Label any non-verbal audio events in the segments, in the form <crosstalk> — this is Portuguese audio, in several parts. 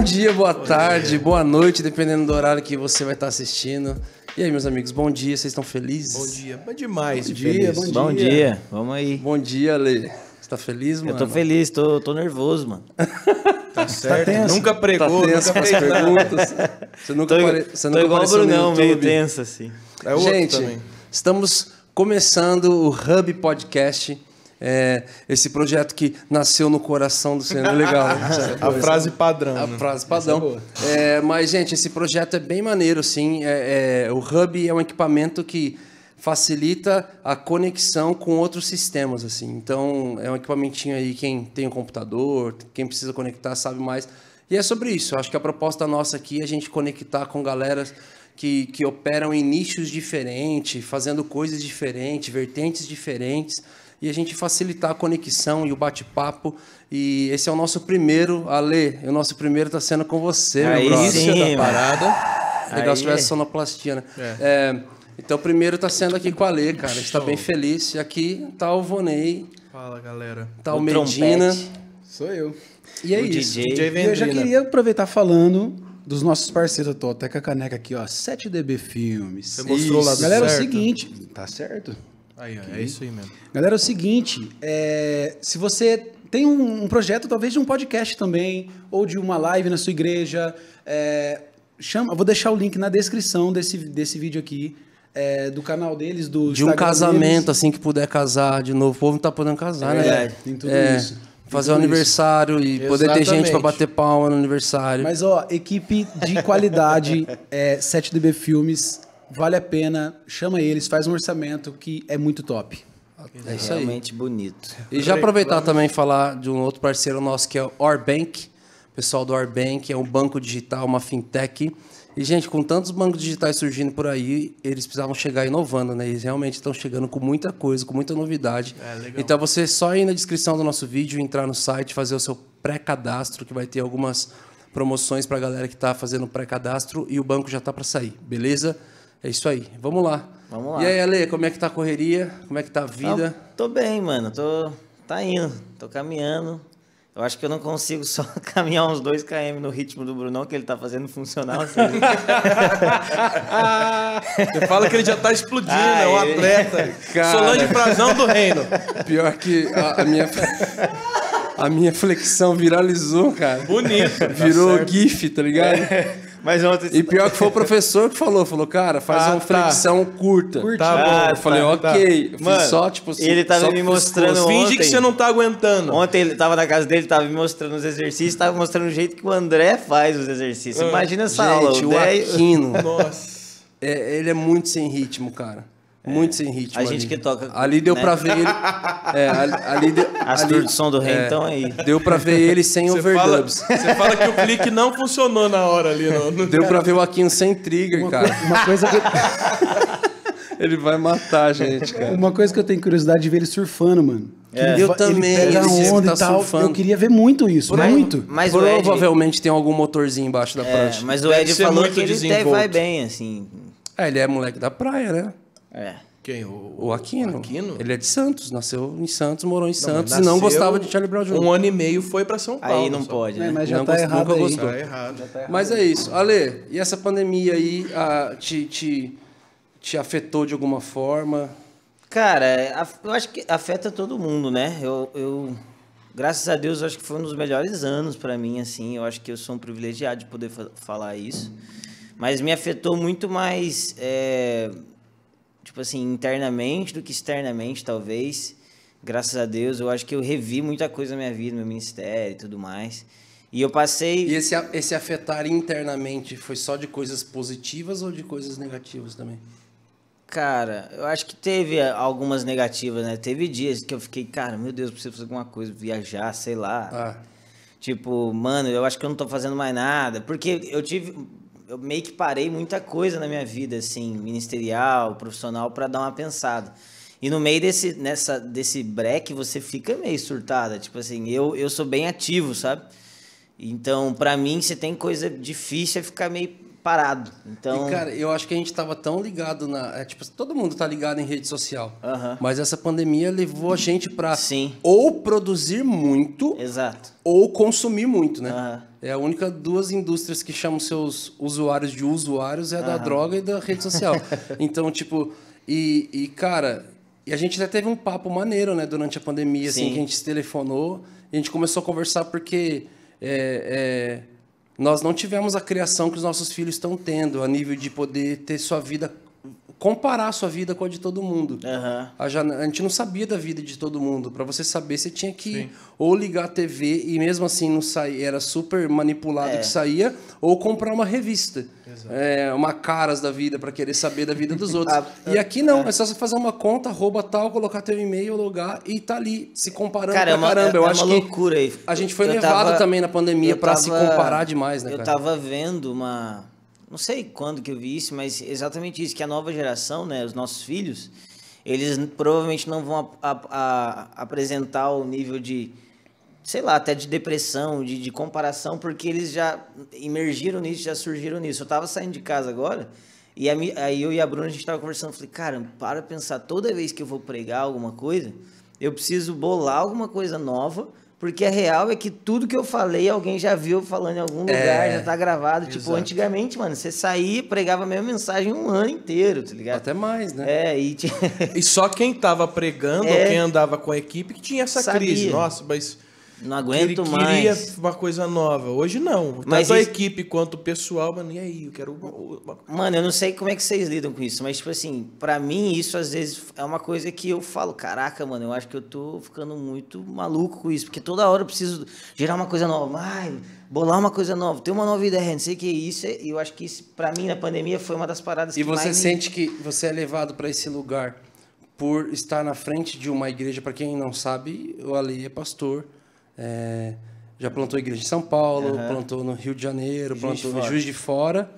Bom dia, boa bom tarde, dia. boa noite, dependendo do horário que você vai estar assistindo. E aí, meus amigos, bom dia, vocês estão felizes? Bom dia, bom demais, bom dia, bom dia. Bom dia, vamos aí. Bom dia, Lê. Você tá feliz, mano? Eu tô feliz, tô, tô nervoso, mano. <laughs> Tá certo. Tá nunca pregou, tá tenso, nunca fez perguntas. Você nunca tô, pare... você tô nunca igual o Brunão, meio tenso assim. É Gente, estamos começando o Hub Podcast é, esse projeto que nasceu no coração do Senhor. É legal. <laughs> Né? a frase padrão. A né? frase padrão. É, é mas, gente, esse projeto é bem maneiro, sim. É, o Hub é um equipamento que facilita a conexão com outros sistemas, assim. Então, é um equipamentinho aí, quem tem um computador, quem precisa conectar sabe mais. E é sobre isso. Acho que a proposta nossa aqui é a gente conectar com galeras que, que operam em nichos diferentes, fazendo coisas diferentes, vertentes diferentes e a gente facilitar a conexão e o bate-papo. E esse é o nosso primeiro, Ale, o nosso primeiro está sendo com você, Aí meu brother. Sim, da tá parada. Legal se tivesse sonoplastia, né? É. É, então, o primeiro está sendo aqui com a Ale, cara. A gente está bem feliz. E aqui está o Vonei. Fala, galera. Está o, o Medina. Trompete. Sou eu. E é o isso. DJ. DJ eu já queria aproveitar falando dos nossos parceiros. Eu até com a caneca aqui, ó. 7DB Filmes. Você mostrou isso, lá do Galera, certo. é o seguinte. Tá certo? Aí, é okay. É isso aí mesmo. Galera, é o seguinte: é, se você tem um, um, projeto, talvez de um podcast também, ou de uma live na sua igreja, é, chama, vou deixar o link na descrição desse, desse vídeo aqui. É, do canal deles, do De Instagram um casamento, deles. assim, que puder casar de novo. O povo não tá podendo casar, é, né? É, tem tudo é, isso fazer um aniversário e Exatamente. poder ter gente para bater palma no aniversário. Mas ó, equipe de qualidade, <laughs> é, 7DB Filmes, vale a pena, chama eles, faz um orçamento que é muito top. É, é realmente bonito. E já aproveitar também falar de um outro parceiro nosso que é o Orbank. O pessoal do Orbank é um banco digital, uma fintech. E, gente, com tantos bancos digitais surgindo por aí, eles precisavam chegar inovando, né? Eles realmente estão chegando com muita coisa, com muita novidade. É, então, você só ir na descrição do nosso vídeo, entrar no site, fazer o seu pré-cadastro, que vai ter algumas promoções para a galera que está fazendo pré-cadastro e o banco já está para sair, beleza? É isso aí. Vamos lá. Vamos lá. E aí, Ale, como é que tá a correria? Como é que tá a vida? tô bem, mano. Tô tá indo, tô caminhando. Eu acho que eu não consigo só <laughs> caminhar uns 2 km no ritmo do Brunão, que ele tá fazendo funcional. Assim. <laughs> Você fala que ele já tá explodindo, Ai, é um atleta. Cara. Solange Frazão do Reino. Pior que a, a minha. <laughs> A minha flexão viralizou, cara. Bonito. Virou tá GIF, tá ligado? É. Mas ontem... E tá- pior que foi o professor que falou, falou, cara, faz ah, uma tá. flexão curta. curta. Tá bom. Ah, eu falei, tá, ok. Tá. Mano, só, tipo assim, Ele tava me mostrando finge ontem... Finge que você não tá aguentando. Ontem ele tava na casa dele, tava me mostrando os exercícios, tava mostrando o jeito que o André faz os exercícios. Ah. Imagina essa Gente, aula. o, o Aquino. Nossa. É, ele é muito sem ritmo, cara. É, muito sem ritmo. A gente ali. que toca. Ali deu né? pra ver ele. É, ali, ali deu, <laughs> As ali, do rei, é, então aí. Deu pra ver ele sem overdubs. Fala, <laughs> você fala que o clique não funcionou na hora ali, não. não <laughs> deu cara. pra ver o Aquino sem trigger, uma, cara. Uma coisa que. ele vai matar a gente, cara. Uma coisa que eu tenho curiosidade de ver ele surfando, mano. É. Ele, eu também. Ele pega ele onda tá e tal. Surfando. Eu queria ver muito isso, muito. Mas Provavelmente Ed... tem algum motorzinho embaixo da é, prancha. Mas o Ed falou que ele vai bem, assim. É, ele é moleque da praia, né? É. Quem? O, o Aquino. Aquino. Ele é de Santos, nasceu em Santos, morou em Santos não, e não gostava de Charlie Brown Jr. Um ano e meio foi para São Paulo. Aí não pode, é, né? mas já não tá gost... errado nunca aí. gostou. Tá errado. Tá errado. Mas é isso. Ale, e essa pandemia aí a, te, te, te afetou de alguma forma? Cara, eu acho que afeta todo mundo, né? Eu, eu graças a Deus, acho que foi um dos melhores anos para mim, assim. Eu acho que eu sou um privilegiado de poder falar isso. Mas me afetou muito mais... É tipo assim, internamente do que externamente, talvez. Graças a Deus, eu acho que eu revi muita coisa na minha vida, no meu ministério e tudo mais. E eu passei. E esse, esse afetar internamente foi só de coisas positivas ou de coisas negativas também? Cara, eu acho que teve algumas negativas, né? Teve dias que eu fiquei, cara, meu Deus, preciso fazer alguma coisa, viajar, sei lá. Ah. Tipo, mano, eu acho que eu não tô fazendo mais nada. Porque eu tive eu meio que parei muita coisa na minha vida, assim, ministerial, profissional, para dar uma pensada. E no meio desse, nessa, desse break, você fica meio surtada. Tipo assim, eu, eu sou bem ativo, sabe? Então, para mim, se tem coisa difícil é ficar meio parado. Então... E, cara, eu acho que a gente tava tão ligado na... É, tipo, todo mundo tá ligado em rede social. Mas essa pandemia levou a gente pra... Sim. Ou produzir muito... Exato. Ou consumir muito, né? Uhum. É a única duas indústrias que chamam seus usuários de usuários é a da Aham. droga e da rede social. <laughs> então, tipo, e, e, cara, e a gente até teve um papo maneiro, né, durante a pandemia, assim, Sim. assim, que a gente se telefonou, a gente começou a conversar porque é, é, nós não tivemos a criação que os nossos filhos estão tendo, a nível de poder ter sua vida comparar a sua vida com a de todo mundo. Uhum. A, a, gente não sabia da vida de todo mundo. Para você saber, você tinha que Sim. ou ligar a TV e mesmo assim não sair, era super manipulado é. que saía, ou comprar uma revista, é, uma caras da vida para querer saber da vida dos outros. <laughs> Ah, e aqui não, é. é. só você fazer uma conta, arroba tal, colocar teu e-mail, logar e tá ali se comparando cara, é pra uma, caramba. eu é acho uma que loucura aí. a gente foi eu levado tava, também na pandemia para se comparar demais, né? Eu cara? tava vendo uma não sei quando que eu vi isso, mas exatamente isso, que a nova geração, né, os nossos filhos, eles provavelmente não vão a, a, a apresentar o nível de, sei lá, até de depressão, de, de comparação, porque eles já emergiram nisso, já surgiram nisso. Eu estava saindo de casa agora, e aí eu e a Bruna, a gente estava conversando, falei, cara, para pensar, toda vez que eu vou pregar alguma coisa, eu preciso bolar alguma coisa nova porque a é real é que tudo que eu falei, alguém já viu falando em algum é, lugar, é, já tá gravado. Tipo, exato. Tipo, antigamente, mano, você saía pregava a mesma mensagem um ano inteiro, tá ligado? Até mais, né? É, e, t... e só quem tava pregando, <laughs> é, ou quem andava com a equipe, que tinha essa sabia. crise. Nossa, mas não aguento ele mais. queria uma coisa nova. Hoje não. Tanto a equipe quanto o pessoal, mano, e aí? Eu quero. Mano, eu não sei como é que vocês lidam com isso, mas, tipo assim, pra mim, isso às vezes é uma coisa que eu falo, caraca, mano, eu acho que eu tô ficando muito maluco com isso, porque toda hora eu preciso gerar uma coisa nova. Ai, bolar uma coisa nova, ter uma nova ideia, não sei o que isso. E é, eu acho que isso, pra mim, na pandemia, foi uma das paradas e que. E você mais sente me... que você é levado para esse lugar por estar na frente de uma igreja, para quem não sabe, o Ali é pastor é, já plantou igreja em São Paulo, uhum. plantou no Rio de Janeiro, Juiz plantou em Juiz de Fora.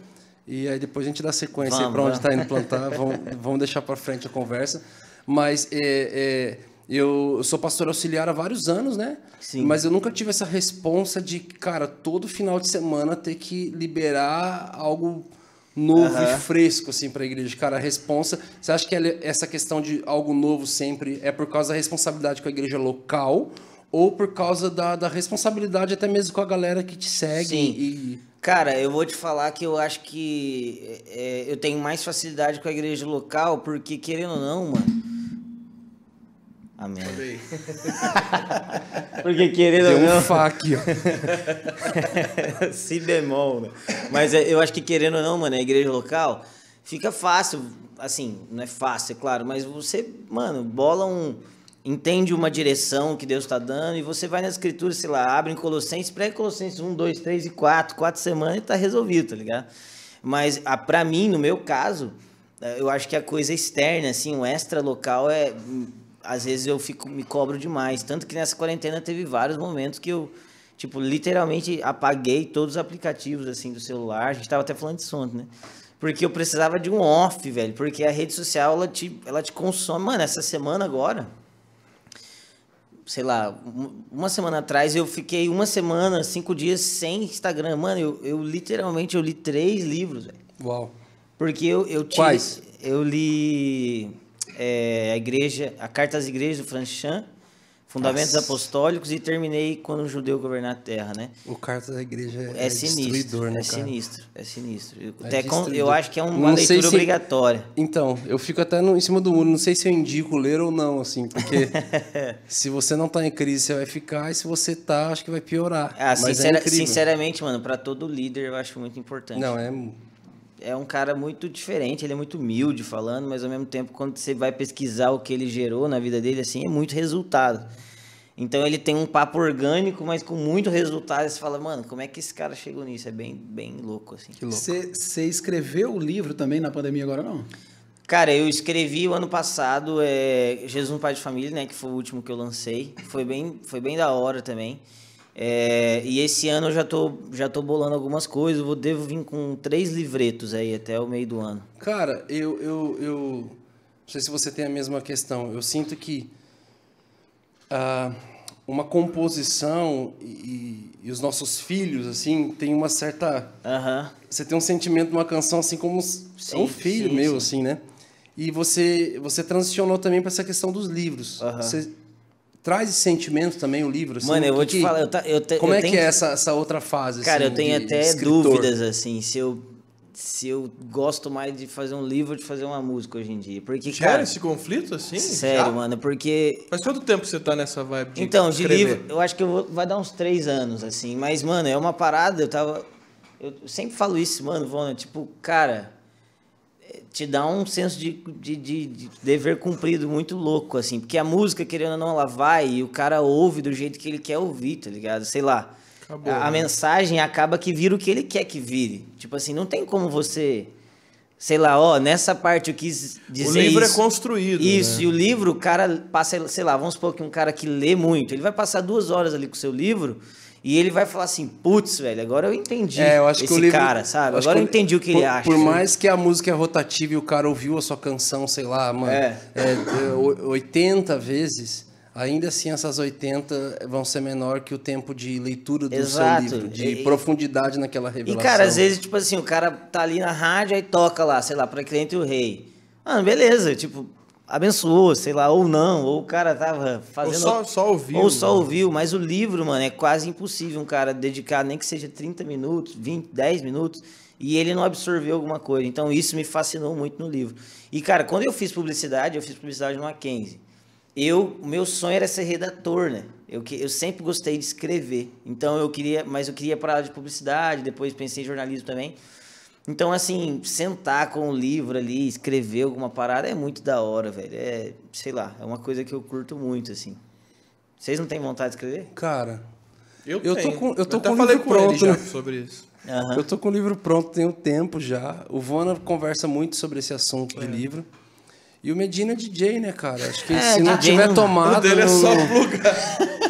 E aí depois a gente dá sequência para onde está indo plantar. <laughs> vamos, vamos deixar para frente a conversa. Mas é, é, eu, eu, sou pastor auxiliar há vários anos, né? Sim. Mas eu nunca tive essa responsa de, cara, todo final de semana ter que liberar algo novo uhum. e fresco assim para a igreja. Cara, a responsa, você acha que é, essa questão de algo novo sempre é por causa da responsabilidade com a igreja local ou por causa da, da responsabilidade até mesmo com a galera que te segue. Sim. E... Cara, eu vou te falar que eu acho que é, eu tenho mais facilidade com a igreja local, porque querendo ou não, mano. Amém. <laughs> porque querendo ou não. Um <laughs> se aqui, ó. si bemol, né? Mas é, eu acho que querendo ou não, mano, a igreja local fica fácil. Assim, não é fácil, é claro, mas você, mano, bola um entende uma direção que Deus está dando e você vai na escritura, sei lá, abre em Colossenses, prega Colossenses 1, 2, 3 e 4, quatro semanas e está resolvido, tá ligado? Mas ah, para mim, no meu caso, eh, eu acho que a coisa externa, assim, o extra local é hum, às vezes eu fico me cobro demais, tanto que nessa quarentena teve vários momentos que eu tipo literalmente apaguei todos os aplicativos assim do celular. A gente estava até falando de ontem, né? Porque eu precisava de um off, velho, porque a rede social ela te ela te consome, mano, essa semana agora sei lá, uma semana atrás eu fiquei uma semana, cinco dias sem Instagram. Mano, eu, eu literalmente eu li três livros, velho. Uau. Porque eu, eu Quais? Eu li é, a igreja, a carta às igrejas do Franchan. Fundamentos Nossa. apostólicos e terminei quando o judeu governar a terra, né? O carta da igreja é, é sinistro, né, é sinistro, é sinistro. Eu, é até com, eu acho que é uma não leitura se... obrigatória. Então, eu fico até no, em cima do muro, não sei se eu indico ler ou não, assim, porque <laughs> se você não tá em crise, você vai ficar, e se você tá, acho que vai piorar. Ah, é sincera, é sinceramente, mano, para todo líder eu acho muito importante. Não, é é um cara muito diferente, ele é muito humilde falando, mas ao mesmo tempo, quando você vai pesquisar o que ele gerou na vida dele, assim, é muito resultado. Então ele tem um papo orgânico, mas com muito resultado. Você fala, mano, como é que esse cara chegou nisso? É bem, bem louco, assim. Você escreveu o livro também na pandemia agora, não? Cara, eu escrevi o ano passado, é, Jesus um Pai de Família, né? Que foi o último que eu lancei. Foi bem, foi bem da hora também. É, e esse ano eu já tô, já tô bolando algumas coisas, vou, devo vir com três livretos aí até o meio do ano. Cara, eu, eu, eu não sei se você tem a mesma questão. Eu sinto que uh, uma composição e, e, os nossos filhos, assim, tem uma certa... Uh -huh. Você tem um sentimento uma canção, assim, como sim, é um filho sim, meu, sim. assim, né? E você, você transicionou também para essa questão dos livros. Uh -huh. Você traz esse sentimento também o livro? Assim, Mano, eu vou que, te falar. Eu eu te, como eu é tenho... É que é essa, essa outra fase? Cara, assim, eu tenho até dúvidas, assim, se eu. Se eu gosto mais de fazer um livro de fazer uma música hoje em dia. Porque, Gera cara, esse conflito, assim? Sério, Já? mano, porque. Faz quanto tempo você tá nessa vibe de Então, escrever? de livro, eu acho que eu vou, vai dar uns três anos, assim. Mas, mano, é uma parada, eu tava. Eu sempre falo isso, mano, Vona, tipo, cara, te dá um senso de, de, de, de, dever cumprido muito louco, assim. Porque a música, querendo ou não, ela vai e o cara ouve do jeito que ele quer ouvir, tá ligado? Sei lá. Acabou, a, né? mensagem acaba que vira o que ele quer que vire. Tipo assim, não tem como você sei lá, ó, nessa parte eu quis dizer. O livro é isso, é construído. Isso, né? e o livro, o cara passa, sei lá, vamos supor que um cara que lê muito, ele vai passar duas horas ali com o seu livro, e ele vai falar assim, putz, velho, agora eu entendi é, eu acho esse que o livro, cara, sabe? Agora eu entendi o que por, ele acha. Por mais que a música é rotativa e o cara ouviu a sua canção, sei lá, mano, é. É, 80 vezes, ainda assim essas 80 vão ser menor que o tempo de leitura do Exato. seu livro, de e, profundidade naquela revelação. E, cara, às vezes, tipo assim, o cara tá ali na rádio, e toca lá, sei lá, para cliente o rei. Mano, ah, beleza, tipo, abençoou, sei lá, ou não, ou o cara tava fazendo. Ou só, só ouviu. Ou só mano. Né? ouviu, mas o livro, mano, é quase impossível um cara dedicar, nem que seja 30 minutos, 20, 10 minutos, e ele não absorveu alguma coisa. Então isso me fascinou muito no livro. E, cara, quando eu fiz publicidade, eu fiz publicidade no Mackenzie. Eu, meu sonho era ser redator, né? Eu, eu sempre gostei de escrever. Então eu queria, mas eu queria parar de publicidade, depois pensei em jornalismo também. Então, assim, sentar com o livro ali, escrever alguma parada é muito da hora, velho. É, sei lá, é uma coisa que eu curto muito, assim. Vocês não têm vontade de escrever? Cara, eu, eu tenho. tô com, eu tô eu com o livro com pronto já né? sobre isso. Uhum. Eu tô com o livro pronto tem um tempo já. O Vona conversa muito sobre esse assunto é. de livro. E o Medina é DJ, né, cara? Acho que é, se não tiver não... tomado. O dele é só plugar.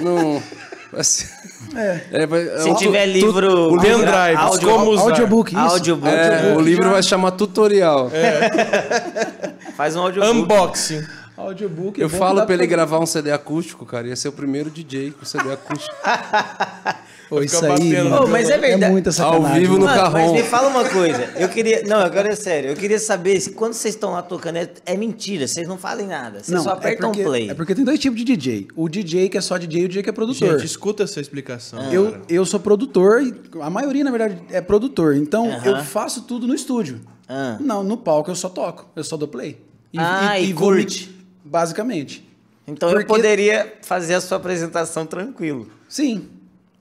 não <laughs> assim, é. É, Se é tiver livro. O pendrive, áudio, como usar. Audiobook, isso. Audiobook. É, audiobook. o livro vai chamar tutorial. É. <laughs> Faz um audiobook. Unboxing. Audiobook. É Eu falo pra ele pra... gravar um CD acústico, cara. Ia ser o primeiro DJ com CD acústico. <laughs> Pô, isso aí. Pô, mas é verdade. É muita sacanagem. Ao vivo no carro. Mas me fala uma coisa. Eu queria. Não, agora é sério. Eu queria saber se quando vocês estão lá tocando, é, é mentira. Vocês não falem nada. Vocês não, só é apertam é porque, play. É porque tem dois tipos de DJ. O DJ que é só DJ e o DJ que é produtor. Gente, escuta essa explicação. Ah. Eu, eu sou produtor a maioria, na verdade, é produtor. Então uh -huh. eu faço tudo no estúdio. Ah. Não, no palco eu só toco, eu só dou play. E, ah, e, e, curte. basicamente. Então Porque... eu poderia fazer a sua apresentação tranquilo. Sim.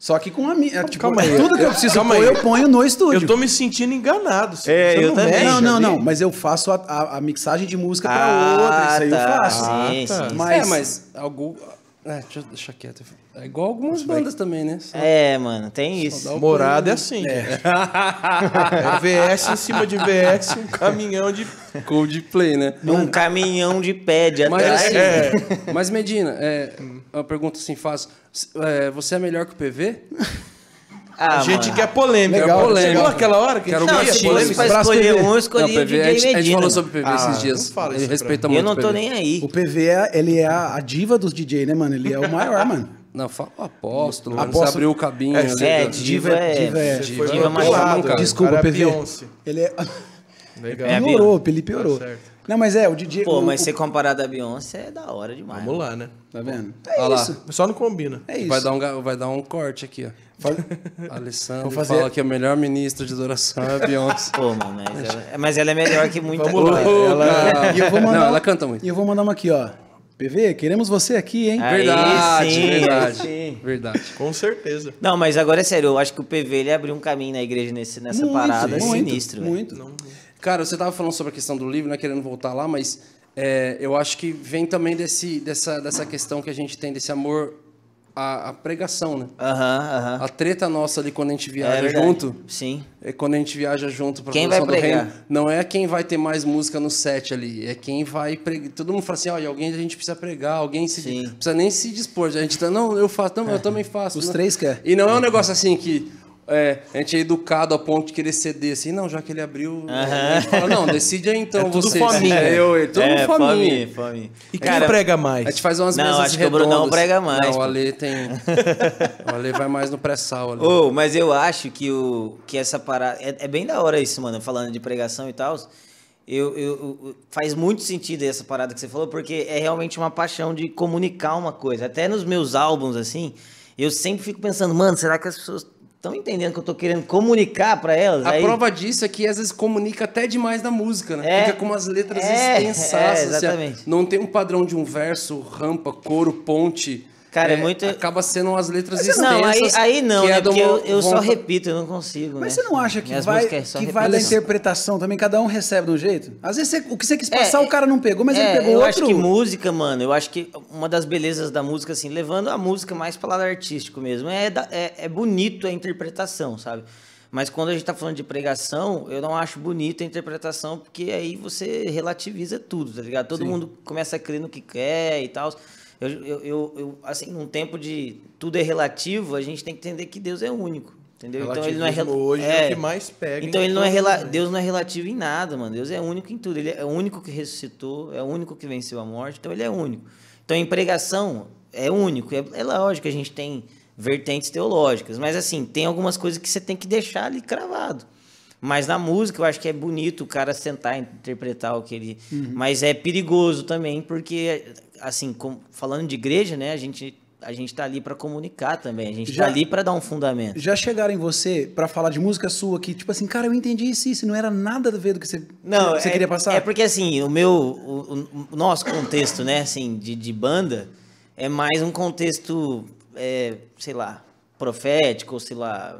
Só que com a minha. É, tipo, calma aí. Tudo que eu preciso pôr, eu ponho no estúdio. Eu tô me sentindo enganado. É, eu não também. não, não, não. Mas eu faço a, a, a mixagem de música ah, pra outra. Isso aí tá, eu faço. Sim, ah, tá. sim. Mas, é, mas algum, é, deixa, deixar quieto. É igual algumas bandas também, né? Só, é, mano, tem isso. Morada é assim. É. é. VS em cima de VS, um caminhão de Coldplay, né? Um caminhão de pé de atrás. Assim, é. Mas Medina, é, uma pergunta assim fácil. É, você é melhor que o PV? Ah, a gente mano. quer é polêmica. polêmica. Chegou aquela hora que Quero não, se fosse pra escolher um, eu escolhi não, PV, a, gente, a gente falou sobre o PV ah, esses dias. Não Ele respeita muito eu não tô nem aí. O PV, é, ele é a, a diva dos DJ, né, mano? Ele é o maior, mano. Não, fala apóstolo. Apóstolo abriu o cabinho. É, ali, é, diva, é, diva é. Diva é. Diva, diva machucado, Desculpa, PV. ele é. Legal. Piorou, ele piorou. Tá não, mas é, o DJ. Pô, mas ser comparado a Beyoncé é da hora demais. Vamos lá, né? Tá vendo? É isso. Só não combina. É isso. Vai dar um, vai dar um corte aqui, ó. Faz... <laughs> Alessandro Vou fazer... fala que a é melhor ministra de adoração é a Beyoncé. Pô, mano, mas ela, mas ela é melhor que muita Vamos coisa. Lá. Ela... <laughs> E eu vou mandar... Não, ela canta muito. E eu vou mandar uma aqui, ó. PV, queremos você aqui, hein? Aí, verdade, sim, verdade. Sim. Verdade. Com certeza. Não, mas agora é sério, eu acho que o PV ele abriu um caminho na igreja nesse, nessa muito, parada muito, sinistro. Muito. Não, não. Cara, você tava falando sobre a questão do livro, não é querendo voltar lá, mas é, eu acho que vem também desse, dessa, dessa questão que a gente tem desse amor a, a pregação, né? Aham, aham. A treta nossa ali quando a gente é viaja junto. Sim. É quando a gente viaja junto pra Quem vai pregar? do reino. Não é quem vai ter mais música no set ali. É quem vai pregar. Todo mundo fala assim, olha, alguém a gente precisa pregar, alguém se precisa nem se dispor. A gente tá, não, eu faço, não, eu é. também faço. Os não. Né? três quer. E não é um negócio assim que é, a gente é educado a ponto de querer ceder assim, não, já que ele abriu. Né, ele fala, não, decide aí então é tudo você. É, eu, eu, todo é, faminha. faminha. E quem Cara, prega mais? A gente faz umas não, mesas acho redondas. o Brunão prega mais. Não, o Ale tem. <laughs> o Ale vai mais no pré-sal. Oh, mas eu acho que, o, que essa parada. É, é bem da hora isso, mano, falando de pregação e tal. Eu, eu, eu, faz muito sentido essa parada que você falou, porque é realmente uma paixão de comunicar uma coisa. Até nos meus álbuns, assim, eu sempre fico pensando, mano, será que as pessoas estão entendendo que eu estou querendo comunicar para elas. A aí... prova disso é que às vezes comunica até demais na música, né? É, Fica com umas letras é, extensas. É, assim, exatamente. Não tem um padrão de um verso, rampa, coro, ponte. Cara, é, é muito. Acaba sendo umas letras mas não, aí, aí não, né? é Porque eu, eu só repito, eu não consigo. Mas né? você não acha que Minhas vai, é que vai da interpretação também? Cada um recebe de um jeito? Às vezes você, o que você quis passar, é, o cara não pegou, mas é, ele pegou eu outro. Eu acho que música, mano, eu acho que uma das belezas da música, assim, levando a música mais para lado artístico mesmo, é, é, é bonito a interpretação, sabe? Mas quando a gente está falando de pregação, eu não acho bonita a interpretação, porque aí você relativiza tudo, tá ligado? Todo Sim. mundo começa a crer no que quer e tal. Eu, eu, eu, eu, assim, num tempo de tudo é relativo, a gente tem que entender que Deus é único. Entendeu? Então ele não é hoje é, é o que mais pega. Então ele não é Deus não é relativo em nada, mano. Deus é único em tudo. Ele é o único que ressuscitou, é o único que venceu a morte, então ele é único. Então em pregação é único. É, é lógico que a gente tem vertentes teológicas, mas assim, tem algumas coisas que você tem que deixar ali cravado. Mas na música eu acho que é bonito o cara sentar e interpretar o que ele. Uhum. Mas é perigoso também, porque assim, com, falando de igreja, né? A gente a gente tá ali para comunicar também, a gente tá já, tá ali para dar um fundamento. Já chegaram em você para falar de música sua que tipo assim, cara, eu entendi isso, isso não era nada a ver do que você não, que você é, queria passar. É porque assim, o meu o, o nosso contexto, né, assim, de, de, banda é mais um contexto é, sei lá, profético, sei lá,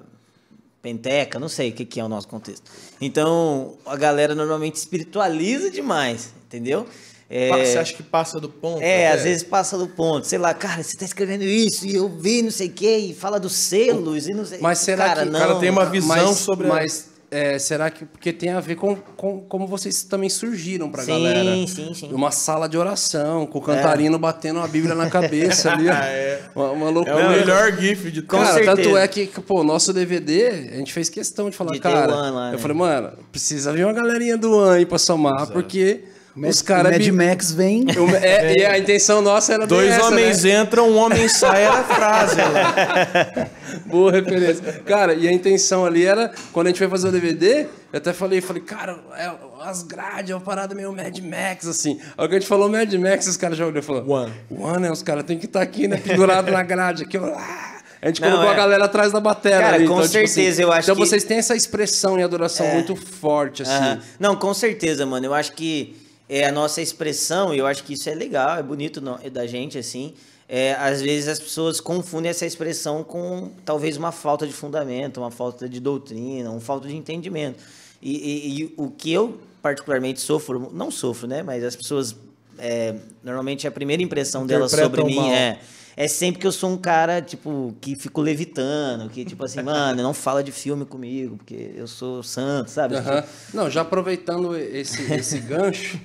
penteca, não sei o que, que é o nosso contexto. Então, a galera normalmente espiritualiza demais, entendeu? É, você acha que passa do ponto? É, às é. vezes passa do ponto. Sei lá, cara, você está escrevendo isso e eu vi não sei o quê e fala dos selos e não sei. Mas será cara, que o cara tem uma visão mas, sobre? Mas é, será que porque tem a ver com, com como vocês também surgiram pra sim, galera? Sim, sim, sim. Uma sala de oração, com o cantarino é. batendo a Bíblia na cabeça ali. <laughs> é. Uma, uma, loucura. É o melhor gif de tudo. Cara, certeza. tanto é que, pô, nosso DVD, a gente fez questão de falar, de cara. lá, eu né? falei, mano, precisa vir uma galerinha do One aí pra somar, Exato. porque os caras. Mad Max vem. O, <laughs> é, é. E a intenção nossa era Dois essa, homens né? entram, um homem sai, era a frase. Né? Lá. <laughs> Boa referência. Cara, e a intenção ali era, quando a gente foi fazer o DVD, eu até falei, falei, cara, é, as grades, é uma parada meio Mad Max, assim. Alguém te falou Mad Max, os caras já olhou e falou: One. One, né? Os caras tem que estar tá aqui, né? Pendurado na grade, aqui, ó. Ah, a gente não, colocou é. a galera atrás da bateria. Cara, ali, com então, certeza, tipo assim, eu acho então que... vocês têm essa expressão e adoração é. muito forte, assim. Não, com certeza, mano. Eu acho que é a nossa expressão, e eu acho que isso é legal, é bonito não, é da gente, assim. É, às vezes as pessoas confundem essa expressão com talvez uma falta de fundamento, uma falta de doutrina, uma falta de entendimento. E, e, e o que eu particularmente sofro, não sofro, né? Mas as pessoas, é, normalmente a primeira impressão delas sobre mim mal. é é sempre que eu sou um cara, tipo, que fico levitando, que, tipo assim, mano, não fala de filme comigo, porque eu sou santo, sabe? Uhum. Não, já aproveitando esse, esse <laughs> gancho,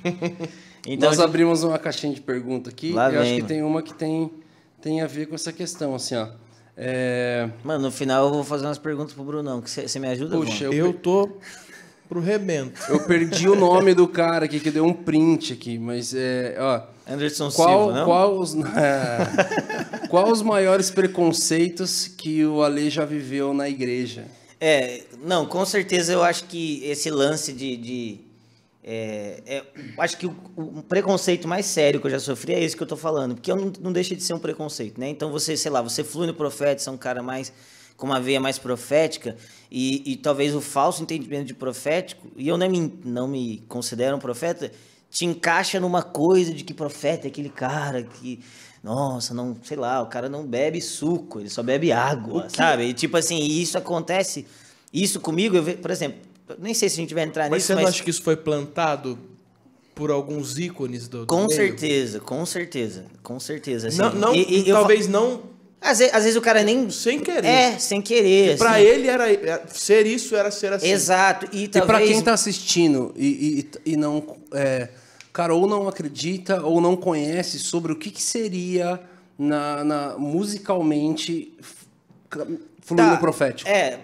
então, nós abrimos uma caixinha de pergunta aqui. Lá eu vem, acho que mano. tem uma que tem, tem a ver com essa questão, assim, ó. É... Mano, no final eu vou fazer umas perguntas pro Brunão, que você me ajuda, Puxa, eu, eu tô pro rebento. Eu perdi o nome do cara aqui que deu um print aqui, mas é, ó. Anderson qual, Silva, não? Qual os, <laughs> é, qual os maiores preconceitos que o Ale já viveu na igreja? É, não, com certeza eu acho que esse lance de, de é, é, acho que o, o, preconceito mais sério que eu já sofri é isso que eu tô falando, porque eu não, não deixa de ser um preconceito, né? Então você, sei lá, você flui no profeta, você é um cara mais com uma veia mais profética e, e talvez o falso entendimento de profético, e eu não me, não me considero um profeta, te encaixa numa coisa de que profeta é aquele cara que, nossa, não, sei lá, o cara não bebe suco, ele só bebe água, sabe? E, tipo assim, isso acontece, isso comigo, ve, por exemplo, nem sei se a gente vai entrar mas nisso, você mas... você acha que isso foi plantado por alguns ícones do, do Com meio? certeza, com certeza, com certeza. Assim. não, não e, e, talvez eu... não às vezes, às vezes, o cara nem. Sem querer. É, sem querer. Assim. Para ele era. É, ser isso era ser assim. Exato. E, talvez... e para quem tá assistindo e, e, e não. É, cara, ou não acredita ou não conhece sobre o que, que seria na, na musicalmente fluindo tá. profético. É,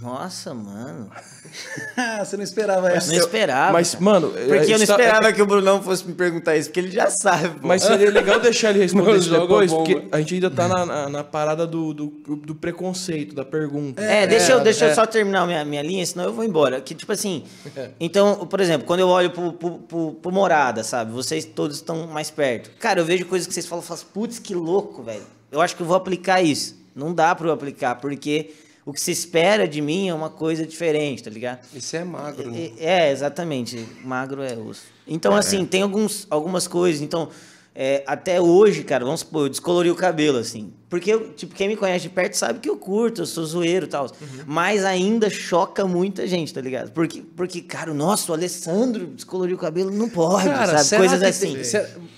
nossa, mano. <laughs> você não esperava essa. Eu Não esperava. Mas, mano. Porque é, eu não esperava é... que o Brunão fosse me perguntar isso, porque ele já sabe. Pô. Mas seria legal deixar ele responder <laughs> isso depois, porque a gente ainda tá na, na, na parada do, do, do, preconceito, da pergunta. É, é deixa, eu, deixa é. eu só terminar minha, minha linha, senão eu vou embora. Que, tipo assim. <laughs> Então, por exemplo, quando eu olho pro, pro, pro, pro morada, sabe? Vocês todos estão mais perto. Cara, eu vejo coisas que vocês falam, eu falo, assim, putz, que louco, velho. Eu acho que eu vou aplicar isso. Não dá pra eu aplicar, porque o que se espera de mim é uma coisa diferente, tá ligado? Isso é magro, é, né? É, é exatamente. Magro é osso. Então, é. assim, tem alguns, algumas coisas. Então, é, até hoje, cara, vamos supor, eu descolori o cabelo, assim. Porque, tipo, quem me conhece de perto sabe que eu curto, eu sou zoeiro e tal. Uhum. Mas ainda choca muita gente, tá ligado? Porque, porque cara, nossa, o Alessandro descoloriu o cabelo, não pode, cara, sabe? Coisas assim.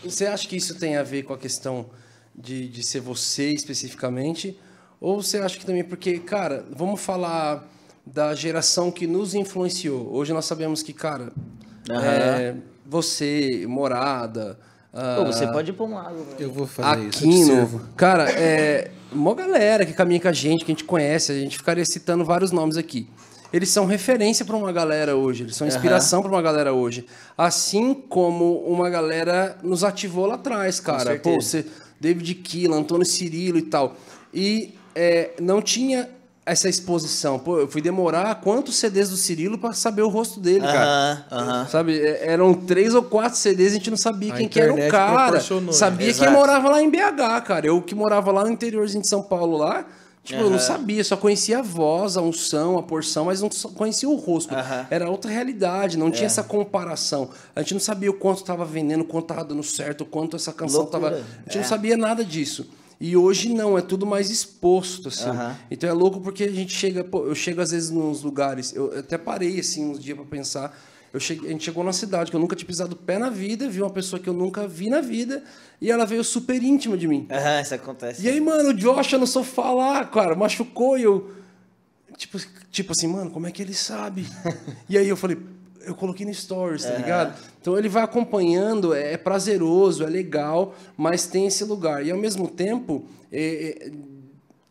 Você acha que isso tem a ver com a questão de, de ser você especificamente? Ou você acha que também, porque, cara, vamos falar da geração que nos influenciou. Hoje nós sabemos que, cara, uhum. é, você, morada. Ah, Pô, você pode ir um lado. Eu vou fazer é Aquino, isso. Aquino. Cara, é. Uma galera que caminha com a gente, que a gente conhece, a gente ficaria citando vários nomes aqui. Eles são referência para uma galera hoje, eles são inspiração uhum. para uma galera hoje. Assim como uma galera nos ativou lá atrás, cara. Pô, você, David Keelan, Antônio Cirilo e tal. E é, não tinha essa exposição. Pô, eu fui demorar quantos CDs do Cirilo para saber o rosto dele, uh -huh, cara. Uh -huh. Sabe? É, eram três ou quatro CDs, a gente não sabia a quem que era o cara. Sabia né? quem morava lá em BH, cara. Eu que morava lá no interiorzinho de São Paulo lá. Tipo, eu não sabia, só conhecia a voz, a unção, a porção, mas não conhecia o rosto. Era outra realidade, não tinha é. essa comparação. A gente não sabia o quanto estava vendendo, o quanto estava dando certo, o quanto essa canção estava. A gente não é. sabia nada disso. E hoje não, é tudo mais exposto, assim. Uhum. Então é louco porque a gente chega, pô, eu chego às vezes nos lugares, eu até parei assim uns dias para pensar. Eu cheguei, a gente chegou numa cidade que eu nunca tinha pisado pé na vida, vi uma pessoa que eu nunca vi na vida, e ela veio super íntima de mim. Aham, uhum, isso acontece. E aí, mano, o Josh no sofá lá, cara, machucou e eu. Tipo, tipo assim, mano, como é que ele sabe? <laughs> e aí eu falei, eu coloquei no Stories, tá é. ligado? Então ele vai acompanhando, é, é, prazeroso, é legal, mas tem esse lugar. E ao mesmo tempo, é, é,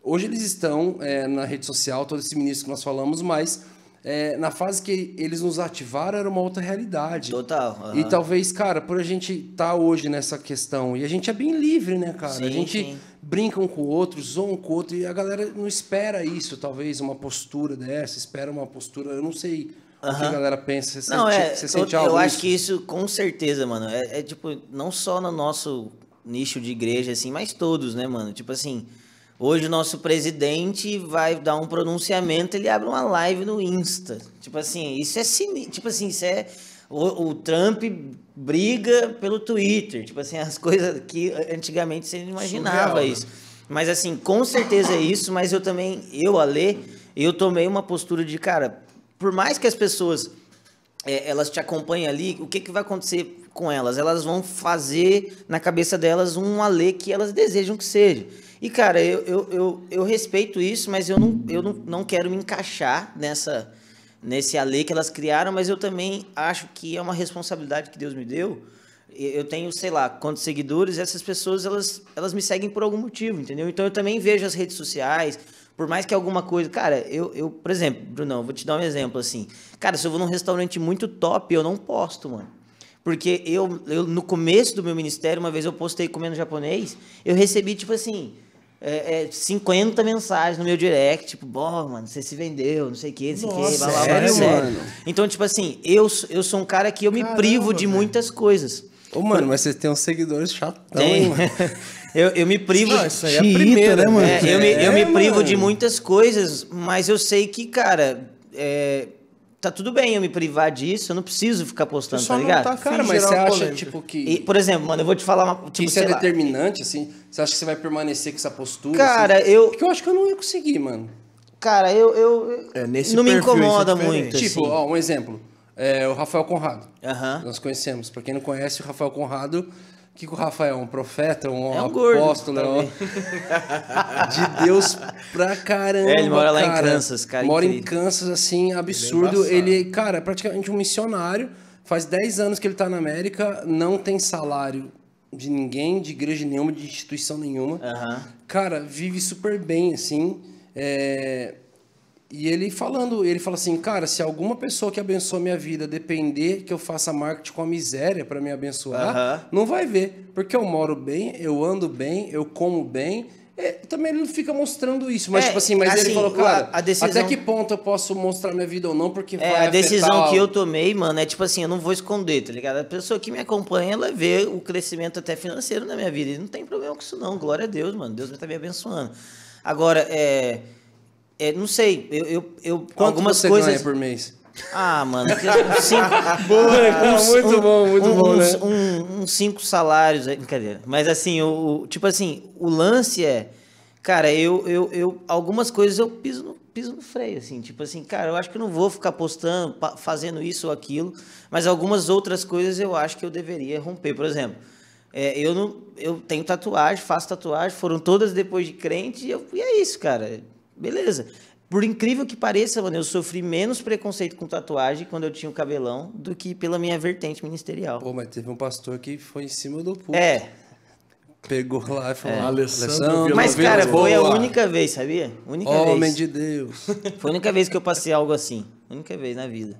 hoje eles estão é, na rede social, todo esse ministro que nós falamos, mas é, na fase que eles nos ativaram era uma outra realidade. Total. Uhum. E talvez, cara, por a gente estar tá hoje nessa questão, e a gente é bem livre, né, cara? Sim, a gente sim. brinca um com o outro, zoa um com o outro, e a galera não espera isso, talvez, uma postura dessa, espera uma postura, eu não sei uh -huh. que a galera pensa? Você não, sente, é, você sente eu, eu acho que isso com certeza, mano. É, é, tipo, não só no nosso nicho de igreja, assim, mas todos, né, mano? Tipo assim, hoje o nosso presidente vai dar um pronunciamento, ele abre uma live no Insta. Tipo assim, isso é sinistro. Tipo assim, isso é. O, o, Trump briga pelo Twitter. Tipo assim, <laughs> as coisas que antigamente você não imaginava Surreal, né? isso. Né? Mas assim, com certeza é isso, mas eu também, eu, ler eu tomei uma postura de, cara, por mais que as pessoas é, elas te acompanhem ali, o que, que vai acontecer com elas? Elas vão fazer na cabeça delas um alê que elas desejam que seja. E, cara, eu, eu, eu, eu respeito isso, mas eu não, eu não, não quero me encaixar nessa nesse alê que elas criaram, mas eu também acho que é uma responsabilidade que Deus me deu. Eu tenho, sei lá, quantos seguidores, essas pessoas, elas, elas me seguem por algum motivo, entendeu? Então eu também vejo as redes sociais, por mais que alguma coisa. Cara, eu, eu por exemplo, Brunão, vou te dar um exemplo assim. Cara, se eu vou num restaurante muito top, eu não posto, mano. Porque eu, eu no começo do meu ministério, uma vez eu postei comendo japonês, eu recebi, tipo assim, é, é, 50 mensagens no meu direct, tipo, bom, mano, você se vendeu, não sei o que, não sei o quê, blá, blá, blá, blá. Então, tipo assim, eu, eu sou um cara que eu me Caramba, privo de muitas coisas. Ô, mano, mas você tem uns seguidores chatão, tem. hein, mano? <laughs> eu, eu me privo. isso aí é a primeira, né, mano? Né? É, eu, me, eu me é, privo mano. de muitas coisas, mas eu sei que, cara, é, tá tudo bem eu me privar disso, eu não preciso ficar postando, tá ligado? Tá, cara, mas você acha, tipo, que. E, por exemplo, mano, eu vou te falar uma. Tipo, isso é lá. determinante, assim? Você acha que você vai permanecer com essa postura? Cara, assim? eu. Porque é eu acho que eu não ia conseguir, mano. Cara, eu. eu... É, nesse não me incomoda é muito. Tipo, assim. ó, um exemplo é o Rafael Conrado. Uhum. Nós conhecemos. Para quem não conhece, o Rafael Conrado. O que, que o Rafael é? Um profeta? Um, é um apóstolo? É um... <laughs> de Deus pra caramba. É, ele mora lá em Kansas, cara. Mora incrível. em Kansas, assim, é absurdo. Ele, cara, é praticamente um missionário. Faz 10 anos que ele tá na América, não tem salário de ninguém, de igreja nenhuma, de instituição nenhuma. Uhum. Cara, vive super bem, assim. É, e ele falando, ele fala assim, cara, se alguma pessoa que abençoa minha vida depender que eu faça marketing com a miséria para me abençoar, uh -huh. não vai ver, porque eu moro bem, eu ando bem, eu como bem. É, também ele não fica mostrando isso, mas é, tipo assim, mas assim, ele falou, cara, a, a decisão... até que ponto eu posso mostrar minha vida ou não, porque é, vai a decisão que eu tomei, mano, é tipo assim, eu não vou esconder, tá ligado? A pessoa que me acompanha, ela vê o crescimento até financeiro na minha vida, e não tem problema com isso não, glória a Deus, mano, Deus me tá me abençoando. Agora, é é, não sei, eu. eu, eu Quanto algumas você coisas... ganha por mês? Ah, mano, cinco. <laughs> Boa, né? uns, muito um, bom, muito um, bom, uns, né? Um, uns cinco salários, é, brincadeira. Mas assim, o, o, tipo assim, o lance é, cara, eu, eu, eu algumas coisas eu piso no, piso no freio, assim, tipo assim, cara, eu acho que eu não vou ficar postando, pa, fazendo isso ou aquilo, mas algumas outras coisas eu acho que eu deveria romper, por exemplo. É, eu não, eu tenho tatuagem, faço tatuagem, foram todas depois de crente e, eu, e é isso, cara beleza. Por incrível que pareça, mano, eu sofri menos preconceito com tatuagem quando eu tinha o cabelão do que pela minha vertente ministerial. Pô, mas teve um pastor que foi em cima do púlpito. É. Pegou lá e falou, é. Alessandro, Mas, cara, foi a única vez, sabia? Única Homem vez. de Deus. <laughs> Foi a única vez que eu passei algo assim. Única vez na vida.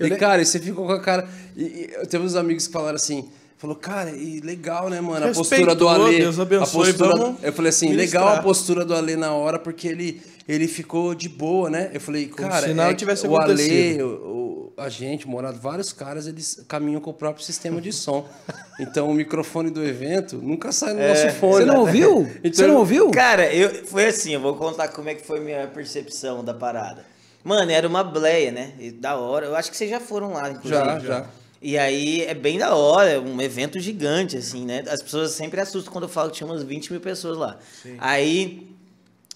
E, cara, e você ficou com a cara... E, e, eu teve uns amigos que falaram assim... Falou, cara, e legal, né, mano? a postura do Ale. Deus abençoe, a postura, Eu falei assim, ministrar. legal a postura do Ale na hora, porque ele, ele ficou de boa, né? Eu falei, Como cara, se não é, tivesse o Ale, o, o, a gente, morado, vários caras, eles caminham com o próprio sistema de som. então o microfone do evento nunca sai no é, nosso fone. Você não ouviu? <laughs> então, você não ouviu? Cara, eu, foi assim, eu vou contar como é que foi minha percepção da parada. Mano, era uma bleia, né? E da hora. Eu acho que vocês já foram lá, inclusive. Já, já. E aí é bem da hora, é um evento gigante, assim, né? As pessoas sempre assustam quando eu falo que tinha umas 20 mil pessoas lá. Sim. Aí,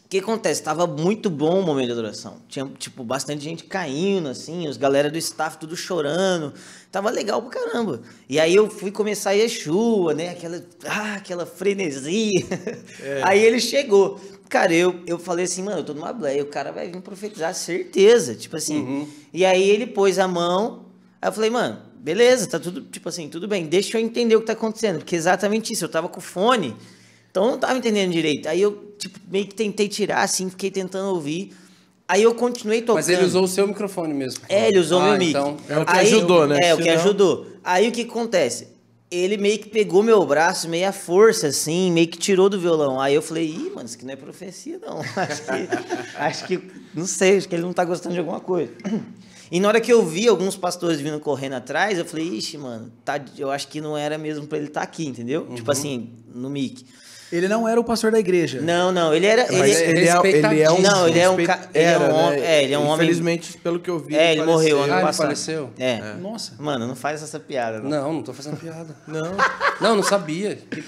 o que acontece? Tava muito bom o momento de adoração. Tinha, tipo, bastante gente caindo, assim, os galera do staff tudo chorando. Tava legal pra caramba. E aí eu fui começar a Yeshua, né? Aquela, ah, aquela frenesia. É. <laughs> Aí ele chegou. Cara, eu, eu falei assim, mano, eu tô numa bleia, o cara vai vir profetizar, certeza. Tipo assim. Uhum. E aí ele pôs a mão, Aí eu falei, mano, beleza, tá tudo, tipo assim, tudo bem, deixa eu entender o que tá acontecendo, porque exatamente isso, eu tava com fone, então eu não tava entendendo direito. Aí eu, tipo, meio que tentei tirar, assim, fiquei tentando ouvir. Aí eu continuei tocando. Mas ele usou o seu microfone mesmo. É, ele usou ah, meu mic. Então, é o que Aí, ajudou, né? É, o que não... ajudou. Aí o que acontece? Ele meio que pegou meu braço, meio à força, assim, meio que tirou do violão. Aí eu falei, ih, mano, isso aqui não é profecia, não. <laughs> Acho que, acho que não sei, acho que ele não tá gostando de alguma coisa. E na hora que eu vi alguns pastores vindo correndo atrás, eu falei, ixi, mano, tá, eu acho que não era mesmo para ele estar tá aqui, entendeu? Tipo uhum. Tipo assim, no mic. Ele não era o pastor da igreja. Não, não, ele era. ele, é, ele, é, é, é ele é um. Não, ele é um. Ele é um homem. Né? É, ele é um homem. Infelizmente, pelo que eu vi. É, ele, ele morreu ano ah, passado. Ele faleceu? É. é. Nossa. Mano, não faz essa piada. Não, não, não tô fazendo piada. não. não, não sabia. Que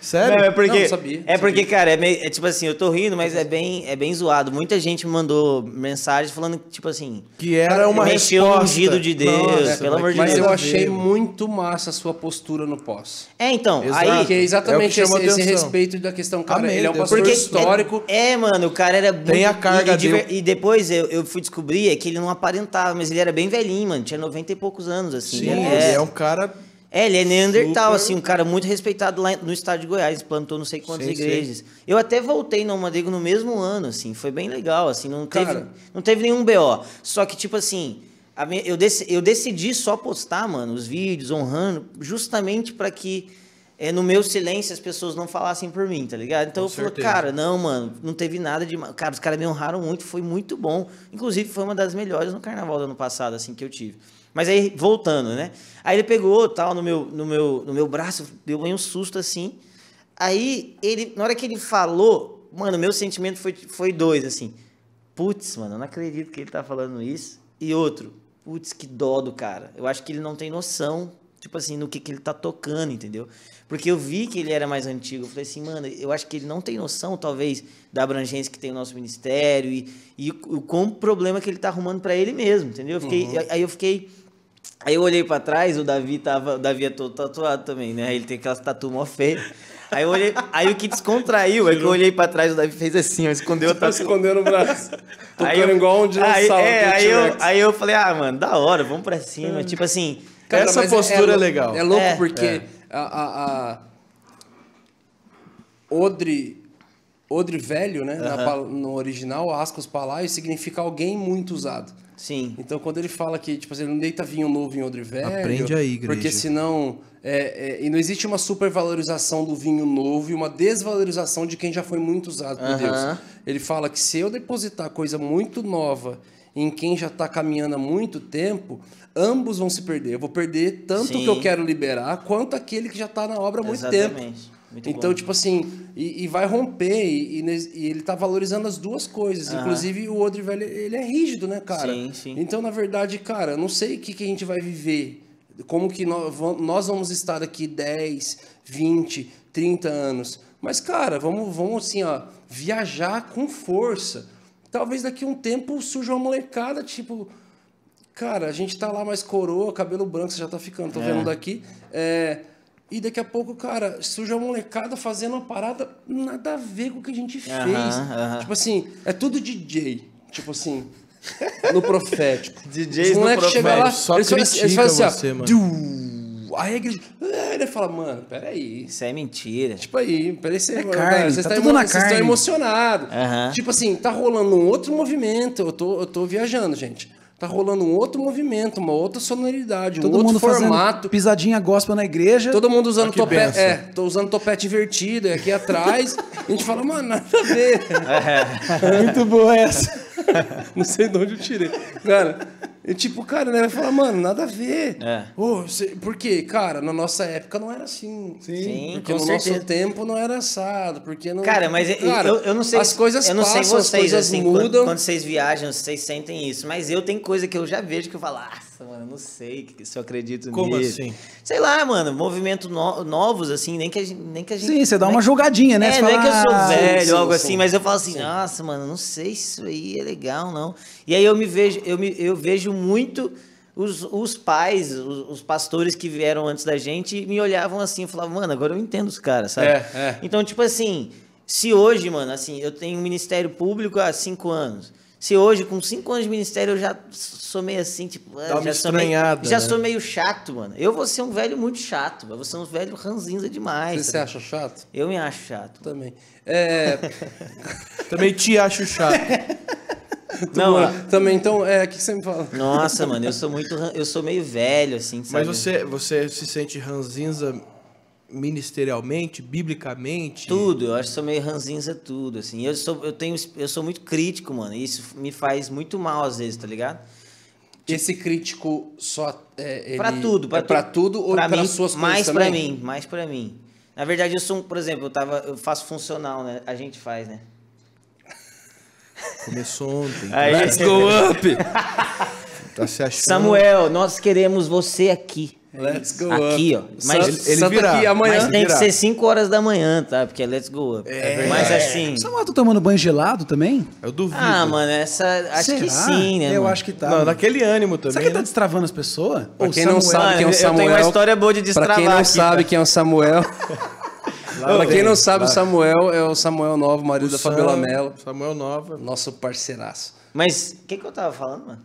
Sério? Não, é porque, não, sabia, é porque cara, é, meio, é tipo assim, eu tô rindo, mas é bem, é bem zoado. Muita gente mandou mensagem falando, tipo assim... Que era uma mexeu resposta. ungido de é, Deus, Nossa, pelo amor de Deus. Mas eu achei muito massa a sua postura no pós. É, então, Exato. aí... Porque é, é exatamente esse, esse, respeito da questão, cara, Amém, ele é um pastor porque histórico. É, é, mano, o cara era... Tem a carga dele. E depois eu, eu fui descobrir é que ele não aparentava, mas ele era bem velhinho, mano. Tinha 90 e poucos anos, assim. Sim, né? é, é um cara é, ele é Neandertal, Super. assim, um cara muito respeitado lá no estado de Goiás, plantou não sei quantas sim, igrejas. Sim. Eu até voltei no Almandego no mesmo ano, assim, foi bem legal, assim, não teve, não teve nenhum BO. Só que, tipo assim, minha, eu, dec, eu decidi só postar, mano, os vídeos honrando, justamente para que é, no meu silêncio as pessoas não falassem por mim, tá ligado? Então Com eu falei, cara, não, mano, não teve nada de. Cara, os caras me honraram muito, foi muito bom. Inclusive, foi uma das melhores no carnaval do ano passado, assim, que eu tive. Mas aí, voltando, né? Aí ele pegou, tal, no meu, no meu, no meu braço, deu um susto assim. Aí, ele, na hora que ele falou, mano, meu sentimento foi, foi dois, assim. Putz, mano, eu não acredito que ele tá falando isso. E outro, putz, que dó do cara. Eu acho que ele não tem noção, tipo assim, no que, que ele tá tocando, entendeu? Porque eu vi que ele era mais antigo. Eu falei assim, mano, eu acho que ele não tem noção, talvez, da abrangência que tem o nosso ministério e, e o, o problema que ele tá arrumando para ele mesmo, entendeu? Eu fiquei, uhum. Aí eu fiquei Aí eu olhei pra trás, o Davi tava. O Davi é todo tá tatuado também, né? Ele tem aquelas tatu mó feia. Aí, eu olhei, aí o que descontraiu é que eu olhei pra trás, o Davi fez assim, ó, escondeu a tá tatu. escondeu no braço. <laughs> Aí eu, igual um é, dinossauro. é, aí, eu, aí eu falei, ah, mano, da hora, vamos pra cima. É. Tipo assim. Cara, essa é postura é, é, legal. É louco é, porque é. A, a, a, Odre. Odre velho, né? Uh -huh. na, no original, ascos Palaio significa alguém muito usado. Sim. Então, quando ele fala que, tipo assim, não deita vinho novo em odre velho... Aprende aí, igreja. Porque senão... É, é, e não existe uma supervalorização do vinho novo e uma desvalorização de quem já foi muito usado por Deus. Ele fala que se eu depositar coisa muito nova em quem já está caminhando há muito tempo, ambos vão se perder. Eu vou perder tanto o que eu quero liberar, quanto aquele que já está na obra há muito Exatamente. tempo. Muito então, bom. tipo assim, e, e vai romper, e, e, ele tá valorizando as duas coisas. Uhum. Inclusive, o outro velho, ele é rígido, né, cara? Sim, sim. Então, na verdade, cara, não sei o que, que a gente vai viver. Como que nós vamos estar aqui 10, 20, 30 anos. Mas, cara, vamos, vamos assim, ó, viajar com força. Talvez daqui a um tempo surja uma molecada, tipo, cara, a gente tá lá mais coroa, cabelo branco, você já tá ficando, tô é. vendo daqui. É, e daqui a pouco, cara, surge uma molecada fazendo uma parada nada a ver com o que a gente fez. Uh -huh, uh -huh. Tipo assim, é tudo DJ. Tipo assim, no <laughs> profético. DJs Os moleques Chega lá, só eles, assim, critica eles fazem assim, você, ó, mano. Aí a igreja. Ah", ele fala, mano, peraí. Isso é mentira. Tipo aí, peraí, você, é carne, tá vocês tá estão emocionados. Uhum. Tipo assim, tá rolando um outro movimento. Eu tô, eu tô viajando, gente tá rolando um outro movimento, uma outra sonoridade, um todo outro formato. pisadinha gospel na igreja. Todo mundo usando ah, topete. É, tô usando topete invertido, é aqui atrás. a gente fala, mano, nada a ver. É. Muito boa essa. <laughs> não sei de onde eu tirei. Cara, eu, tipo, cara, né? Vai falar, mano, nada a ver. É. Oh, você... Porque, cara, na nossa época não era assim. Sim, Sim porque com no certeza. nosso tempo não era assado. Porque não... Cara, mas cara, eu, eu não sei. As coisas eu não passam, sei vocês, as coisas assim, mudam. Quando, quando vocês viajam, vocês sentem isso. Mas eu tenho coisa que eu já vejo que eu falo, ah, nossa, mano, não sei se eu acredito nisso. Como assim? Sei lá, mano, movimentos no, novos, assim, nem que, a gente, nem que a gente. Sim, você dá é uma jogadinha, né? É, você não fala, é que eu sou ah, velho algo assim, mas eu falo assim, nossa, mano, não sei se isso aí é legal, não. E aí eu me vejo, eu, me, eu vejo muito. Os, os, pais, os, os, pastores que vieram antes da gente me olhavam assim, falavam, mano, agora eu entendo os caras, sabe? É, é. Então, tipo assim, se hoje, mano, assim, eu tenho um ministério público há cinco anos, se hoje, com cinco anos de ministério, eu já sou meio assim, tipo. Ah, Dá uma já sou meio, já né? sou meio chato, mano. Eu vou ser um velho muito chato, mas você é um velho ranzinza demais. Você tá se acha chato? Eu me acho chato. Também. É... <laughs> Também te acho chato. <laughs> Não, é. ah. também, então, é, o que você me fala? Nossa, mano, eu sou muito, eu sou meio velho, assim, sabe? Mas você, você se sente ranzinza ministerialmente, biblicamente? Tudo, eu acho que sou meio ranzinza é tudo, assim. Eu sou, eu tenho, eu sou muito crítico, mano, e isso me faz muito mal às vezes, tá ligado? Tipo Esse crítico só é, para tudo, para é tudo, tudo ou para suas mais coisas Mais para mim, mais para mim. Na verdade, eu sou, um, por exemplo, eu tava, eu faço funcional, né? A gente faz, né? Começou ontem. Aí. Let's go up. tá se achando. Samuel, nós queremos você aqui. É let's go aqui, up. ó. Mas ele vira amanhã. Mas tem que ser 5 horas da manhã, tá? Porque é let's go up. É. Mas assim. É. Samuel, tá tomando banho gelado também? Eu duvido. Ah, mano, essa. Acho Será? que sim, né? Eu mano? acho que tá. Não, naquele ânimo também. Será que tá né? tá destravando as pessoas? Pra Ou quem Samuel, não sabe quem é o Samuel. Ah, eu tenho uma história boa de destravar. Pra quem não aqui, tá? sabe tá? quem é o Samuel. Lá pra quem não sabe, lá. o Samuel é o Samuel Nova, marido o da Sam, Fabiola Mello. Samuel Nova. Nosso parceiraço. Mas o que, que eu tava falando, mano?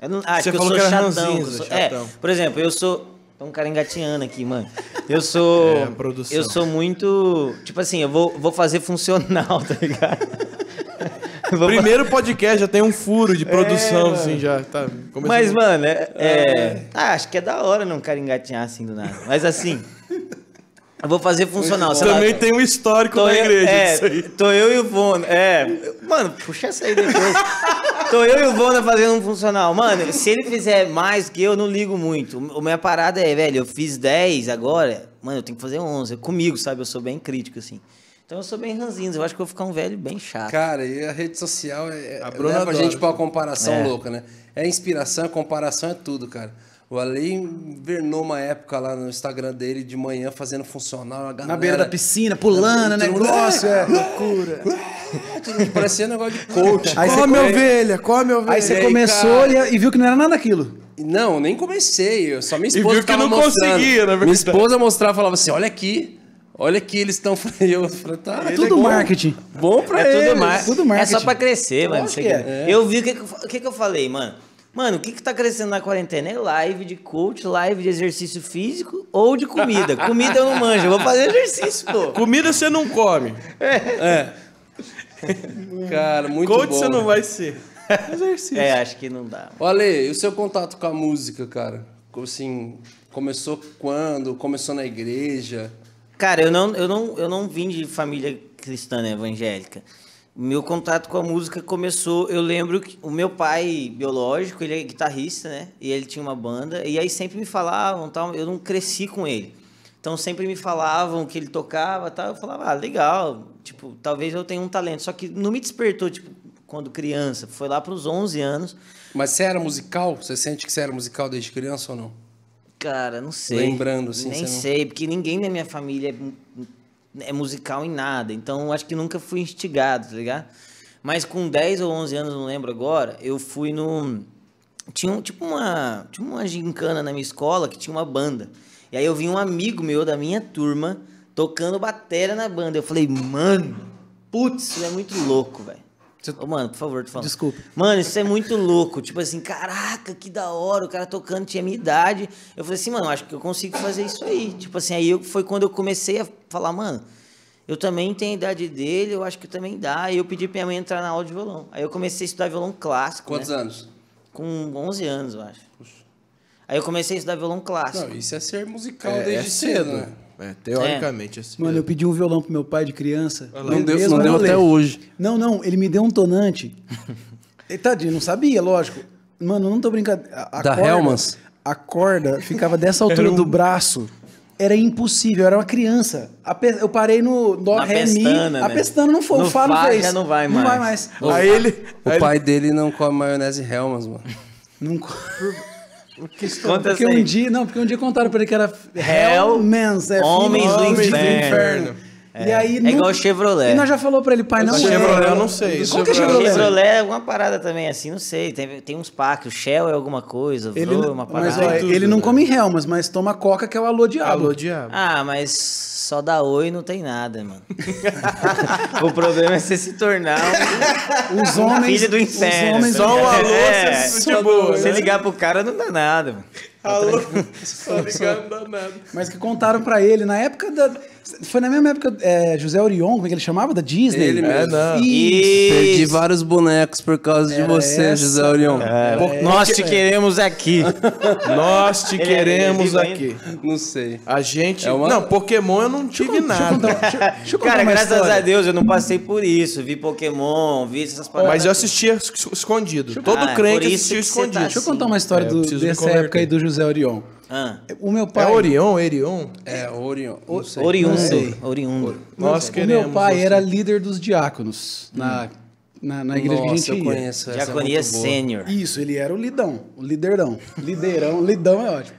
Eu não, ah, Você é que eu falou sou que chatão. Ranzinza, sou, chatão. É, por exemplo, eu sou. Tá um cara engatinhando aqui, mano. Eu sou. <laughs> É, produção. Eu sou muito. Tipo assim, eu vou, vou fazer funcional, tá ligado? <laughs> Primeiro podcast já tem um furo de é, produção, é, assim, já. Tá, Mas, mano, é, é, é, Ah, acho que é da hora não um cara engatinhar assim do nada. Mas assim. Eu vou fazer funcional. Sei Também lá, tem um histórico na eu, igreja. É, isso aí. Tô eu e o Vona. É. Mano, puxa essa aí depois. <laughs> tô eu e o Vona fazendo um funcional. Mano, se ele fizer mais que eu, não ligo muito. o minha parada é, velho, eu fiz 10 agora. Mano, eu tenho que fazer 11. Comigo, sabe? Eu sou bem crítico, assim. Então eu sou bem ranzinho, eu acho que vou ficar um velho bem chato. Cara, e a rede social é, a leva adora. a gente pra uma assim. comparação é. louca, né? É inspiração, é comparação é tudo, cara. O Ali invernou uma época lá no Instagram dele de manhã fazendo funcional. Galera, Na beira da piscina, pulando, né? Negócio, <laughs> é. Loucura. <laughs> Parecia um negócio de coach. Aí come ovelha, come ovelha. Aí você aí, começou cara... e viu que não era nada aquilo. Não, nem comecei. Eu só minha esposa. E viu que não mostrando. conseguia, na verdade. Minha esposa mostrava falava assim: olha aqui. Olha que eles estão. <laughs> Eu falei, tá. É tudo é marketing. Bom pra é eles. Tudo, mar... tudo marketing. É só pra crescer, mano. É. é. Eu vi o que, que, que, que eu falei, mano. Mano, o que que tá crescendo na quarentena? É live de coach, live de exercício físico ou de comida. <laughs> comida eu não manjo, eu vou fazer exercício, pô. Comida você não come. É. é. Cara, muito coach bom. Coach você não vai ser. Exercício. É, acho que não dá. Olha, e o seu contato com a música, cara? Assim, começou quando? Começou na igreja? Cara, eu não, eu não, eu não vim de família cristã né, evangélica meu contato com a música começou. Eu lembro que o meu pai biológico, ele é guitarrista, né? E ele tinha uma banda. E aí sempre me falavam, tal. Eu não cresci com ele. Então sempre me falavam que ele tocava, tal. Eu falava, ah, legal. Tipo, talvez eu tenha um talento. Só que não me despertou, tipo, quando criança. Foi lá para os 11 anos. Mas você era musical? Você sente que você era musical desde criança ou não? Cara, não sei. Lembrando, assim. Nem sei, não... porque ninguém na minha família é é musical em nada. Então acho que nunca fui instigado, tá ligado? Mas com 10 ou 11 anos, não lembro agora, eu fui no. Tinha tipo uma, tinha uma gincana na minha escola que tinha uma banda. E aí eu vi um amigo meu da minha turma tocando bateria na banda. Eu falei, mano, putz, isso é muito louco, velho. Oh, mano, por favor, tu fala. Desculpa. Mano, isso é muito louco. Tipo assim, caraca, que da hora, o cara tocando tinha minha idade. Eu falei assim, mano, acho que eu consigo fazer isso aí. Tipo assim, aí eu, foi quando eu comecei a falar, mano, eu também tenho a idade dele, eu acho que também dá. Aí eu pedi pra minha mãe entrar na aula de violão. Aí eu comecei a estudar violão clássico. Quantos né? anos? Com 11 anos, eu acho. Aí eu comecei a estudar violão clássico. Não, isso é ser musical é, desde é cedo, né? É, é, teoricamente, assim. Mano, eu pedi um violão pro meu pai de criança. não deu, não deu até hoje. Não, não, ele me deu um tonante. ele, <laughs> tadinho, não sabia, lógico. Mano, não tô brincando. A, a da corda, Helmans? A corda ficava dessa <laughs> altura um... do braço. Era impossível, eu era uma criança. Eu parei no Dó, Ré, Mi. A pestana né? não foi, no o Fá não fez. não vai mais. Não vai mais. O, aí ele, o aí pai ele... dele não come maionese Helmans, mano. Não come. Questão, porque um dia, não, porque um dia contaram pra ele que era Hell, Hellmans, é homens, do, inferno. É, e aí, é no... igual o Chevrolet. E nós já falou para ele, pai, não o é. Chevrolet, eu não sei. Qual Chevrolet. que é Chevrolet? Chevrolet é alguma parada também, assim, não sei. Tem, tem uns packs, o Shell é alguma coisa, ele, é uma parada. Mas, ó, tudo, ele não come Helmas, mas toma Coca, que é o Alô Diabo. Alô Diabo. Ah, mas só dá oi não tem nada, mano. <laughs> o problema é você se tornar um, os homens, filho do inferno. Os homens, só assim. o alô, é, você se é, boa, Se né? ligar pro cara, não dá nada, mano. Alô, tá <laughs> só ligando, não dá nada. Mas que contaram para ele, na época da foi na mesma época, é, José Orion, como é que ele chamava? Da Disney? Ele mesmo. É, não. Isso. Perdi vários bonecos por causa Era de é você, essa, José Orion. É, é. Nós te é. queremos aqui. <laughs> Nós te ele, queremos ele aqui. Não sei. A gente... Uma... Não, Pokémon eu não tive deixa nada. Contar, deixa, deixa <laughs> Cara, graças história. a Deus eu não passei por isso. Vi Pokémon, vi essas paradas. Mas eu assistia escondido. Todo ah, crente assistia tá escondido. Tá assim. Deixa eu contar uma história do, dessa época aí do José Orion. Ah. O meu pai. É Orion, Erion? É, Orion. O, oriundo. Oriundo. Nós o meu pai era líder dos diáconos hum. na, na, na, igreja Nossa, que a gente Diaconia é sênior. Isso, ele era o lidão, o liderão. Liderão, lidão é ótimo.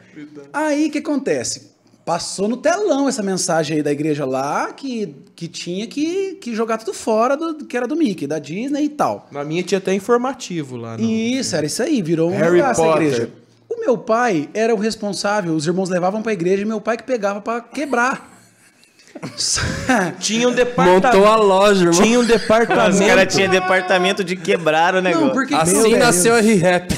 Aí o que acontece? Passou no telão essa mensagem aí da igreja lá que, que tinha que, que jogar tudo fora do que era do Mickey, da Disney e tal. Na minha tinha até informativo lá. No... Isso, era isso aí, virou um Harry lugar, Potter. igreja meu pai era o responsável, os irmãos levavam para a igreja e meu pai que pegava para quebrar. <laughs> tinha um departamento. Montou a loja, irmão. Tinha um departamento. Os caras tinham departamento de quebrar o negócio. Não, porque... Assim nasceu a R-Rap. <laughs>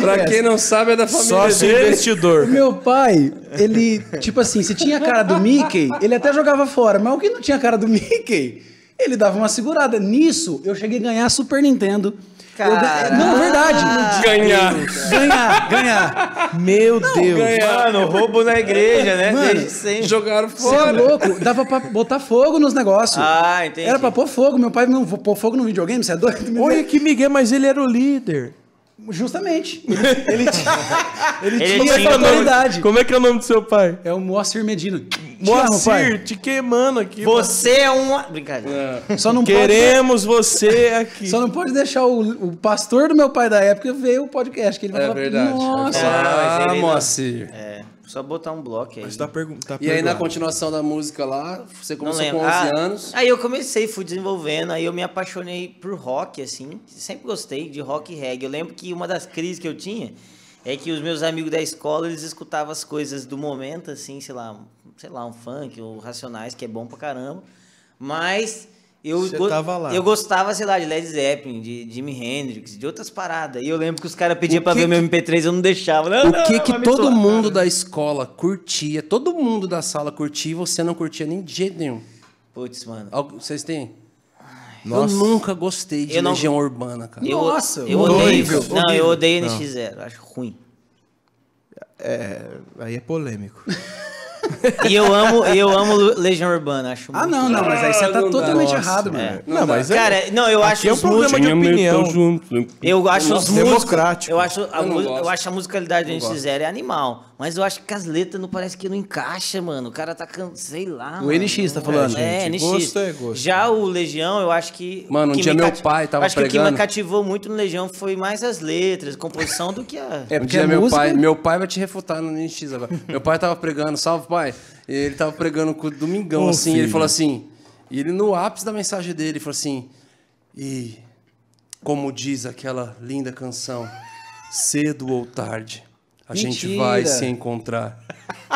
pra quem não sabe, é da família Sócio dele. investidor. Meu pai, ele, tipo assim, se tinha a cara do Mickey, ele até jogava fora, mas o que não tinha a cara do Mickey, ele dava uma segurada. Nisso, eu cheguei a ganhar Super Nintendo Cara. É, não, é verdade. Ah, ganhar. Ganhar, ganhar. Meu não, Deus. Ganhar. Mano, roubo na igreja, né? Mano, Desde sempre. Jogaram fora. Você é louco? Dava pra botar fogo nos negócios. Ah, entendi. Era pra pôr fogo. Meu pai, não, pôr fogo no videogame, você é doido? Olha que Miguel, mas ele era o líder. Justamente. Ele, <laughs> ele, tinha, ele, ele tinha autoridade. como é que é o nome do seu pai? É o Moacir Medina. Moacir, te queimando aqui. Você mano. é uma... Brincadeira. É. Só não Queremos pode... você aqui. Só não pode deixar o, o, pastor do meu pai da época ver o podcast, que ele vai é falar, verdade. nossa. Ah, ah Moacir. É. é. Só botar um bloco aí. Mas tá pergun- tá E aí, na continuação da música lá, você começou com 11 Ah, anos. Aí eu comecei, fui desenvolvendo, aí eu me apaixonei por rock, assim. Sempre gostei de rock e reggae. Eu lembro que uma das crises que eu tinha é que os meus amigos da escola, eles escutavam as coisas do momento, assim, sei lá, sei lá, um funk ou racionais, que é bom pra caramba. Mas eu, go tava lá. eu gostava, sei lá, de Led Zeppelin, de Jimi Hendrix, de outras paradas. E eu lembro que os caras pediam pra ver que... meu MP3 eu não deixava. Não, o não, que não, que todo mundo cara. da escola curtia, todo mundo da sala curtia e você não curtia nem de jeito nenhum? Putz, mano. Vocês têm? Nossa. Eu nunca gostei de eu não... Legião Urbana, cara. Eu, Nossa, eu odeio. não, eu odeio NX0, acho ruim. É, aí é polêmico. <laughs> <laughs> e eu amo, eu amo Legião Urbana, acho Ah, não, não, mas aí você tá totalmente errado, é. mano. Não, mas é- Cara, não, eu acho é um os problema de opinião. junto. Eu acho os democrático. Eu acho, a, Eu eu acho a musicalidade do eles fizeram é animal. Mas eu acho que as letras não parece que não encaixa, mano. O cara tá can... sei lá. O tá mano. NX tá falando. É, gente, NX. Gosto é gosto. Já o Legião, eu acho que. Mano, um dia meu pai tava acho pregando. Acho que o que me cativou muito no Legião foi mais as letras, composição do que a. É, porque um dia meu música... pai. É meu pai vai te refutar no NX agora. meu pai tava pregando, salve pai. Ele tava pregando com o Domingão, oh, assim. E Ele falou assim. E ele, no ápice da mensagem dele, falou assim. E como diz aquela linda canção, cedo ou tarde a Mentira. gente vai se encontrar.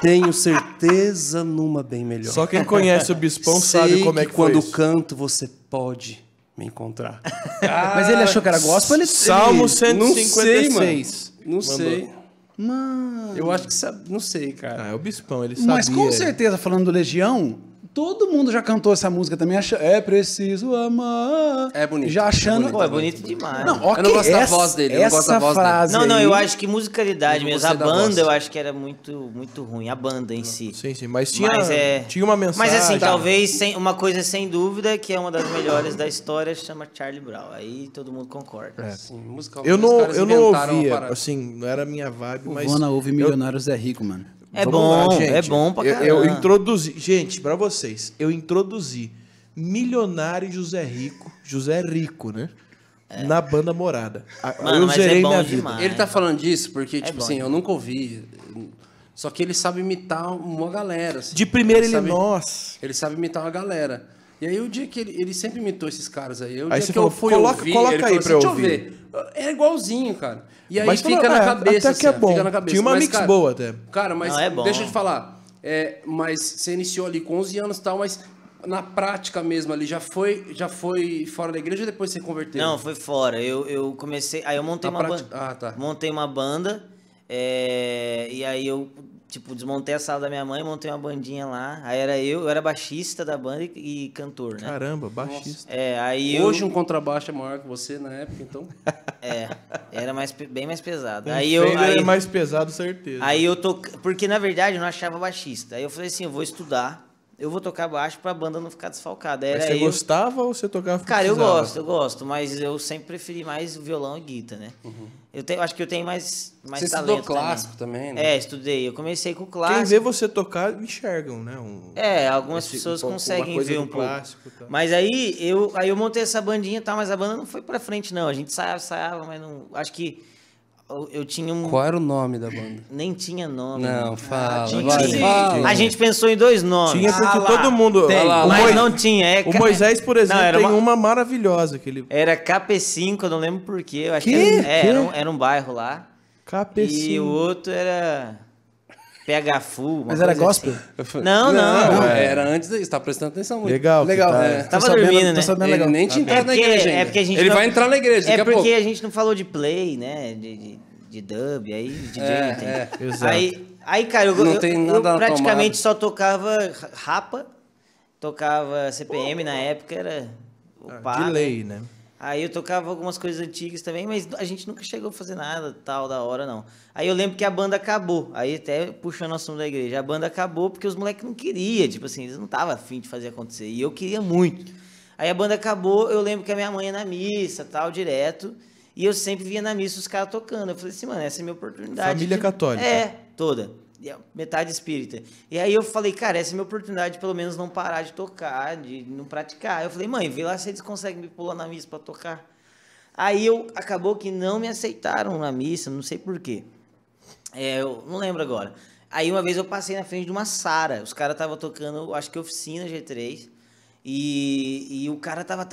Tenho certeza numa bem melhor. Só quem conhece o Bispão Sei sabe como é que, que quando canto você pode me encontrar. Ah, <laughs> Mas ele achou que era gospel? Ele... Salmo 156. Não sei, mano. Não sei. Mano. Eu acho que sabe, não sei, cara. Ah, é o Bispão, ele sabe. Mas com certeza, falando do Legião, Todo mundo já cantou essa música também, acha, é preciso amar. É bonito. Já achando. É bonito, Pô, é bonito demais. Não, okay, eu não gosto essa, da voz dele, eu não gosto da voz dele. Não, não, eu acho que musicalidade mesmo. A banda eu acho que era muito, muito ruim, a banda em si. Sim, sim, mas tinha, mas, é... tinha uma mensagem. Mas assim, tá. talvez sem, uma coisa sem dúvida, que é uma das melhores da história, chama Charlie Brown. Aí todo mundo concorda. É. Assim, musical, eu não, eu não ouvia, assim, não era minha vibe, o mas. Vona ouve Milionários eu... é Rico, mano. É Vamos bom, lá, gente. é bom pra caramba. Eu, eu introduzi, gente, para vocês, eu introduzi milionário José Rico, José Rico, né? É. Na banda morada. Mano, eu zerei é minha vida. Ele tá falando disso porque, é tipo bom. assim, eu nunca ouvi. Só que ele sabe imitar uma galera. Assim. De primeira ele, ele é sabe, nós. Ele sabe imitar uma galera. E aí o dia que ele, ele sempre imitou esses caras aí. O aí dia que falou, eu fui coloca, ouvir, coloca ele aí falou assim, pra deixa ouvir. eu ver. É igualzinho, cara. E aí mas fica na é, cabeça. Até que é assim, é bom. Cabeça, Tinha uma mas, mix cara, boa até. Cara, mas Não, é deixa eu te falar. É, mas você iniciou ali com 11 anos e tal, mas na prática mesmo ali, já foi, já foi fora da igreja ou depois você converteu? Não, foi fora. Eu, eu comecei. Aí eu montei na uma prática... banda. Ah, tá. Montei uma banda. É, e aí eu tipo, desmontei a sala da minha mãe, montei uma bandinha lá. Aí era eu, eu era baixista da banda e, e cantor, né? Caramba, baixista. É, aí Hoje eu... um contrabaixo é maior que você na época, então. <laughs> É, era mais, bem mais pesado. Um aí eu aí, era mais pesado, certeza. Aí eu tô, porque na verdade eu não achava baixista. Aí eu falei assim, eu vou estudar eu vou tocar baixo pra banda não ficar desfalcada. Era mas você eu... gostava ou você tocava Cara, precisava? eu gosto, eu gosto, mas eu sempre preferi mais violão e guitarra, né? Uhum. Eu acho que eu tenho mais, mais você talento. Você estudou clássico também, também né? É, estudei. Eu comecei com clássico. Quem vê você tocar, enxergam, né? Um, é, algumas esse, pessoas um pouco, conseguem ver um clássico, pouco. Tá. Mas aí eu, aí eu montei essa bandinha e tá, tal, mas a banda não foi pra frente, não. A gente saiava, saiava, mas não... Acho que eu tinha um. Qual era o nome da banda? Nem tinha nome. Não, ah, fala. Ah, tinha, vai, fala. A gente pensou em dois nomes. Tinha porque ah, todo mundo. Tem, lá, mas Mois... não tinha. É... O Moisés, por exemplo, não, tem uma... uma... maravilhosa aquele. Era KP5, eu não lembro porquê. Eu acho que, que? Era, é, era, um, era um bairro lá. KP5. E o outro era. Pega full. Mas era assim. gospel? Assim. Não, não. não é. Era antes disso, tá prestando atenção muito. Legal. Legal. Tá, é. Tava sabendo, dormindo, né? Tô sabendo legal. Ele nem tinha é entrado é na igreja. É porque a gente Ele não... vai entrar na igreja. É porque a, a, gente não falou de play, né? De, de, de dub, aí de DJ é, É. Aí, aí, cara, eu, eu, eu praticamente só tocava rapa, tocava CPM Pô, na época, era. O ah, pá, delay, né? né? Aí eu tocava algumas coisas antigas também, mas a gente nunca chegou a fazer nada tal da hora, não. Aí eu lembro que a banda acabou. Aí até puxando o assunto da igreja. A banda acabou porque os moleques não queriam, tipo assim, eles não estavam afim de fazer acontecer. E eu queria muito. Aí a banda acabou, eu lembro que a minha mãe ia na missa, tal, direto. E eu sempre via na missa os caras tocando. Eu falei assim, mano, essa é a minha oportunidade. Família de... católica. É, toda metade espírita. E aí eu falei, cara, essa é minha oportunidade de pelo menos não parar de tocar, de não praticar. Eu falei, mãe, vê lá se eles conseguem me pular na missa para tocar. Aí eu acabou que não me aceitaram na missa, não sei porquê. É, eu não lembro agora. Aí uma vez eu passei na frente de uma Sara. Os caras estavam tocando, acho que oficina G3. E, e o cara tava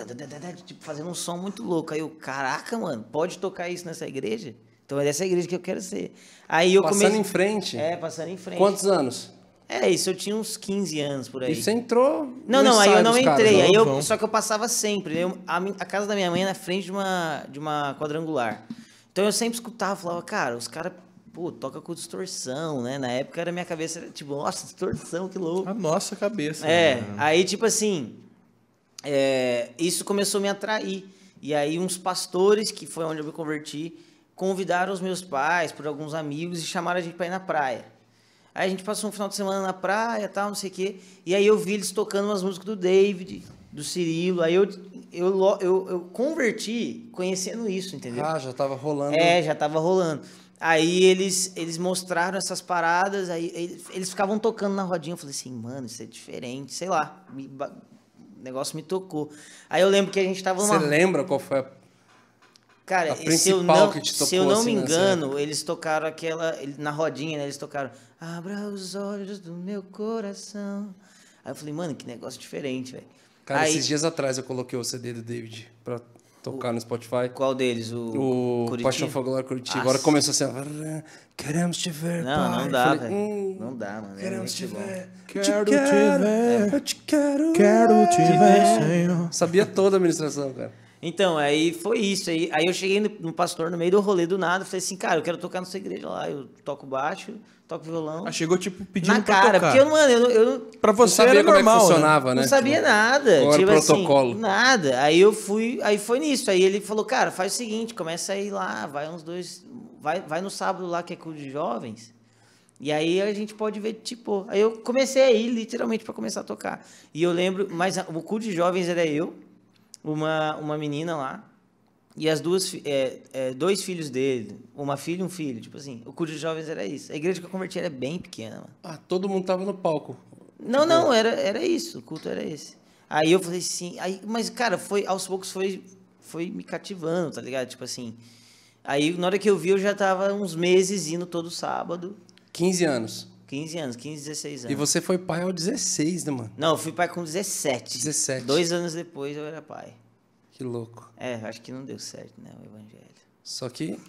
tipo, fazendo um som muito louco. Aí eu, caraca, mano, pode tocar isso nessa igreja? Então é dessa igreja que eu quero ser. Aí eu passando comecei... em frente? É, passando em frente. Quantos anos? É, isso eu tinha uns 15 anos por aí. E você entrou? Não, não, aí eu não entrei. aí eu, só que eu passava sempre. Eu, a, a, casa da minha mãe era é na frente de uma, de uma quadrangular. Então eu sempre escutava, falava, cara, os caras, pô, toca com distorção, né? Na época era minha cabeça, tipo, nossa, distorção, que louco. A nossa cabeça. É, é, aí tipo assim, é, isso começou a me atrair. E aí uns pastores, que foi onde eu me converti, convidaram os meus pais, por alguns amigos, e chamaram a gente para ir na praia. Aí a gente passou um final de semana na praia, tal, não sei o quê. E aí eu vi eles tocando umas músicas do David, do Cirilo. Aí eu, eu, eu, eu converti conhecendo isso, entendeu? Ah, já tava rolando. É, já tava rolando. Aí eles, eles mostraram essas paradas, aí eles, eles ficavam tocando na rodinha. Eu falei assim, mano, isso é diferente, sei lá. Me, o negócio me tocou. Aí eu lembro que a gente tava numa... Você lembra qual foi a Cara, se eu não, se eu não assim, me engano, eles tocaram aquela. Na rodinha, né? Eles tocaram. Abra os olhos do meu coração. Aí eu falei, mano, que negócio diferente, velho. Cara, Aí, esses dias atrás eu coloquei o CD do David pra tocar o, no Spotify. Qual deles? O, o Curitiba? Paixão Fogolar Curitiba. Agora começou assim, queremos te ver, Não, pai. não dá, velho. Hum, não dá, mano. É queremos é te ver. Quero te ver. Eu te quero, quero te ver, Senhor. Sabia toda a administração, cara. Então, aí foi isso. Aí, aí eu cheguei no, no, pastor no meio do rolê do nada, falei assim, cara, eu quero tocar nessa igreja lá. Eu toco baixo, toco violão. Aí ah, chegou tipo pedindo na cara, tocar. porque eu, mano, eu, Pra você eu como é normal, é funcionava, né? Não sabia tipo, nada. Tipo, assim, protocolo. Assim, nada. Aí eu fui, aí foi nisso. Aí ele falou, cara, faz o seguinte, começa a ir lá, vai uns dois, vai, vai no sábado lá que é culto de jovens. E aí a gente pode ver, tipo, aí eu comecei a ir literalmente para começar a tocar. E eu lembro, mas o culto de jovens era eu, uma, uma menina lá, e as duas, é, é, dois filhos dele, uma filha e um filho, tipo assim, o curso de jovens era isso. A igreja que eu converti era bem pequena, mano. Ah, todo mundo tava no palco. Não, tipo... não, era, era isso, o culto era esse. Aí eu falei sim aí, mas cara, foi, aos poucos foi, foi me cativando, tá ligado? Tipo assim, aí na hora que eu vi eu já tava uns meses indo todo sábado. 15 anos. 15 anos, 15, 16 anos. E você foi pai aos 16, né, mano? Não, eu fui pai com 17. 17. Dois anos depois eu era pai. Que louco. É, acho que não deu certo, né, o evangelho. Só que.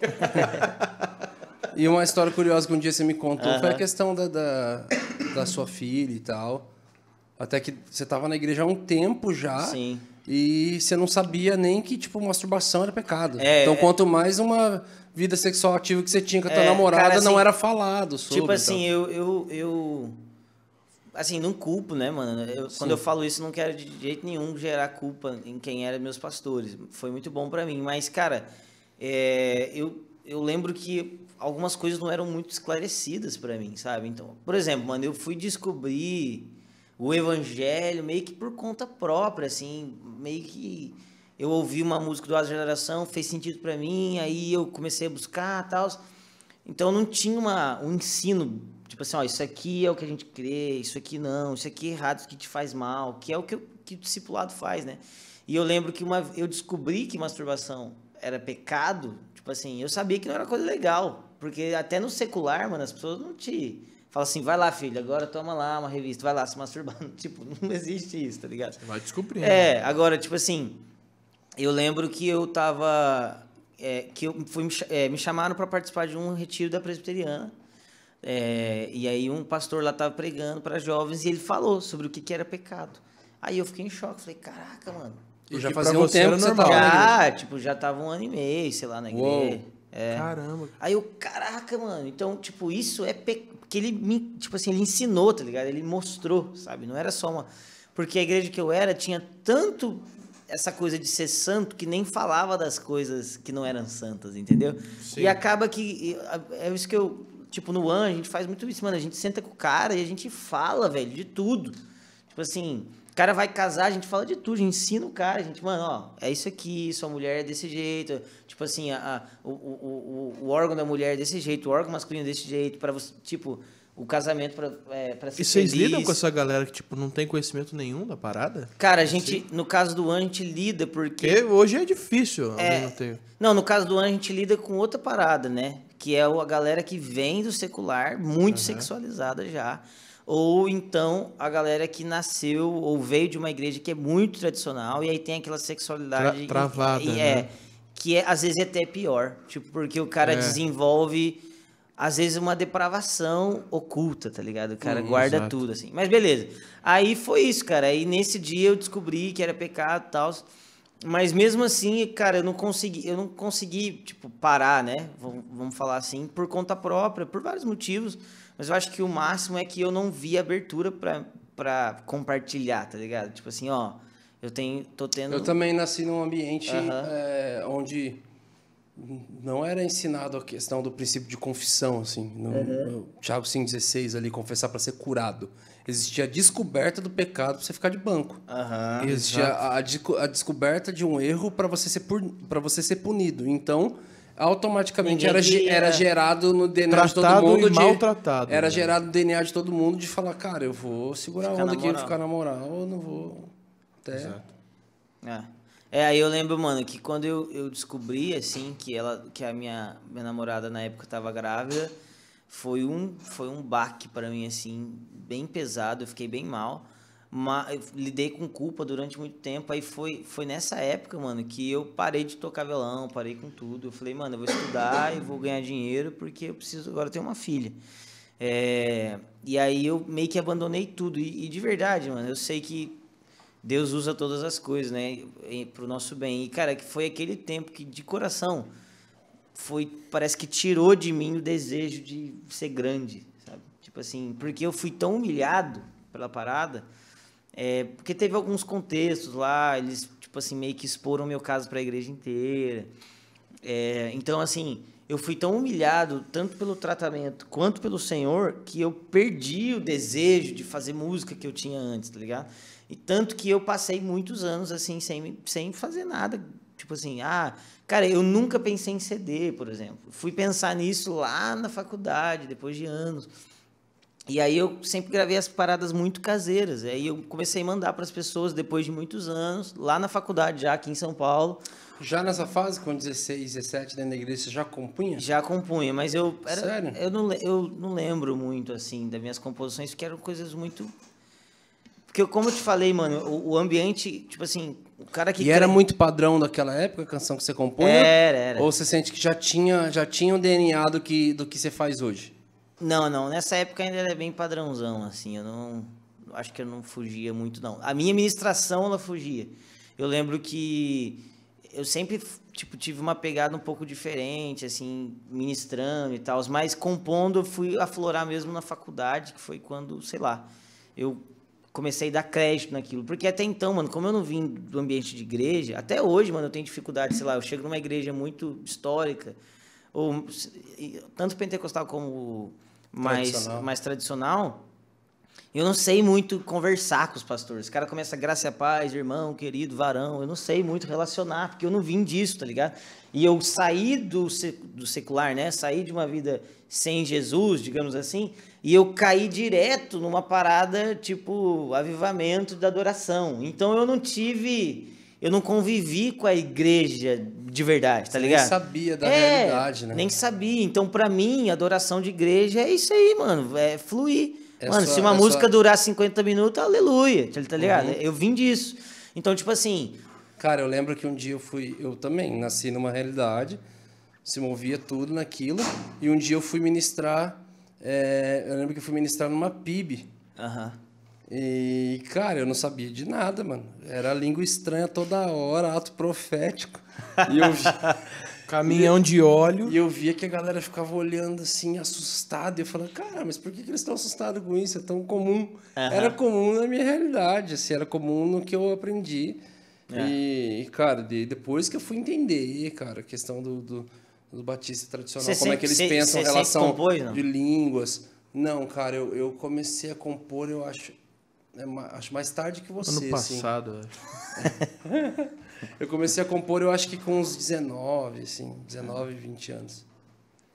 <laughs> e uma história curiosa que um dia você me contou uh -huh. foi a questão da, da, da, sua filha e tal. Até que você tava na igreja há um tempo já. Sim. E você não sabia nem que, tipo, masturbação era pecado. É, então, é. quanto mais uma vida sexual ativa que você tinha com a tua é, namorada cara, assim, não era falado sobre. Tipo assim, então. eu, eu, eu, Assim, não culpo, né, mano? Eu, quando eu falo isso, não quero de jeito nenhum gerar culpa em quem eram meus pastores. Foi muito bom para mim. Mas, cara, é, eu, eu lembro que algumas coisas não eram muito esclarecidas para mim, sabe? Então, por exemplo, mano, eu fui descobrir o evangelho meio que por conta própria, assim, meio que eu ouvi uma música do Asa Geração, fez sentido para mim, aí eu comecei a buscar tal. Então não tinha uma, um ensino, tipo assim, ó, isso aqui é o que a gente crê, isso aqui não, isso aqui é errado, isso aqui te faz mal, que é o que, que o discipulado faz, né? E eu lembro que uma, eu descobri que masturbação era pecado, tipo assim, eu sabia que não era coisa legal, porque até no secular, mano, as pessoas não te... Fala assim, vai lá, filho, agora toma lá uma revista, vai lá se masturbando. <laughs> tipo, não existe isso, tá ligado? Você vai descobrir. É, agora, tipo assim, eu lembro que eu tava. É, que eu fui, é, me chamaram para participar de um retiro da presbiteriana. É, e aí um pastor lá estava pregando para jovens e ele falou sobre o que, que era pecado. Aí eu fiquei em choque, falei, caraca, mano. Eu já fazia um tempo que normal. Né? Já, ah, tipo, já tava um ano e meio, sei lá, na igreja. É. Caramba. Aí eu, caraca, mano, então, tipo, isso é pecado. porque ele me, tipo assim, ele ensinou, tá ligado? Ele mostrou, sabe? Não era só uma porque a igreja que eu era tinha tanto essa coisa de ser santo que nem falava das coisas que não eram santas, entendeu? Sim. E acaba que. É isso que eu. Tipo, no One, a gente faz muito isso, mano. A gente senta com o cara e a gente fala, velho, de tudo. Tipo assim, o cara vai casar, a gente fala de tudo, a gente ensina o cara, a gente, mano, ó, é isso aqui, sua mulher é desse jeito, tipo assim, a, a o, o, o, órgão da mulher é desse jeito, o órgão masculino é desse jeito, para você, tipo, o casamento para é, pra ser E vocês lidam com essa galera que, tipo, não tem conhecimento nenhum da parada? Cara, a gente, no caso do ano a gente lida porque... hoje é difícil. É... tem Não, no caso do ano a gente lida com outra parada, né? Que é a galera que vem do secular, muito uhum. sexualizada já. Ou então a galera que nasceu ou veio de uma igreja que é muito tradicional e aí tem aquela sexualidade... Tra travada, e, e né? é, Que é, às vezes, é até pior. Tipo, porque o cara é. desenvolve às vezes uma depravação oculta, tá ligado? O cara hum, guarda exato. tudo, assim. Mas beleza. Aí foi isso, cara. Aí nesse dia eu descobri que era pecado e tal. Mas mesmo assim, cara, eu não consegui, eu não consegui, tipo, parar, né? Vom, vamos falar assim, por conta própria, por vários motivos. Mas eu acho que o máximo é que eu não vi abertura pra, para compartilhar, tá ligado? Tipo assim, ó, eu tenho, tô tendo. Eu também nasci num ambiente uhum. é, onde não era ensinado a questão do princípio de confissão, assim. no uhum. Tiago 5,16 ali, confessar para ser curado. Existia a descoberta do pecado para você ficar de banco. Uhum, Existia a, a, descoberta de um erro para você, ser você ser punido. Então, automaticamente era, era, gerado no DNA Tratado de todo mundo. E de, maltratado. Era né? gerado no DNA de todo mundo de falar, cara, eu vou segurar a onda aqui, e ficar na moral, eu não vou. Até. Exato. É. É, aí eu lembro, mano, que quando eu, eu descobri, assim, que ela, que a minha, minha namorada na época tava grávida, foi um, foi um baque para mim, assim, bem pesado, eu fiquei bem mal. Mas, lidei com culpa durante muito tempo, aí foi, foi nessa época, mano, que eu parei de tocar violão, parei com tudo. Eu falei, mano, eu vou estudar e vou ganhar dinheiro porque eu preciso agora ter uma filha. É, e aí eu meio que abandonei tudo. E, e de verdade, mano, eu sei que Deus usa todas as coisas, né, para o nosso bem. E cara, que foi aquele tempo que de coração foi, parece que tirou de mim o desejo de ser grande, sabe? Tipo assim, porque eu fui tão humilhado pela parada, é, porque teve alguns contextos lá, eles tipo assim meio que exporam meu caso para a igreja inteira. É, então assim, eu fui tão humilhado, tanto pelo tratamento quanto pelo Senhor, que eu perdi o desejo de fazer música que eu tinha antes, tá ligado? E tanto que eu passei muitos anos assim, sem, sem fazer nada. Tipo assim, ah, cara, eu nunca pensei em CD, por exemplo. Fui pensar nisso lá na faculdade, depois de anos. E aí eu sempre gravei as paradas muito caseiras. E aí eu comecei a mandar para as pessoas depois de muitos anos, lá na faculdade, já aqui em São Paulo. Já nessa fase, com 16, 17, dentro da igreja, você já compunha? Já compunha, mas eu. Era, Sério? Eu não, eu não lembro muito, assim, das minhas composições, porque eram coisas muito porque, como eu te falei, mano, o, o ambiente, tipo assim, o cara que. E era muito padrão daquela época a canção que você compõe? Era, era. Ou você sente que já tinha, já tinha o DNA do que, do que você faz hoje? Não, não. Nessa época ainda era bem padrãozão, assim. Eu não. Acho que eu não fugia muito, não. A minha administração, ela fugia. Eu lembro que eu sempre tipo tive uma pegada um pouco diferente assim ministrando e tal mas compondo eu fui aflorar mesmo na faculdade que foi quando sei lá eu comecei a dar crédito naquilo. Porque até então, mano, como eu não vim do ambiente de igreja, até hoje, mano, eu tenho dificuldade, sei lá, eu chego numa igreja muito histórica, ou tanto pentecostal como mais tradicional. mais tradicional, eu não sei muito conversar com os pastores. O cara começa graça e paz, irmão, querido, varão. Eu não sei muito relacionar, porque eu não vim disso, tá ligado? E eu saí do, do secular, né? Saí de uma vida sem Jesus, digamos assim, e eu caí direto numa parada tipo avivamento da adoração. Então eu não tive. Eu não convivi com a igreja de verdade, tá Você ligado? Nem sabia da é, realidade, né? Nem sabia. Então, para mim, adoração de igreja é isso aí, mano. É fluir. É mano, se uma é música durar 50 minutos, aleluia. Tá ligado? Uhum. Eu vim disso. Então, tipo assim. Cara, eu lembro que um dia eu fui. Eu também nasci numa realidade, se movia tudo naquilo. E um dia eu fui ministrar é, eu lembro que eu fui ministrar numa PIB. Uhum. E, cara, eu não sabia de nada, mano. Era língua estranha toda hora, ato profético. E eu vi... <laughs> Caminhão de óleo. E eu via que a galera ficava olhando assim, assustada. E eu falava, cara, mas por que, que eles estão assustados com isso? É tão comum. Uhum. Era comum na minha realidade, assim, era comum no que eu aprendi. É. E, cara, depois que eu fui entender, cara, a questão do, do os batistas tradicional, como sempre, é que eles pensam em relação compôs, de línguas. Não, cara, eu, eu comecei a compor, eu acho, é, acho mais tarde que você. Ano assim. passado, assim. <laughs> eu comecei a compor, eu acho que com uns 19, assim, 19, 20 anos.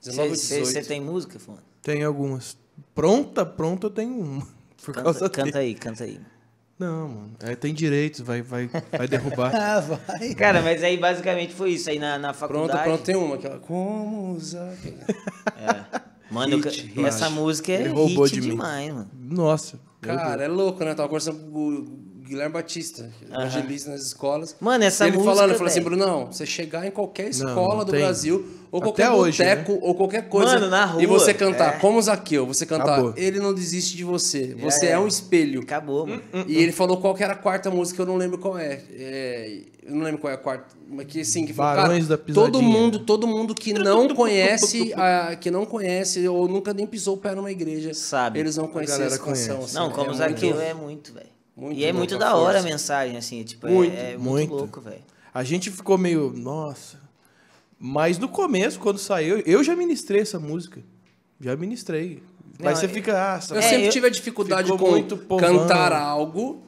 19 cê, Você tem música, Fone? Tem algumas. Pronta, pronta eu tenho uma. <laughs> Por canta, causa canta aí, canta aí. Não, mano. É, tem direitos, vai, vai, vai derrubar. <laughs> ah, vai. Cara, mas aí basicamente foi isso. Aí na, na faculdade. Pronto, pronto, tem uma. Aquela, como usar. É. Mano, hit, eu, essa música é hit de demais, mim. mano. Nossa. Cara, é louco, né? Eu tava conversando com o Guilherme Batista, evangelista uhum. nas escolas. Mano, essa ele música. Ele falando, ele falou assim, Bruno, não, você chegar em qualquer escola não, do Brasil, ou Até qualquer hoje, boteco, né? ou qualquer coisa. Mano, na rua. E você cantar, é. como Zaqueu, você cantar, Acabou. ele não desiste de você, você é, é um espelho. Acabou, mano. e hum, hum, hum. ele falou qual era a quarta música, eu não lembro qual é. é eu não lembro qual é a quarta, mas que assim, que falou, Barões cara, da pisadinha. todo mundo, todo mundo que não <laughs> conhece, a, que não conhece ou nunca nem pisou o pé numa igreja, sabe? Eles vão conhecer a, canção. Assim, não, é como Zaqueu é muito, velho. Muito e é muito da hora força. a mensagem, assim, é tipo, é- muito, é, é muito, muito. louco, velho. A gente ficou meio, nossa. Mas no começo, quando saiu, eu já ministrei essa música. Já ministrei. Mas Não, você fica, ah, é, Eu é, sempre eu, tive a dificuldade com muito cantar algo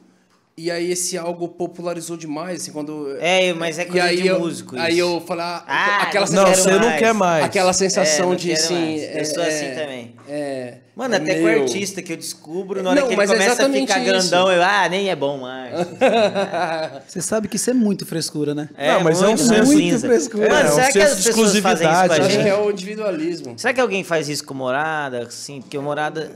e aí esse algo popularizou demais, assim, quando... É, mas é coisa de eu, músico Aí isso. eu falar ah, aquela não, sensação... Não, você não quer mais. Aquela sensação é, de, assim... eu sou é, assim é, também. É... Mano, é até com o artista que eu descubro, na hora não, que ele é começa a ficar isso. grandão, eu, ah, nem é bom mais. <laughs> você sabe que isso é muito frescura, né? É, não, mas muito, é um senso muito frescura. Mano, é, será um que as Acho que é o individualismo. Será que alguém faz isso com morada, assim? Porque o morada...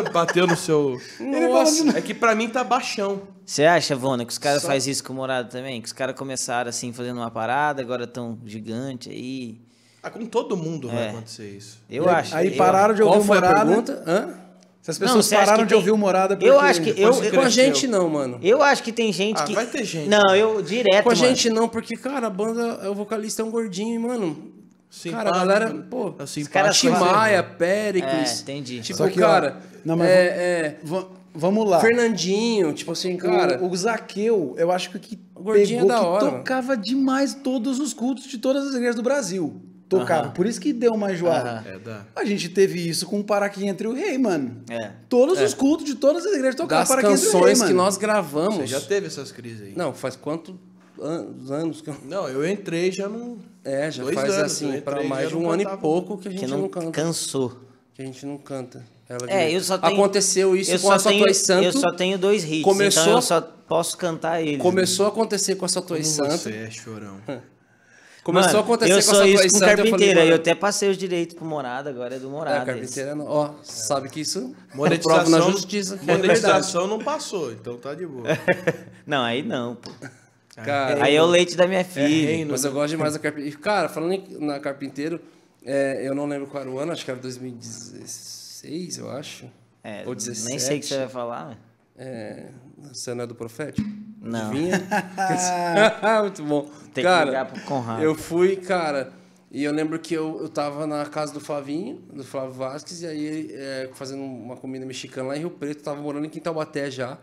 <laughs> Bateu no seu. Nossa, é que pra mim tá baixão. Você acha, Vona, que os caras Só... fazem isso com o morado também? Que os caras começaram assim, fazendo uma parada, agora tão gigante aí. Ah, com todo mundo é. vai acontecer isso. Eu e acho. Aí eu... pararam de ouvir o morada. pergunta? Hã? Se as pessoas não, pararam de tem... ouvir o Morada é porque... Eu acho que... Eu, com a gente não, mano. Eu acho que tem gente ah, que... vai ter gente. Não, né? eu direto, Com a mano. gente não, porque, cara, a banda... O vocalista é um gordinho, mano. cara, a galera... Pô, assim, é Timaya, Péricles... É, entendi. Tipo, Só que, cara... Ó, não, mas é, vamos... É... Vamos lá. Fernandinho, tipo assim, cara. O, o Zaqueu, eu acho que o que Gordinho é pegou, é que hora, tocava demais todos os cultos de todas as igrejas do Brasil. Tocava. Uh -huh. Por isso que deu uma enjoada. Uh -huh. É, a gente teve isso com o Paraquim Entre o Rei, mano. É. Todos é. os cultos de todas as igrejas tocavam Paraquim Entre o Rei, mano. canções que nós gravamos. Você já teve essas crises aí? Não, faz quantos anos que eu... Não, eu entrei já não... É, já Dois faz anos, assim, para mais de um ano e pouco que a gente que não, não canta. Cansou. Que a gente não canta. Ela é, eu só tenho, aconteceu isso com a sua tenho, Santo. Eu só tenho dois hits, começou, então eu só posso cantar ele. Começou a né? acontecer com a sua Como Santo. Você é chorão. <laughs> Começou Mano, a acontecer com a sua isso com Santa, carpinteira. Eu, falei, eu, até passei os direitos pro Morada, agora é do Morada. É, carpinteira, é não, ó, sabe que isso é. <laughs> monetização, prova na justiça. É monetização é não passou, então tá de boa. <laughs> não, aí não, pô. Cara, aí é o leite da minha filha. É reino, né? mas eu gosto demais da carpinteira. Cara, falando na carpinteiro, é, eu não lembro qual era o ano, acho que era 2016. 16, eu acho. É, ou 17. Nem sei o que você vai falar. Né? É, você não é do profético? Não. Vinha? <laughs> Muito bom. Tem cara, que ligar pro Conrado. Eu fui, cara, e eu lembro que eu, eu tava na casa do Flavinho, do Flávio Vasquez, e aí é, fazendo uma comida mexicana lá em Rio Preto, tava morando em Quintalbaté já.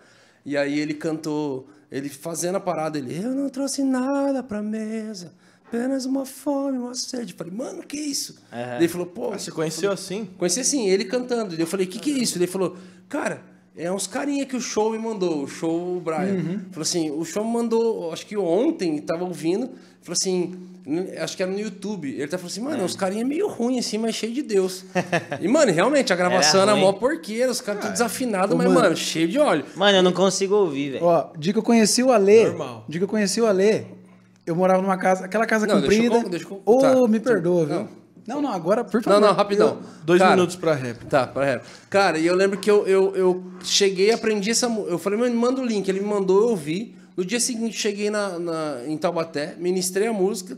E aí ele cantou, ele fazendo a parada, ele, eu não trouxe nada pra mesa apenas uma fome, uma sede. falei, mano, que isso? É. Ele falou, pô. Ah, você conheceu falei, assim? Conheci assim, ele cantando. Eu falei, que que é isso? Ele falou, cara, é uns carinha que o show me mandou, o show o Brian. Uhum. Falou assim, o show me mandou, acho que ontem, tava ouvindo, falou assim, acho que era no YouTube. Ele tá falando assim, mano, é. os ah. carinha meio ruim assim, mas cheio de Deus. <laughs> e, mano, realmente, a gravação era, era mó porqueira, os caras ah, tudo mas, mano, mano, cheio de óleo. Mano, eu não consigo ouvir, velho. Ó, de que eu conheci o Alê, de que eu conheci o Alê, eu morava numa casa, aquela casa não, comprida. Deixa eu, Ô, oh, tá, me perdoa, tá, viu? Não. não. agora, por favor. Não, não, rapidão. Eu, dois cara, minutos pra rap. Tá, pra rap. Cara, e eu lembro que eu, eu, eu cheguei, aprendi essa. Eu falei, mano, manda o link. Ele me mandou, eu vi. No dia seguinte, cheguei na, na, em Taubaté, ministrei a música.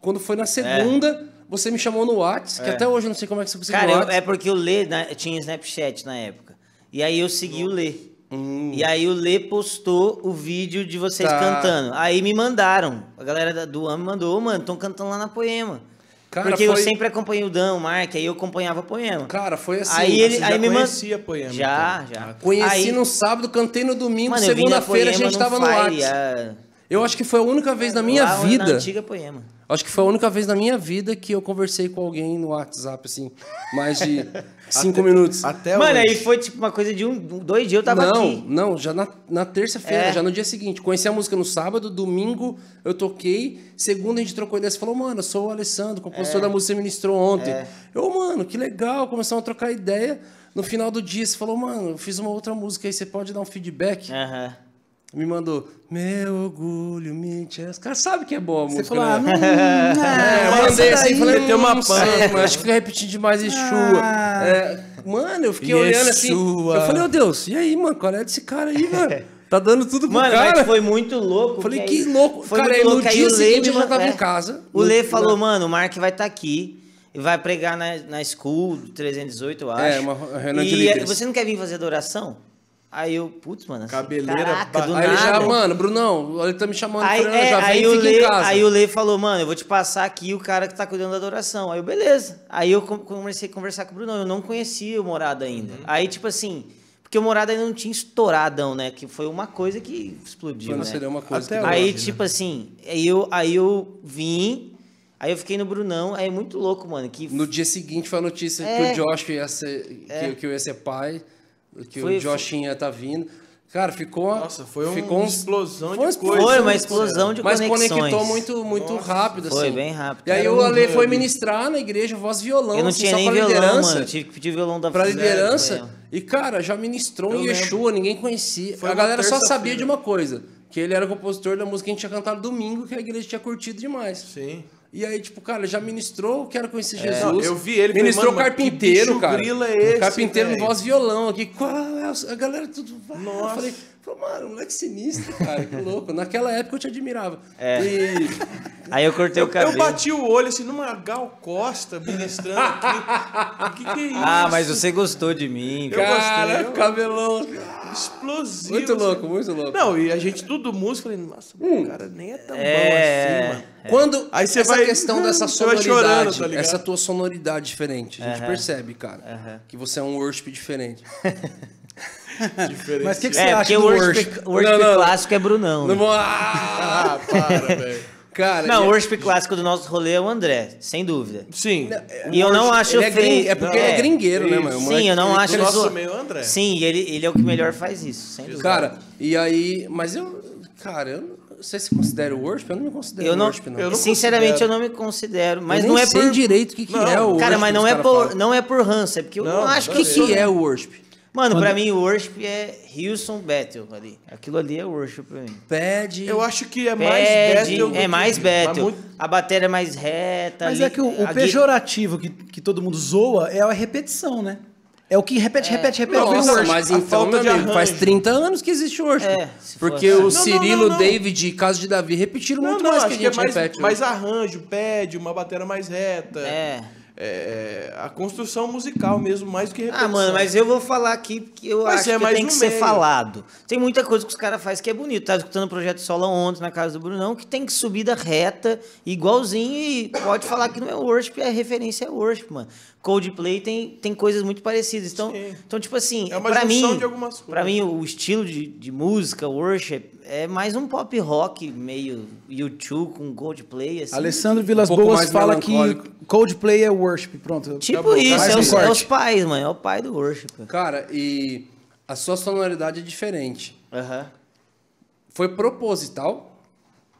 Quando foi na segunda, é. você me chamou no Whats, é. que até hoje eu não sei como é que você conseguiu. Cara, é porque o Lê né, tinha Snapchat na época. E aí eu segui o Lê. Hum. E aí o Lê postou o vídeo de vocês tá. cantando. Aí me mandaram. A galera do AME mandou, mano, estão cantando lá na Poema. Cara, Porque foi... eu sempre acompanhei o Dan, o Mark, aí eu acompanhava Poema. Cara, foi assim. Aí ele, já aí me conhecia man... Poema. Já, então. já. Conheci aí... no sábado, cantei no domingo, segunda-feira a gente tava no WhatsApp. É. Eu acho que foi a única vez na minha Lá vida. Na antiga poema. Acho que foi a única vez na minha vida que eu conversei com alguém no WhatsApp, assim, mais de <laughs> cinco até, minutos. Até Mano, hoje. aí foi tipo uma coisa de um, dois dias eu tava não, aqui. Não, não, já na, na terça-feira, é. já no dia seguinte. Conheci a música no sábado, domingo eu toquei, segunda a gente trocou ideia. Você falou, mano, eu sou o Alessandro, compositor é. da música que você ministrou ontem. É. Eu, mano, que legal, começamos a trocar ideia. No final do dia você falou, mano, eu fiz uma outra música aí, você pode dar um feedback? Aham. Uh -huh me mandou, meu orgulho, me Os caras sabe que é boa a música. Você falou, né? hum, <laughs> é, eu mandei assim, falei, tem uma panca, acho que fica repetindo demais chua Ah. É, mano, eu fiquei é olhando assim. Eu falei, meu oh, Deus, e aí, mano, qual é desse cara aí, mano? <laughs> Tá dando tudo pro mano, cara. foi muito louco. Falei, que, aí, louco. Foi cara, muito louco. no aí dia o Lê já tava é. em casa. O Lê falou, mano, o Mark vai estar tá aqui e vai pregar na, na school 318, eu é, acho. É, uma reunião de E você não quer vir fazer adoração? Aí eu, putz, mano. Assim, Cabeleira, caraca, do aí nada. Ele já, mano, Brunão, ele tá me chamando aí, pra, é, já aí vem, o Lê, Aí o Lê falou, mano, eu vou te passar aqui o cara que tá cuidando da adoração. Aí eu, beleza. Aí eu comecei a conversar com o Brunão, eu não conhecia o Morada ainda. Uhum. Aí, tipo assim, porque o Morada ainda não tinha estouradão, né? Que foi uma coisa que explodiu, Quando né? uma coisa. Até que... Aí, hoje, né? tipo né? assim, aí eu, aí eu vim, Aí eu fiquei no Brunão, aí é muito louco, mano. Que... No dia seguinte foi a notícia é, que o Josh ia ser. É. Que, que, eu ia ser pai que foi, o Joshinha tá vindo. Cara, ficou. Nossa, foi ficou uma explosão de coisas. Foi uma explosão de Mas conexões. Mas conectou muito, muito Nossa, rápido, foi, assim. Foi bem rápido. E aí o Ale foi ministrar na igreja voz violão. Eu não assim, tinha nem violão, liderança, mano. Tive que pedir violão da Pra liderança. E, cara, já ministrou em Yeshua, ninguém conhecia. Foi a galera só sabia de uma coisa: que ele era compositor da música que a gente tinha cantado domingo, que a igreja tinha curtido demais. Sim. E aí, tipo, cara, já ministrou, quero conhecer é. Jesus. É, eu vi ele. Ministrou o carpinteiro, cara. é esse, carpinteiro véio? voz violão aqui. Qual é a galera tudo. Nossa. Eu falei, Pô, mano, moleque sinistro, cara, que louco. Naquela época eu te admirava. É. E... <laughs> Aí eu cortei eu, o cabelo. Eu bati o olho assim numa Gal Costa ministrando aqui. <laughs> O que, que é isso? Ah, mas você gostou de mim. Eu gostei. Eu... cabelão. Assim, explosivo. Muito assim. louco, muito louco. Não, e a gente, tudo músico, falei, nossa, hum. cara, nem é tão é... bom assim, mano. É. Quando Aí você essa vai, questão hum, dessa sonoridade, chorando, tá essa tua sonoridade diferente, a gente uh -huh. percebe, cara, uh -huh. que você é um worship diferente. <laughs> Mas o que, que, é, você é, acha do worship? O worship não, não, clássico não. é Brunão. Né? Não Ah, para, <laughs> velho. Cara, não, o worship clássico do nosso rolê é o André, sem dúvida. Sim. E eu não acho ele é, gring, é porque é é. Né, não, ele é gringueiro, é né, mano? Sim, eu não acho. Nosso meio André. Sim, ele, ele é o que melhor faz isso, sem dúvida. Cara, e aí. Mas eu. Cara, eu você se considera o worship? Eu não me considero eu não, worship, não. Eu não Sinceramente, considero. eu não me considero. Mas não é por direito o que, que não, é o worship. É cara, mas não é, por, não é por Hans é porque eu não, acho que. O que, que é o worship? Mano, para pra mim, o worship é Hilson Battle ali. Aquilo ali é worship pra mim. Pede. Eu acho que é mais Battle. É mais é que... Battle. Muito... A bateria é mais reta. Mas ali, é que o, pejorativo que, que todo mundo zoa é a repetição, né? É o que repete, é. repete, repete. Nossa, mas então, meu amigo, faz 30 anos que existe worship. É, porque assim. o não, Cirilo, não, não, David e Caso de Davi repetiram muito mais que a é gente é mais, repete. Né? Mais arranjo, pede, uma bateria mais reta. É. É, é, a construção musical mesmo, mais do que reprodução. Ah, mano, mas eu vou falar aqui porque eu mas acho é que tem que meio. ser falado. Tem muita coisa que os caras fazem que é bonito. Tava escutando o projeto Sola ontem na casa do Brunão, que tem que subida reta, igualzinho, e pode falar que não é worship, é a referência é worship, mano. Coldplay tem, tem coisas muito parecidas. Então, então tipo assim, é para mim, para mim o estilo de, de música worship é mais um pop rock meio YouTube com Coldplay. Assim. Alessandro Vilas um Boas fala que Coldplay é worship. Pronto. Tipo isso, é, os, é os pais, mano. É o pai do worship. Cara, e a sua sonoridade é diferente. Uhum. Foi proposital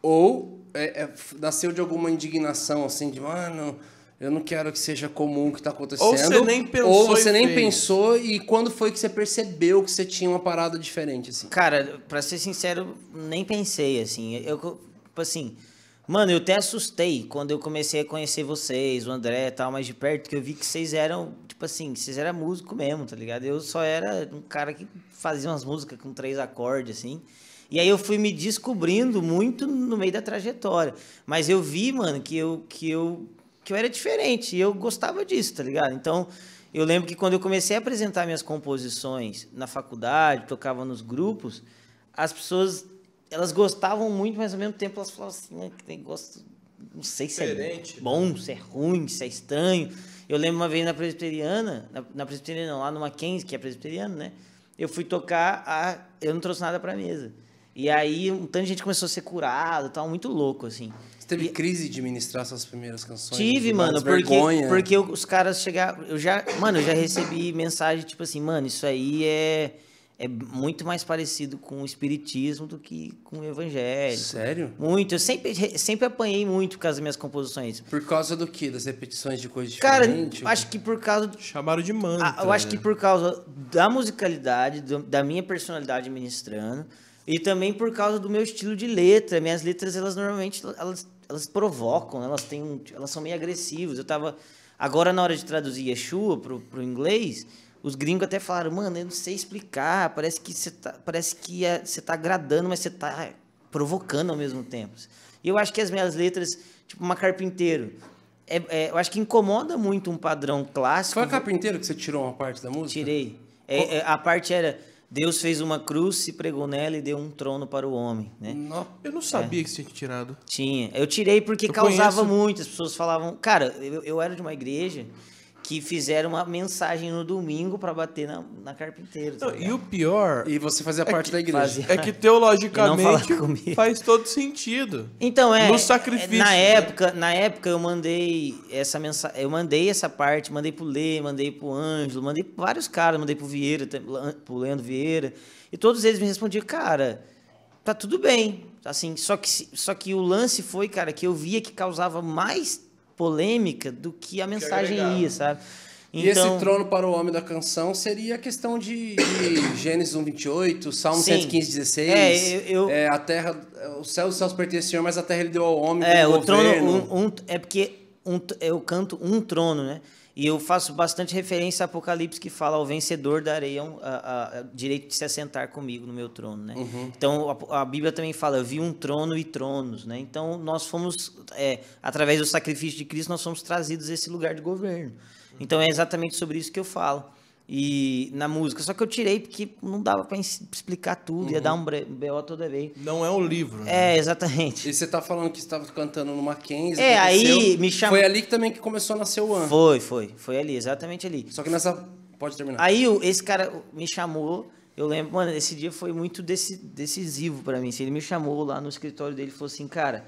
ou é, é, nasceu de alguma indignação, assim, de mano. Ah, eu não quero que seja comum o que está acontecendo. Ou você nem pensou. Ou você nem fez. pensou e quando foi que você percebeu que você tinha uma parada diferente, assim? Cara, pra ser sincero, nem pensei, assim. Eu, tipo assim, mano, eu até assustei quando eu comecei a conhecer vocês, o André e tal, mais de perto, que eu vi que vocês eram, tipo assim, vocês eram músico mesmo, tá ligado? Eu só era um cara que fazia umas músicas com três acordes, assim. E aí eu fui me descobrindo muito no meio da trajetória. Mas eu vi, mano, que eu. Que eu que eu era diferente. E eu gostava disso, tá ligado? Então, eu lembro que quando eu comecei a apresentar minhas composições na faculdade, tocava nos grupos, as pessoas elas gostavam muito, mas ao mesmo tempo elas falavam assim, negócio, não sei se é Diferente, é bom, né? se é ruim, se é estranho. Eu lembro uma vez na presbiteriana, na, na presbiteriana não, lá no Mackenzie, que é presbiteriano, né? Eu fui tocar, a, eu não trouxe nada pra mesa. E aí um tanto de gente começou a ser curado, tal, muito louco, assim teve crise de ministrar suas primeiras canções? Tive, mano, porque, vergonha. porque os caras chegaram. Eu já, mano, eu já recebi mensagem tipo assim, mano, isso aí é, é muito mais parecido com o espiritismo do que com o evangelho. Sério? Muito. Eu sempre, sempre apanhei muito por causa das minhas composições. Por causa do quê? Das repetições de coisas Cara, diferentes? Cara, acho que por causa. Chamaram de mano ah, eu acho que né? por causa da musicalidade, do, da minha personalidade ministrando. E também por causa do meu estilo de letra. Minhas letras, elas normalmente elas elas provocam, elas têm um, elas são meio agressivas. Eu tava agora na hora de traduzir Yeshua pro, pro inglês, os gringos até falaram: "Mano, eu não sei explicar, parece que você tá, parece que você é, tá agradando, mas você tá provocando ao mesmo tempo". E eu acho que as minhas letras, tipo uma carpinteiro, é, é, eu acho que incomoda muito um padrão clássico. Foi a carpinteiro que você tirou uma parte da música? Tirei. É, é a parte era Deus fez uma cruz, se pregou nela e deu um trono para o homem, né? Não, eu não sabia é. que você tinha tirado. Tinha. Eu tirei porque eu causava conheço. muito. As pessoas falavam... Cara, eu, eu era de uma igreja que fizeram uma mensagem no domingo para bater na, na carpinteira. Tá e o pior. E você fazia é parte que, da igreja. Fazia, é que teologicamente <laughs> faz todo sentido. Então é. No é, sacrifício. Na né? época, na época eu mandei essa mensagem, eu mandei essa parte, mandei pro Lê, mandei pro Ângelo, mandei pro vários caras, mandei pro Vieira, pro Leandro Vieira, e todos eles me respondiam, cara, tá tudo bem. Assim, só que só que o lance foi, cara, que eu via que causava mais polêmica do que a mensagem que ia, sabe? Então... E esse então trono para o homem da canção seria a questão de, de <coughs> Gênesis 1, 28, Salmo 115, 16. É, eu, eu... É, a terra, o céu dos céus pertence ao Senhor, mas a terra ele deu ao homem. É, o governo. trono. Um, um, é porque um, eu canto um trono, né? E eu faço bastante referência a Apocalipse que fala ao vencedor darei um, a, a, direito de se assentar comigo no meu trono, né? Uhum. Então a, a, Bíblia também fala eu vi um trono e tronos, né? Então nós fomos é, através do sacrifício de Cristo nós somos trazidos a esse lugar de governo. Uhum. Então é exatamente sobre isso que eu falo e na música. Só que eu tirei porque não dava para explicar tudo, uhum. ia dar um BO toda vez. Não é o livro. Né? É, exatamente. E você tá falando que estava cantando no Mackenzie. É, aí me chamou. Foi ali que também que começou a nascer o ano. Foi, foi, foi ali, exatamente ali. Só que nessa pode terminar. Aí esse cara me chamou, eu lembro, mano, esse dia foi muito decisivo para mim. Assim, ele me chamou lá no escritório dele e falou assim, cara,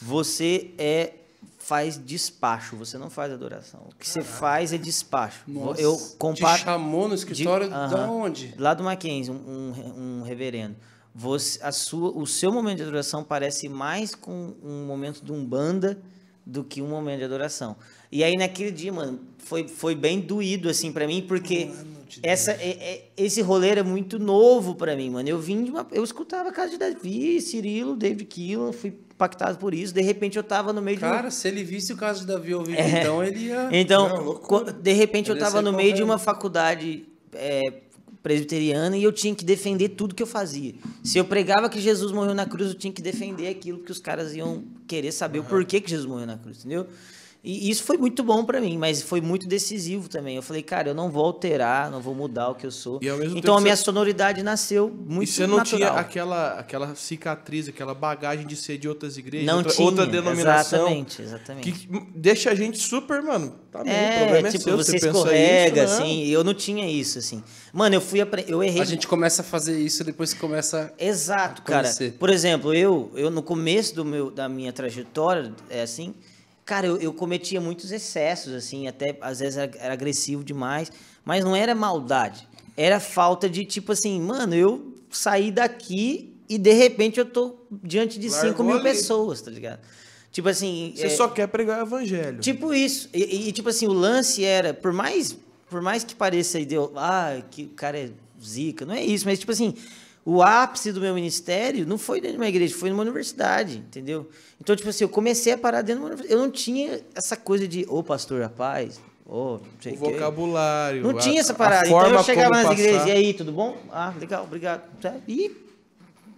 você é faz despacho, você não faz adoração. O que Caraca. você faz é despacho. Nossa. Eu comparo. Te chamou no escritório de, uh -huh, da onde? Lá do Mackenzie, um, um, um reverendo. Você, a sua, o seu momento de adoração parece mais com um momento de umbanda do que um momento de adoração. E aí naquele dia, mano, foi, foi bem doído assim para mim, porque mano, essa, é, é, esse rolê era muito novo para mim, mano. Eu vim de uma eu escutava a Casa de Davi, Cirilo, David Keelan, fui impactado por isso. De repente eu tava no meio Cara, de. Cara, se ele visse o caso da Davi é. então ele ia. Então, é de repente ele eu tava no meio de uma faculdade. É, presbiteriana e eu tinha que defender tudo que eu fazia. Se eu pregava que Jesus morreu na cruz, eu tinha que defender aquilo que os caras iam querer saber uhum. o porquê que Jesus morreu na cruz, entendeu? E isso foi muito bom para mim, mas foi muito decisivo também. Eu falei, cara, eu não vou alterar, não vou mudar o que eu sou. então a minha você... sonoridade nasceu muito natural. E você não natural. tinha aquela, aquela cicatriz, aquela bagagem de ser de outras igrejas, não outra, tinha, outra denominação. Exatamente, exatamente. Que deixa a gente super, mano, tá bem, é, o problema é tipo, seu, você, você escorrega, isso, né? assim, eu não tinha isso, assim. Mano, eu fui, eu errei. A gente começa a fazer isso depois que começa Exato, cara. Por exemplo, eu, eu no começo do meu, da minha trajetória, é assim... Cara, eu, eu cometia muitos excessos, assim, até às vezes era, era agressivo demais, mas não era maldade. Era falta de tipo assim, mano, eu saí daqui e de repente eu tô diante de 5 mil ali. pessoas, tá ligado? Tipo assim. Você é, só quer pregar o evangelho. Tipo isso. E, e, tipo assim, o lance era, por mais, por mais que pareça deu, ah, que o cara é zica, não é isso, mas tipo assim, o ápice do meu ministério não foi dentro de uma igreja, foi numa universidade, entendeu? Então, tipo assim, eu comecei a parar dentro de uma universidade. Eu não tinha essa coisa de, ô oh, pastor, rapaz, Oh, o vocabulário. Não a, tinha essa parada. Então eu chegava nas passar. igrejas, e aí, tudo bom? Ah, legal, obrigado. E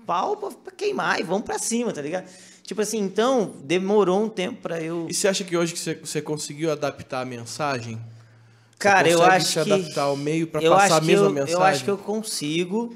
pau pra queimar, e vamos pra cima, tá ligado? Tipo assim, então demorou um tempo pra eu. E você acha que hoje que você, você conseguiu adaptar a mensagem? Cara, eu acho que. adaptar ao meio pra eu passar a mesma mensagem? Eu acho que eu consigo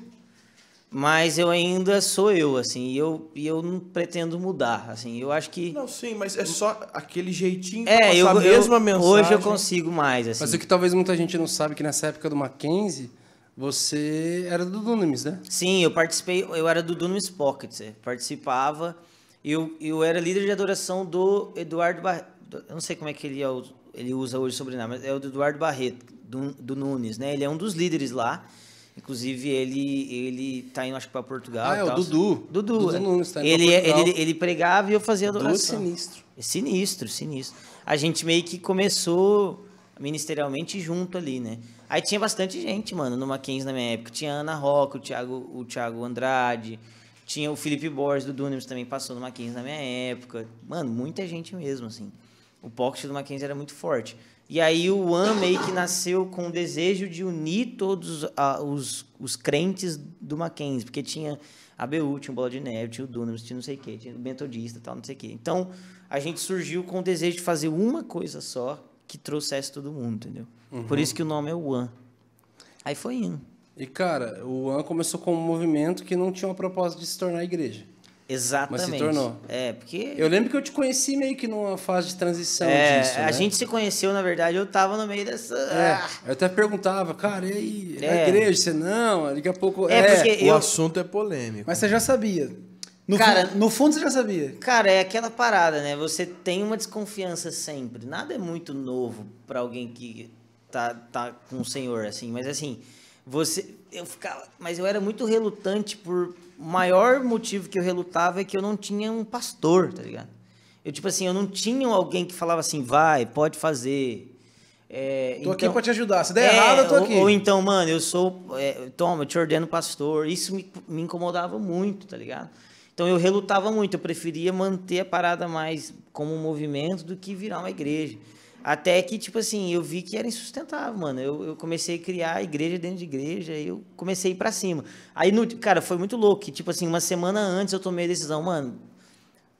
mas eu ainda sou eu, assim, e eu, e eu não pretendo mudar, assim, eu acho que... Não, sim, mas é só aquele jeitinho é, eu, a mesma eu, mensagem. Hoje eu consigo mais, assim. Mas o que talvez muita gente não sabe, é que nessa época do Mackenzie, você era do Dunamis, né? Sim, eu participei, eu era do Dunamis Pocket, é, participava, eu, eu era líder de adoração do Eduardo Barreto, eu não sei como é que ele, é, ele usa hoje o sobrenome, mas é o do Eduardo Barreto, do, do Nunes, né? Ele é um dos líderes lá, Inclusive, ele, ele tá indo, acho que, para Portugal. Ah, é o Dudu. Dudu. Dudu é. Nunes tá indo ele, é- ele, ele pregava e eu fazia é adoração. Dudu sinistro. É sinistro, sinistro. A gente meio que começou ministerialmente junto ali, né? Aí tinha bastante gente, mano, no Mackenzie na minha época. Tinha a Ana Roca, o Thiago, o Thiago Andrade, tinha o Felipe Borges do Dunamis também passou no Mackenzie na minha época. Mano, muita gente mesmo, assim. O pocket do Mackenzie era muito forte. E aí o One meio que nasceu com o desejo de unir todos a, ah, os, os crentes do Mackenzie, porque tinha a BU, tinha o Bola de Neve, tinha o Dunamis, tinha não sei o quê, tinha o Metodista tal, não sei o quê. Então, a gente surgiu com o desejo de fazer uma coisa só que trouxesse todo mundo, entendeu? Uhum. Por isso que o nome é One. Aí foi indo. E, cara, o One começou com um movimento que não tinha uma proposta de se tornar igreja. Exatamente. Mas se tornou. É, porque. Eu lembro que eu te conheci meio que numa fase de transição é, disso. Né? A gente se conheceu, na verdade, eu tava no meio dessa. É, eu até perguntava, cara, e aí? É, é, igreja? Você não? Daqui a pouco. É, é. porque. O eu... assunto é polêmico. Mas você já sabia. No, cara, fundo, no fundo você já sabia. Cara, é aquela parada, né? Você tem uma desconfiança sempre. Nada é muito novo para alguém que tá, tá com o Senhor, assim. Mas assim, você. Eu ficava. Mas eu era muito relutante por maior motivo que eu relutava é que eu não tinha um pastor, tá ligado? Eu, tipo assim, eu não tinha alguém que falava assim, vai, pode fazer. É, tô então, aqui pra te ajudar. Se der é, errado, eu tô aqui. Ou, ou, então, mano, eu sou. É, toma, eu te ordeno pastor. Isso me, me incomodava muito, tá ligado? Então eu relutava muito, eu preferia manter a parada mais como um movimento do que virar uma igreja. Até que, tipo assim, eu vi que era insustentável, mano. Eu, eu comecei a criar igreja dentro de igreja e eu comecei a ir pra cima. Aí, no, cara, foi muito louco. Que, tipo assim, uma semana antes eu tomei a decisão, mano,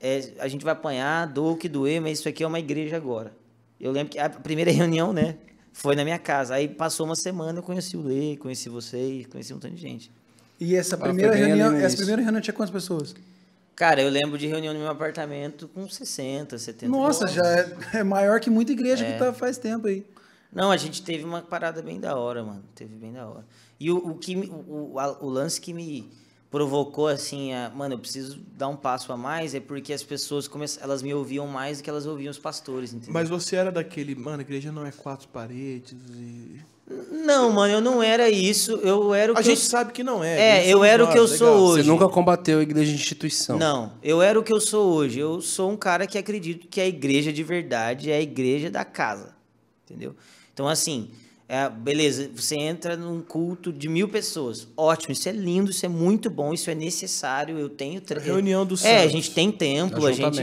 é, a gente vai apanhar, dou o que doer, mas isso aqui é uma igreja agora. Eu lembro que a primeira <laughs> reunião, né, foi na minha casa. Aí passou uma semana, eu conheci o Lê, conheci vocês, conheci um tanto de gente. E essa primeira reunião, essa primeira reunião tinha quantas pessoas? Cara, eu lembro de reunião no meu apartamento com 60, 70 Nossa, já é, é, maior que muita igreja é. que tá faz tempo aí. Não, a gente teve uma parada bem da hora, mano. Teve bem da hora. E o, o que o, o, o, lance que me provocou assim, a, é, mano, eu preciso dar um passo a mais é porque as pessoas começam, elas me ouviam mais do que elas ouviam os pastores, entendeu? Mas você era daquele, mano, a igreja não é quatro paredes e não, mano, eu não era isso. Eu era o que a gente eu... sabe que não é. É, eu era o que é, eu legal. sou hoje. Você nunca combateu a igreja de instituição. Não, eu era o que eu sou hoje. Eu sou um cara que acredito que a igreja de verdade é a igreja da casa, entendeu? Então, assim, é, beleza, você entra num culto de mil pessoas. Ótimo, isso é lindo, isso é muito bom, isso é necessário. Eu tenho. Tre... Reunião do Santos. É, a gente tem templo, a gente.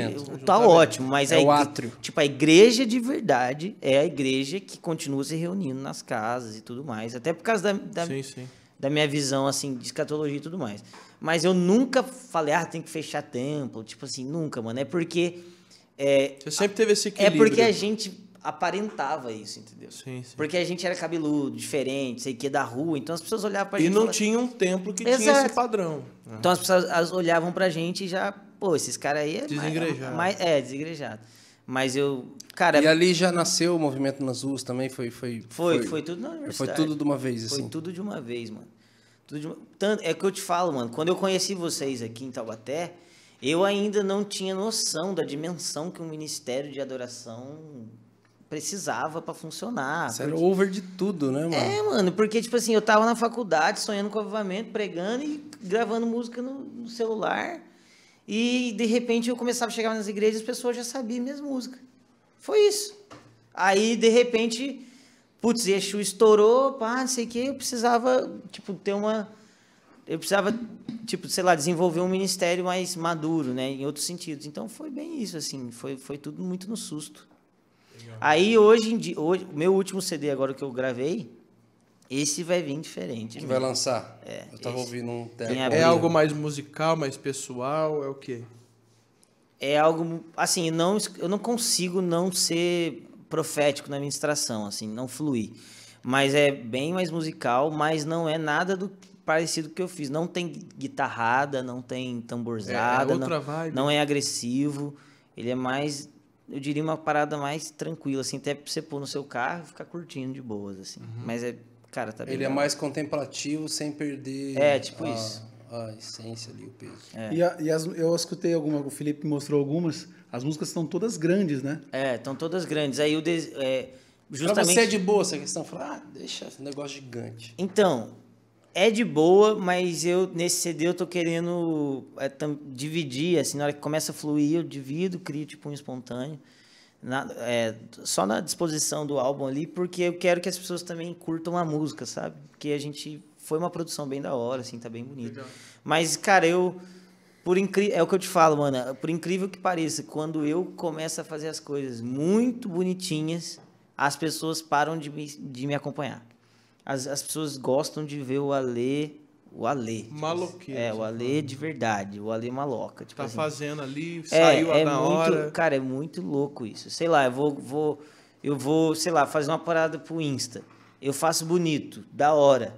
Tá ótimo, mas é a Tipo, a igreja de verdade é a igreja que continua se reunindo nas casas e tudo mais. Até por causa da, da, sim, sim. da minha visão, assim, de escatologia e tudo mais. Mas eu nunca falei, ah, tem que fechar templo. Tipo assim, nunca, mano. É porque. É, você sempre teve esse equilíbrio. É porque a gente aparentava isso, entendeu? Sim, sim. Porque a gente era cabeludo, diferente, sei que, da rua, então as pessoas olhavam pra e gente. E não tinha um templo que Exato. tinha esse padrão. Né? Então as pessoas as olhavam pra gente e já, pô, esses caras aí. É desengrejado. Mais, é, é, desengrejado. Mas eu, cara. E ali já nasceu o movimento nas ruas também? Foi, foi, foi, foi, foi tudo na universidade. Foi tudo de uma vez, assim. Foi tudo de uma vez, mano. Tudo de uma... Tanto, é que eu te falo, mano, quando eu conheci vocês aqui em Taubaté, eu ainda não tinha noção da dimensão que um ministério de adoração precisava para funcionar. Você porque... era over de tudo, né, mano? É, mano, porque, tipo assim, eu tava na faculdade sonhando com o avivamento, pregando e gravando música no, no celular. E, de repente, eu começava a chegar nas igrejas e as pessoas já sabiam minhas músicas. Foi isso. Aí, de repente, putz, Exu estourou, pá, não sei o quê, eu precisava, tipo, ter uma... Eu precisava, tipo, sei lá, desenvolver um ministério mais maduro, né, em outros sentidos. Então, foi bem isso, assim, foi, foi tudo muito no susto. Aí hoje em dia, hoje, meu último CD agora que eu gravei, esse vai vir diferente. Que né? vai lançar. É, eu tava esse. ouvindo um tempo. É algo mais musical, mais pessoal, é o quê? É algo assim, não, eu não consigo não ser profético na administração, assim, não fluir. Mas é bem mais musical, mas não é nada do parecido que eu fiz. Não tem guitarrada, não tem tamborzada, é, é não, não é agressivo. Ele é mais eu diria uma parada mais tranquila, assim, até pra você pôr no seu carro e ficar curtindo de boas, assim. Uhum. Mas é, cara, tá bem Ele é legal. é mais contemplativo sem perder. É, tipo a, isso. A essência ali, o peso. É. E, a, e as, eu escutei alguma, o Felipe mostrou algumas, as músicas estão todas grandes, né? É, estão todas grandes. Aí o. é, justamente... Pra você é de boa essa questão, falar, ah, deixa esse negócio gigante. Então, é de boa, mas eu nesse CD eu tô querendo é, tam, dividir, assim, na hora que começa a fluir, eu divido, crio tipo um espontâneo. Na, é, só na disposição do álbum ali, porque eu quero que as pessoas também curtam a música, sabe? Porque a gente foi uma produção bem da hora, assim, tá bem bonito. Legal. Mas, cara, eu por incrível, é o que eu te falo, mano, por incrível que pareça, quando eu começo a fazer as coisas muito bonitinhas, as pessoas param de me, de me acompanhar as, as pessoas gostam de ver o Alê. O Alê. Tipo, assim, Maloqueiro. É, assim, o Alê mano. de verdade, o Alê maloca. Tipo, tá assim, fazendo ali, é, saiu é, a é muito, hora. Cara, é muito louco isso. Sei lá, eu vou, vou, eu vou, sei lá, fazer uma parada pro Insta. Eu faço bonito, da hora.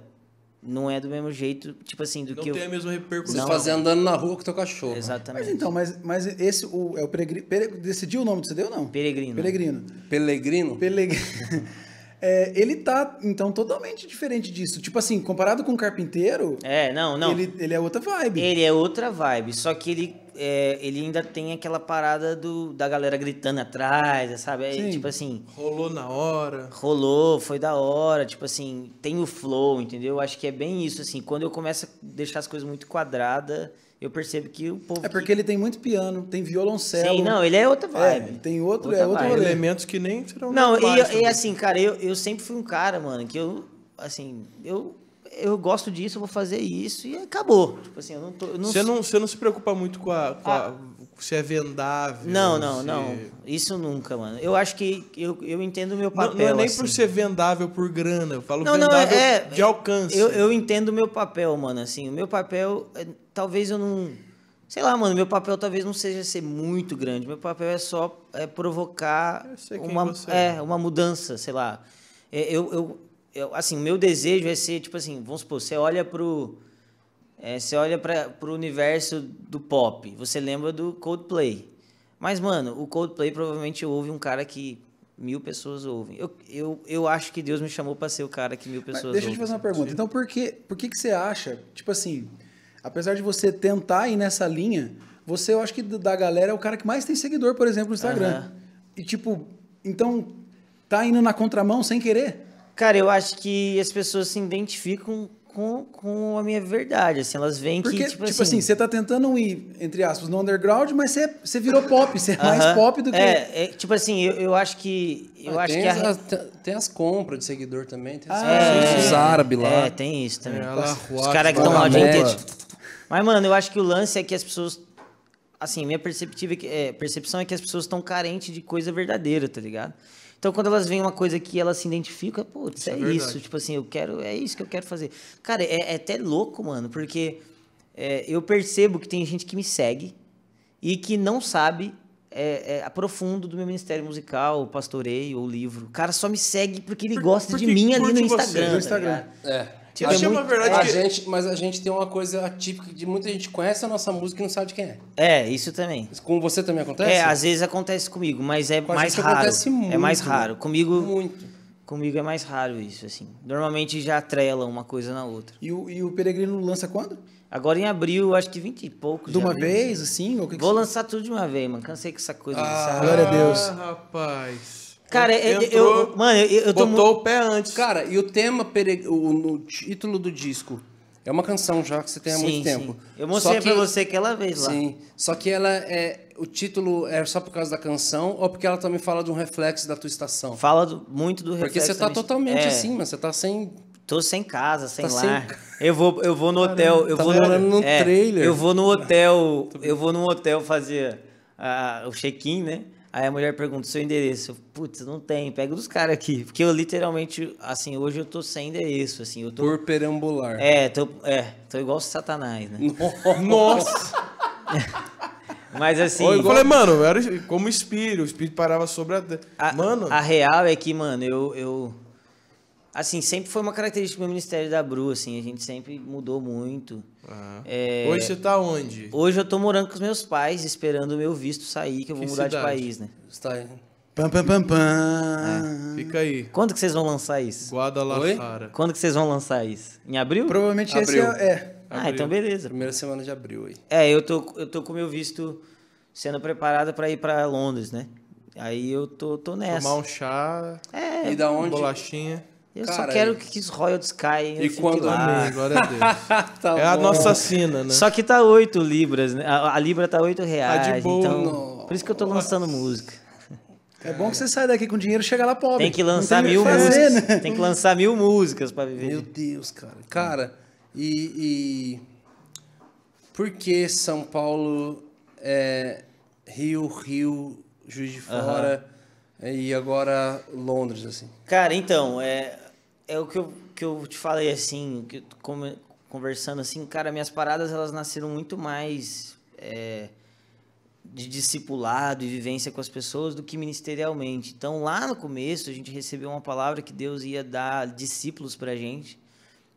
Não é do mesmo jeito, tipo assim, do não que. Não tem a mesma repercussão. Você fazer andando na rua com teu cachorro. Exatamente. Mas então, mas, mas esse o, é o peregrino. Pere, decidiu o nome que você deu, não? Peregrino. Peregrino. Peregrino? Peregrino. <laughs> É, ele tá, então, totalmente diferente disso. Tipo assim, comparado com o carpinteiro. É, não, não. Ele, ele é outra vibe. Ele é outra vibe, só que ele, é, ele ainda tem aquela parada do, da galera gritando atrás, sabe? É, tipo assim. Rolou na hora. Rolou, foi da hora. Tipo assim, tem o flow, entendeu? Acho que é bem isso, assim. Quando eu começo a deixar as coisas muito quadradas eu percebo que o povo. É porque que... ele tem muito piano, tem violoncelo. Sim, não, ele é outra é, vibe. É, tem outro, é outra é outro vibe. elementos que nem serão. Não, e, e assim, cara, eu, eu sempre fui um cara, mano, que eu, assim, eu eu gosto disso, eu vou fazer isso e acabou. Tipo assim, eu não tô. Eu não você, não, você não se preocupa muito com, a, com a, ah. se é vendável. Não, não, se... não. Isso nunca, mano. Eu acho que eu, eu entendo o meu papel. Não, não é nem assim. por ser vendável por grana, eu falo não, vendável não, é, de é, alcance. Eu, eu entendo o meu papel, mano. Assim, o meu papel talvez eu não. Sei lá, mano, meu papel talvez não seja ser muito grande. Meu papel é só é, provocar é uma, é, é, uma mudança, sei lá. É, eu, eu, eu, assim, meu desejo é ser, tipo assim, vamos supor, você olha pro. É, você olha para o universo do pop, você lembra do Coldplay. Mas, mano, o Coldplay provavelmente ouve um cara que mil pessoas ouvem. Eu, eu, eu acho que Deus me chamou para ser o cara que mil pessoas ouvem. Deixa eu te fazer uma pergunta. Então, por que, por que, que você acha, tipo assim, apesar de você tentar ir nessa linha, você, eu acho que da galera é o cara que mais tem seguidor, por exemplo, no Instagram. Uhum. E tipo, então tá indo na contramão sem querer. Cara, eu acho que as pessoas se identificam com, com a minha verdade, assim, elas veem Porque, que, tipo, tipo assim... assim... você tá tentando ir, entre aspas, no underground, mas você, você virou pop, você é mais pop do que... É, é tipo assim, eu, eu acho que... Eu ah, acho tem, que a... as, tem as compras de seguidor também, tem as ah, é, os árabes lá. É, tem isso também. É, lá, Os caras que estão lá o dia inteiro... Mas, mano, eu acho que o lance é que as pessoas. Assim, minha perceptiva é, é percepção é que as pessoas estão carentes de coisa verdadeira, tá ligado? Então, quando elas veem uma coisa que elas se identificam, putz, isso é, é isso. Tipo assim, eu quero, é isso que eu quero fazer. Cara, é, é até louco, mano, porque é, eu percebo que tem gente que me segue e que não sabe é, é, aprofundo do meu ministério musical, pastoreio ou livro. O cara só me segue porque ele porque, gosta porque de mim ali no Instagram. Você, no tá Instagram. Tá é. Tipo, uma muito... verdade que... gente, mas a gente tem uma coisa atípica de muita gente conhece a nossa música e não sabe de quem é. É, isso também. Com você também acontece? É, às vezes acontece comigo, mas é com mais raro. Acontece é muito, é mais né? raro. Comigo muito. Comigo é mais raro isso, assim. Normalmente já atrela uma coisa na outra. E o, e o Peregrino lança quando? Agora em abril, acho que 20 e poucos. De uma abril, vez, assim? Ou que Vou lançar tudo de uma vez, mano. Cansei com essa coisa. Ah, glória a Deus. Ah, rapaz. Cara, é, é, Entrou, eu, eu, mano, eu, eu tô botou muito... o pé antes. Cara, e o tema, o, título do disco, é uma canção já que você tem há sim, muito tempo. Eu mostrei que, pra você aquela vez lá. Sim. Só que ela é. O título é só por causa da canção ou porque ela também fala de um reflexo da tua estação? Fala do, muito do reflexo. Porque você tá totalmente é. assim, mas você tá sem. Tô sem casa, sem tá lar. Sem... Eu vou, eu vou no hotel. Eu tá vou no, no é, trailer. Eu vou no hotel. <laughs> Eu vou no hotel fazer ah, o check-in, né? Aí a mulher pergunta seu endereço. Putz, não tem, pega dos caras aqui. Porque eu literalmente, assim, hoje eu tô sem endereço, assim. Eu tô, Por perambular. É, tô, é, tô igual Satanás, né? <laughs> Nossa! <laughs> Mas assim. Eu falei, mano, eu era como espírito, o espírito parava sobre a. a mano. A real é que, mano, eu, eu assim, sempre foi uma característica do Ministério da Bru, assim, a gente sempre mudou muito. É... Hoje você tá onde? Hoje eu tô morando com os meus pais, esperando o meu visto sair, que eu vou que mudar cidade? de país, né? Está aí. Pam, pam, pam, pam. É. Fica aí. Quando que vocês vão lançar isso? Guadalajara. Oi? Quando que vocês vão lançar isso? Em abril? Provavelmente abril. esse é... é. Abril. Ah, então beleza. Primeira semana de abril aí. É, eu tô, eu tô com o meu visto sendo preparado para ir para Londres, né? Aí eu tô, tô nessa. Tomar um chá. É. E da onde? Bolachinha. Eu Cara, só quero que os royalties caem. E quando lá. glória a Deus. <laughs> tá é bom. a nossa sina, né? Só que tá 8 libras, né? A, a libra tá 8 reais. Tá de boa, então, por isso que eu tô lançando nossa. música. É bom que você sai daqui com dinheiro e chega lá pobre. Tem que lançar tem mil fazer, músicas. Né? Tem que lançar mil músicas para viver. Meu Deus, cara. Cara, e, e por que São Paulo, é, Rio, Rio, Juiz de Fora uhum. e agora Londres, assim? Cara, então, é, é o que eu, que eu te falei, assim, que conversando assim, cara, minhas paradas elas nasceram muito mais é, de discipulado e vivência com as pessoas do que ministerialmente. Então, lá no começo, a gente recebeu uma palavra que Deus ia dar discípulos pra gente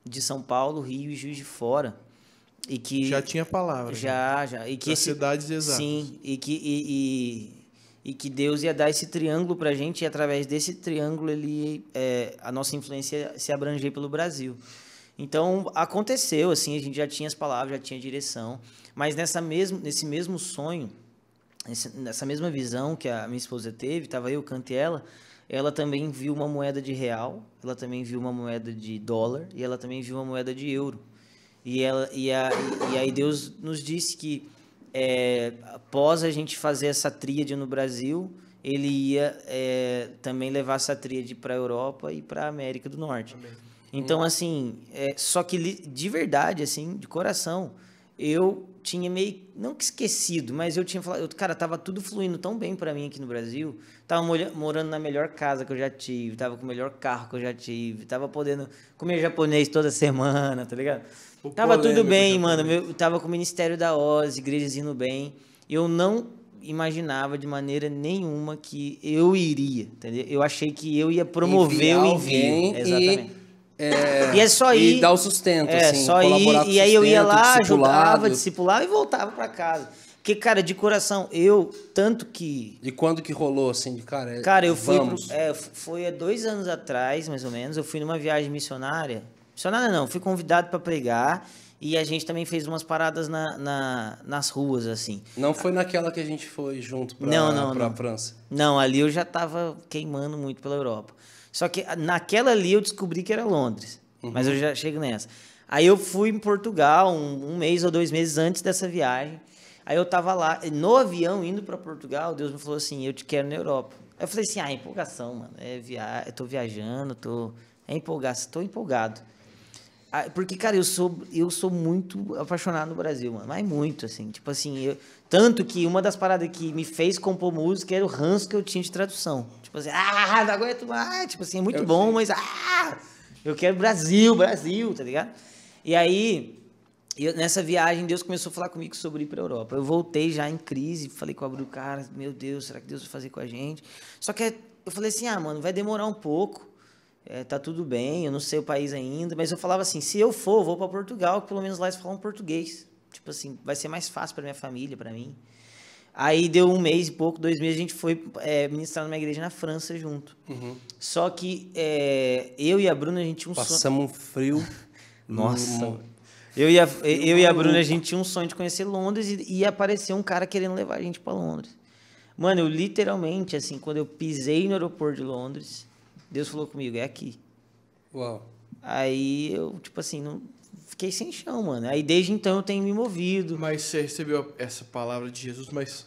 de São Paulo, Rio e Juiz de Fora. E que já tinha palavra. Já, né? já. E que esse, cidades exatas. Sim, e que e, e que Deus ia dar esse triângulo para a gente e através desse triângulo ele é, a nossa influência se abranger pelo Brasil. Então aconteceu assim, a gente já tinha as palavras, já tinha direção, mas nessa mesmo nesse mesmo sonho, nessa mesma visão que a minha esposa teve, estava eu, Cante ela, ela também viu uma moeda de real, ela também viu uma moeda de dólar e ela também viu uma moeda de euro. E ela e, a, e aí Deus nos disse que é, após a gente fazer essa tríade no Brasil, ele ia é, também levar essa tríade para a Europa e para a América do Norte. Então, assim, é, só que de verdade, assim, de coração, eu tinha meio, não que esquecido, mas eu tinha falado, eu, cara, tava tudo fluindo tão bem para mim aqui no Brasil. Tava morando na melhor casa que eu já tive, tava com o melhor carro que eu já tive, tava podendo comer japonês toda semana, tá ligado? O tava tudo bem, mano. tava com o Ministério da Oz, igrejas indo bem. Eu não imaginava de maneira nenhuma que eu iria, entendeu? Eu achei que eu ia promover o envio. Exatamente. E é, e é só ir. E dar o sustento, é, assim, Só ir. E aí eu ia lá, ajudava, discipulava e voltava para casa. Porque, cara, de coração, eu, tanto que. E quando que rolou, assim, de cara? É, cara, eu vamos. fui. Pro, é, foi há dois anos atrás, mais ou menos, eu fui numa viagem missionária. Missionária não, fui convidado para pregar. E a gente também fez umas paradas na, na, nas ruas, assim. Não foi naquela que a gente foi junto pra, não, não, pra não. França? Não, ali eu já tava queimando muito pela Europa. Só que ah, naquela ali eu descobri que era Londres. Uhum. Mas eu já chego nessa. Aí eu fui em Portugal um, um, mês ou dois meses antes dessa viagem. Aí eu tava lá, no avião, indo para Portugal, Deus me falou assim, eu te quero na Europa. Aí eu falei assim, ah, empolgação, mano. É via... Eu tô viajando, tô... É tô empolgado. Ah, porque, cara, eu sou, eu sou muito apaixonado no Brasil, mano. Mas muito, assim. Tipo assim, eu, tanto que uma das paradas que me fez compor música era o ranço que eu tinha de tradução. Tipo assim, ah, não aguento mais. Tipo assim, é muito eu bom, sei. mas ah, eu quero Brasil, Brasil, tá ligado? E aí, eu, nessa viagem, Deus começou a falar comigo sobre ir para a Europa. Eu voltei já em crise, falei com o Abru, cara, meu Deus, será que Deus vai fazer com a gente? Só que eu falei assim, ah, mano, vai demorar um pouco, é, tá tudo bem, eu não sei o país ainda, mas eu falava assim, se eu for, eu vou para Portugal, que pelo menos lá eles falam português. Tipo assim, vai ser mais fácil para minha família, para mim. Aí deu um mês e pouco, dois meses, a gente foi é, ministrar numa igreja na França junto. Uhum. Só que é, eu e a Bruna, a gente tinha um Passamos sonho. Passamos um frio. <laughs> Nossa. Eu e, a, eu e a Bruna, a gente tinha um sonho de conhecer Londres e, e apareceu um cara querendo levar a gente para Londres. Mano, eu literalmente, assim, quando eu pisei no aeroporto de Londres, Deus falou comigo, é aqui. Uau. Aí eu, tipo assim, não, fiquei sem chão, mano. Aí desde então eu tenho me movido. Mas você recebeu essa palavra de Jesus, mas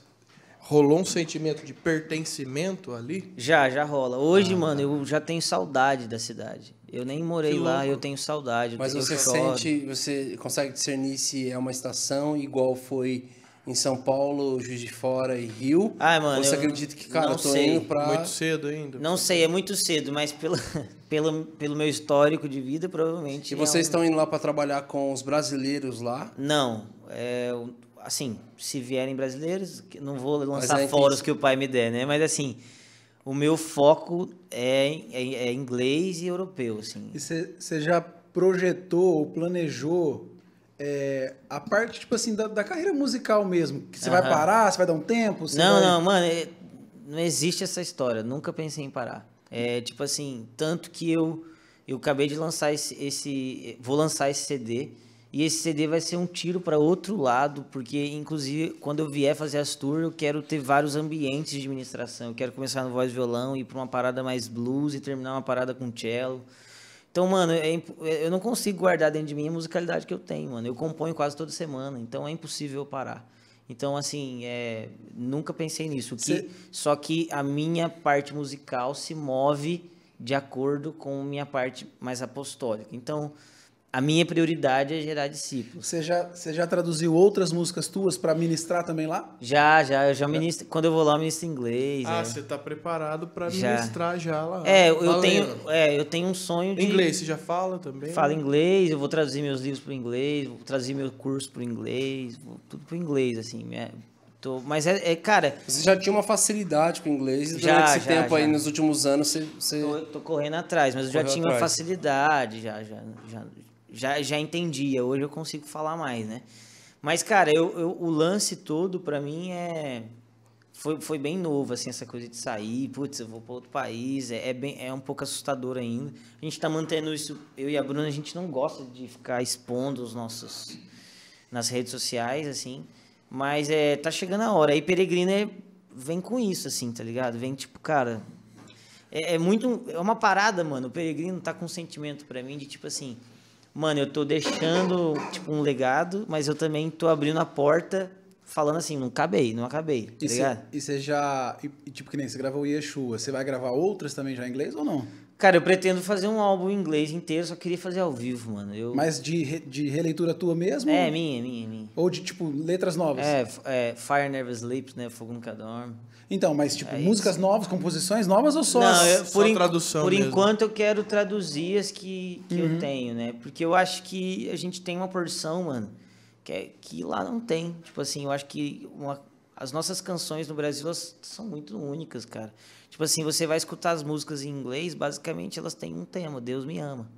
rolou um sentimento de pertencimento ali? Já, já rola. Hoje, ah, tá. mano, eu já tenho saudade da cidade. Eu nem morei lá, eu tenho saudade. Mas você choro. sente, você consegue discernir se é uma estação igual foi em São Paulo, Juiz de Fora e Rio. Ai, mano, você acredita que, cara, tô sei. indo pra... Muito cedo ainda. Não sei, é muito cedo, mas pelo, <laughs> pelo, pelo meu histórico de vida, provavelmente... E vocês é um... estão indo lá para trabalhar com os brasileiros lá? Não, é, assim, se vierem brasileiros, não vou lançar é fora os que o pai me der, né? Mas assim... O meu foco é, é, é inglês e europeu, assim. E você já projetou ou planejou é, a parte, tipo assim, da, da carreira musical mesmo? Que você uhum. vai parar, você vai dar um tempo? não, vai... não, mano, é, não existe essa história. Nunca pensei em parar. É, tipo assim, tanto que eu, eu acabei de lançar esse, esse. Vou lançar esse CD. E esse CD vai ser um tiro para outro lado, porque inclusive quando eu vier fazer as tours, eu quero ter vários ambientes de administração. Eu quero começar no voz e violão, ir para uma parada mais blues e terminar uma parada com cello. Então, mano, é é, eu não consigo guardar dentro de mim a musicalidade que eu tenho, mano. Eu componho quase toda semana, então é impossível eu parar. Então, assim, é, nunca pensei nisso. Que, Cê... Só que a minha parte musical se move de acordo com minha parte mais apostólica. Então, a minha prioridade é gerar discípulos. Você já, você já traduziu outras músicas tuas para ministrar também lá? Já, já. Eu já ministro. Quando eu vou lá, eu ministro inglês. Ah, é. você tá preparado para ministrar já lá. É, eu, tenho, é, eu tenho um sonho de. Inglês, você já fala também? Falo inglês, eu vou traduzir meus livros para inglês, vou traduzir meu curso para inglês, vou, tudo para inglês, assim. É, Tô, mas é, é, cara. Você já tinha uma facilidade com o inglês já, durante esse já, tempo já. aí nos últimos anos você. você... Tô, tô, correndo atrás, mas eu já tinha atrás. uma facilidade, já, já, já, já, já entendia, hoje eu consigo falar mais, né? Mas, cara, eu, eu o lance todo para mim é. Foi, foi bem novo, assim, essa coisa de sair, putz, eu vou para outro país, é, é, bem, é um pouco assustador ainda. A gente tá mantendo isso, eu e a Bruna, a gente não gosta de ficar expondo os nossos. nas redes sociais, assim. Mas é, tá chegando a hora. Aí Peregrina é, vem com isso, assim, tá ligado? Vem tipo, cara. É, é muito. É uma parada, mano. O Peregrino tá com um sentimento para mim de tipo assim mano, eu tô deixando, tipo, um legado, mas eu também tô abrindo a porta falando assim, não acabei, não acabei, tá e você já, e, tipo, que nem você gravou Yeshua, você vai gravar outras também já em inglês ou não? Cara, eu pretendo fazer um álbum em inglês inteiro, só queria fazer ao vivo, mano. Eu... Mas de, re, de releitura tua mesmo? É, minha, minha, minha. Ou de, tipo, letras novas? É, é Fire Never Sleeps, né? Fogo Nunca Dorme. Então, mas tipo, é músicas novas, composições novas ou só, Não, eu, por só tradução? Por mesmo. enquanto eu quero traduzir as que, que uhum. eu tenho, né? Porque eu acho que a gente tem uma porção, mano, que, é, que lá não tem. Tipo assim, eu acho que uma, as nossas canções no Brasil elas são muito únicas, cara. Tipo assim, você vai escutar as músicas em inglês, basicamente elas têm um tema, Deus me ama.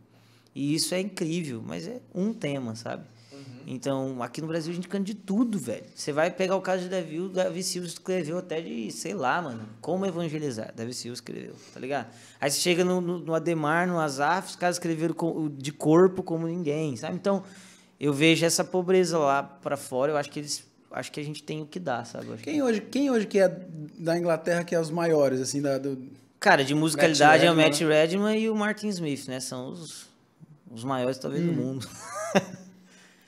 E isso é incrível, mas é um tema, sabe? Então, aqui no Brasil a gente canta de tudo, velho. Você vai pegar o caso de Davi, o Davi Silva escreveu até de, sei lá, mano, como evangelizar. Davi Silva escreveu, tá ligado? Aí você chega no, no, no Ademar, no Azaf, os caras escreveram de corpo como ninguém, sabe? Então, eu vejo essa pobreza lá para fora, eu acho que eles acho que a gente tem o que dar, sabe? Quem hoje, quem hoje que é da Inglaterra que é os maiores assim da do... Cara, de musicalidade Matt Redman, é o Matt né? Redman né? e o Martin Smith, né? São os, os maiores talvez hum. do mundo. <laughs>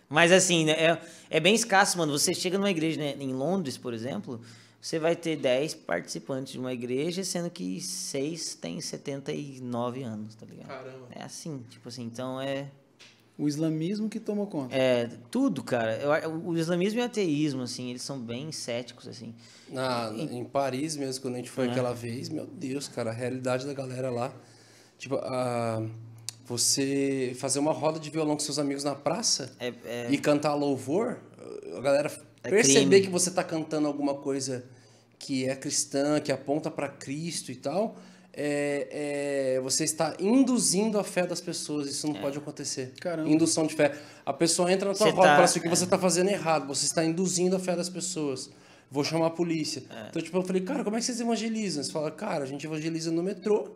Mas assim, né, é, é bem escasso, mano. Você chega numa igreja, né? Em Londres, por exemplo, você vai ter 10 participantes de uma igreja, sendo que 6 têm 79 anos, tá ligado? Caramba. É assim, tipo assim, então é. O islamismo que tomou conta. É, tudo, cara. Eu, o islamismo e o ateísmo, assim, eles são bem céticos, assim. Na, e, em Paris mesmo, quando a gente foi é. aquela vez, meu Deus, cara, a realidade da galera lá. Tipo, a. Uh você fazer uma roda de violão com seus amigos na praça é, é... e cantar louvor, a galera é perceber crime. que você está cantando alguma coisa que é cristã, que aponta para Cristo e tal, é, é, você está induzindo a fé das pessoas. Isso não é. pode acontecer. Caramba. Indução de fé. A pessoa entra na sua roda tá, e fala assim, o que você está é. fazendo errado. Você está induzindo a fé das pessoas. Vou chamar a polícia. É. Então, tipo, eu falei, cara, como é que vocês evangelizam? Você fala, cara, a gente evangeliza no metrô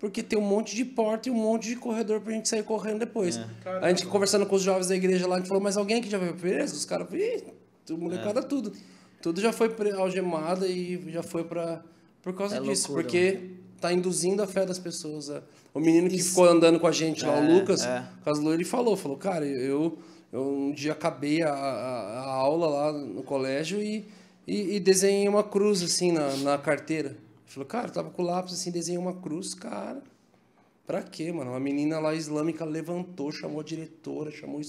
porque tem um monte de porta e um monte de corredor pra gente sair correndo depois. É. A gente conversando com os jovens da igreja lá, a gente falou, mas alguém que já foi preso? Os caras, tudo molecada é. tudo. Tudo já foi algemada e já foi para Por causa é disso, loucura, porque mano. tá induzindo a fé das pessoas. É. O menino que Isso. ficou andando com a gente lá, o é, Lucas, é. Caslu, ele falou, falou, cara, eu, eu um dia acabei a, a, a aula lá no colégio e, e, e desenhei uma cruz, assim, na, na carteira. Falou, cara, eu tava com o lápis assim, desenhei uma cruz, cara. Pra quê, mano? Uma menina lá islâmica levantou, chamou a diretora, chamou o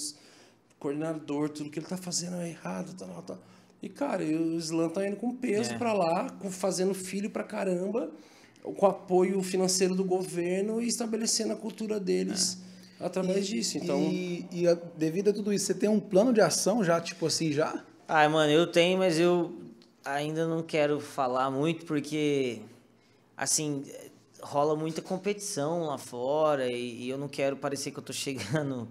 coordenador, tudo que ele tá fazendo é errado, tá, tá. E, cara, o Islã tá indo com peso é. pra lá, fazendo filho pra caramba, com apoio financeiro do governo e estabelecendo a cultura deles. É através e, disso. Então... E, e, devido a tudo isso, você tem um plano de ação já, tipo assim, já? Ah, mano, eu tenho, mas eu ainda não quero falar muito porque, assim, rola muita competição lá fora e, e eu não quero parecer que eu tô chegando,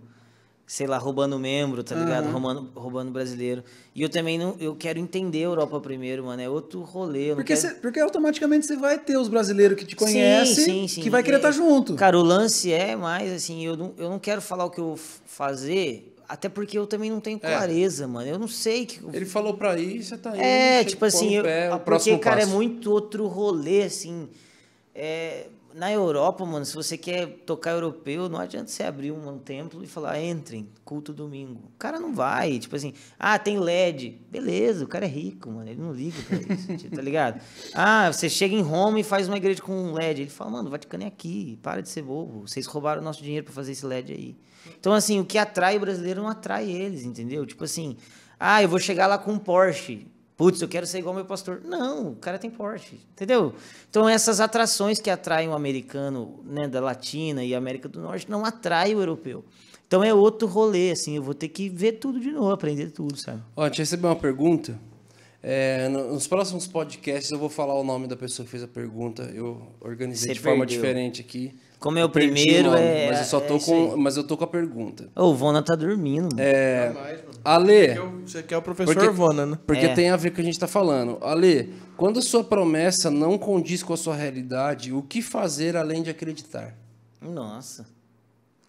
sei lá, roubando membro, tá ligado? Uhum. Roubando, roubando brasileiro. E eu também não, eu quero entender a Europa primeiro, mano. É outro rolê. Eu porque, quero... cê, porque automaticamente você vai ter os brasileiros que te conhecem, sim, sim, sim. que vai querer estar é, tá junto. Cara, o lance é mais assim, eu não, eu não quero falar o que eu vou fazer até porque eu também não tenho é. clareza, é. mano. Eu não sei que. Ele falou pra ir, você tá indo. É, tipo assim, eu, o porque, cara, é passo. é muito outro rolê, assim. É, na Europa, mano, se você quer tocar europeu, não adianta você abrir um, templo e falar, entrem, culto domingo. O cara não vai, tipo assim, ah, tem LED. Beleza, o cara é rico, mano, ele não liga pra isso, <laughs> tipo, tá ligado? Ah, você chega em Roma e faz uma igreja com um LED. Ele fala, mano, o Vaticano é aqui, para de ser bobo. Vocês roubaram o nosso dinheiro para fazer esse LED aí. Então, assim, o que atrai o brasileiro não atrai eles, entendeu? Tipo assim, ah, eu vou chegar lá com um Porsche. Putz, eu quero ser igual meu pastor. Não, o cara tem porte, entendeu? Então essas atrações que atraem o americano, né, da Latina e América do Norte, não atraem o europeu. Então é outro rolê, assim, eu vou ter que ver tudo de novo, aprender tudo, sabe? Ó, te recebi uma pergunta. É, nos próximos podcasts eu vou falar o nome da pessoa que fez a pergunta. Eu organizei Você de perdeu. forma diferente aqui. Como é o primeiro, é. Mas eu só é tô é com. Mas eu tô com a pergunta. Ô, o Vona tá dormindo, mano. É. Tá Ale. Você quer o professor porque, Vona, né? Porque é. tem a ver com o que a gente tá falando. Ale, quando a sua promessa não condiz com a sua realidade, o que fazer além de acreditar? Nossa.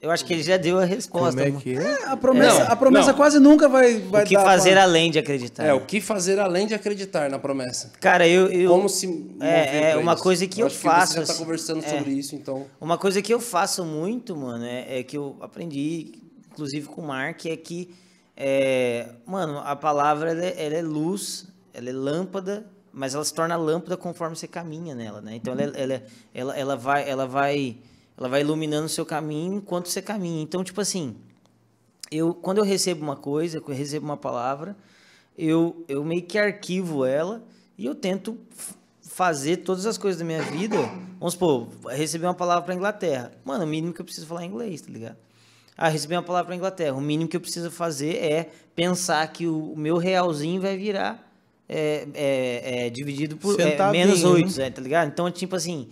Eu acho que ele já deu a resposta. Como é que é? é a promessa, não, a promessa quase nunca vai, vai O que fazer pra... além de acreditar. É, né? o que fazer além de acreditar na promessa. Cara, eu... eu Como se É, é uma isso? coisa que eu, eu faço... Que você já está assim, conversando é, sobre isso, então... Uma coisa que eu faço muito, mano, é, é que eu aprendi, inclusive com o Mark, é que... É, mano, a palavra ela, é, ela é luz, ela é lâmpada, mas ela se torna lâmpada conforme você caminha nela, né? Então ela, é, ela, ela, ela vai... Ela vai ela vai iluminando o seu caminho enquanto você caminha. Então, tipo assim, eu quando eu recebo uma coisa, quando eu recebo uma palavra, eu, eu meio que arquivo ela e eu tento fazer todas as coisas da minha vida. Vamos supor, receber uma palavra para Inglaterra. Mano, o mínimo que eu preciso falar é inglês, tá ligado? Ah, receber uma palavra para Inglaterra. O mínimo que eu preciso fazer é pensar que o meu realzinho vai virar é, é, é, dividido por é, menos né? oito, né? tá ligado? Então, tipo assim,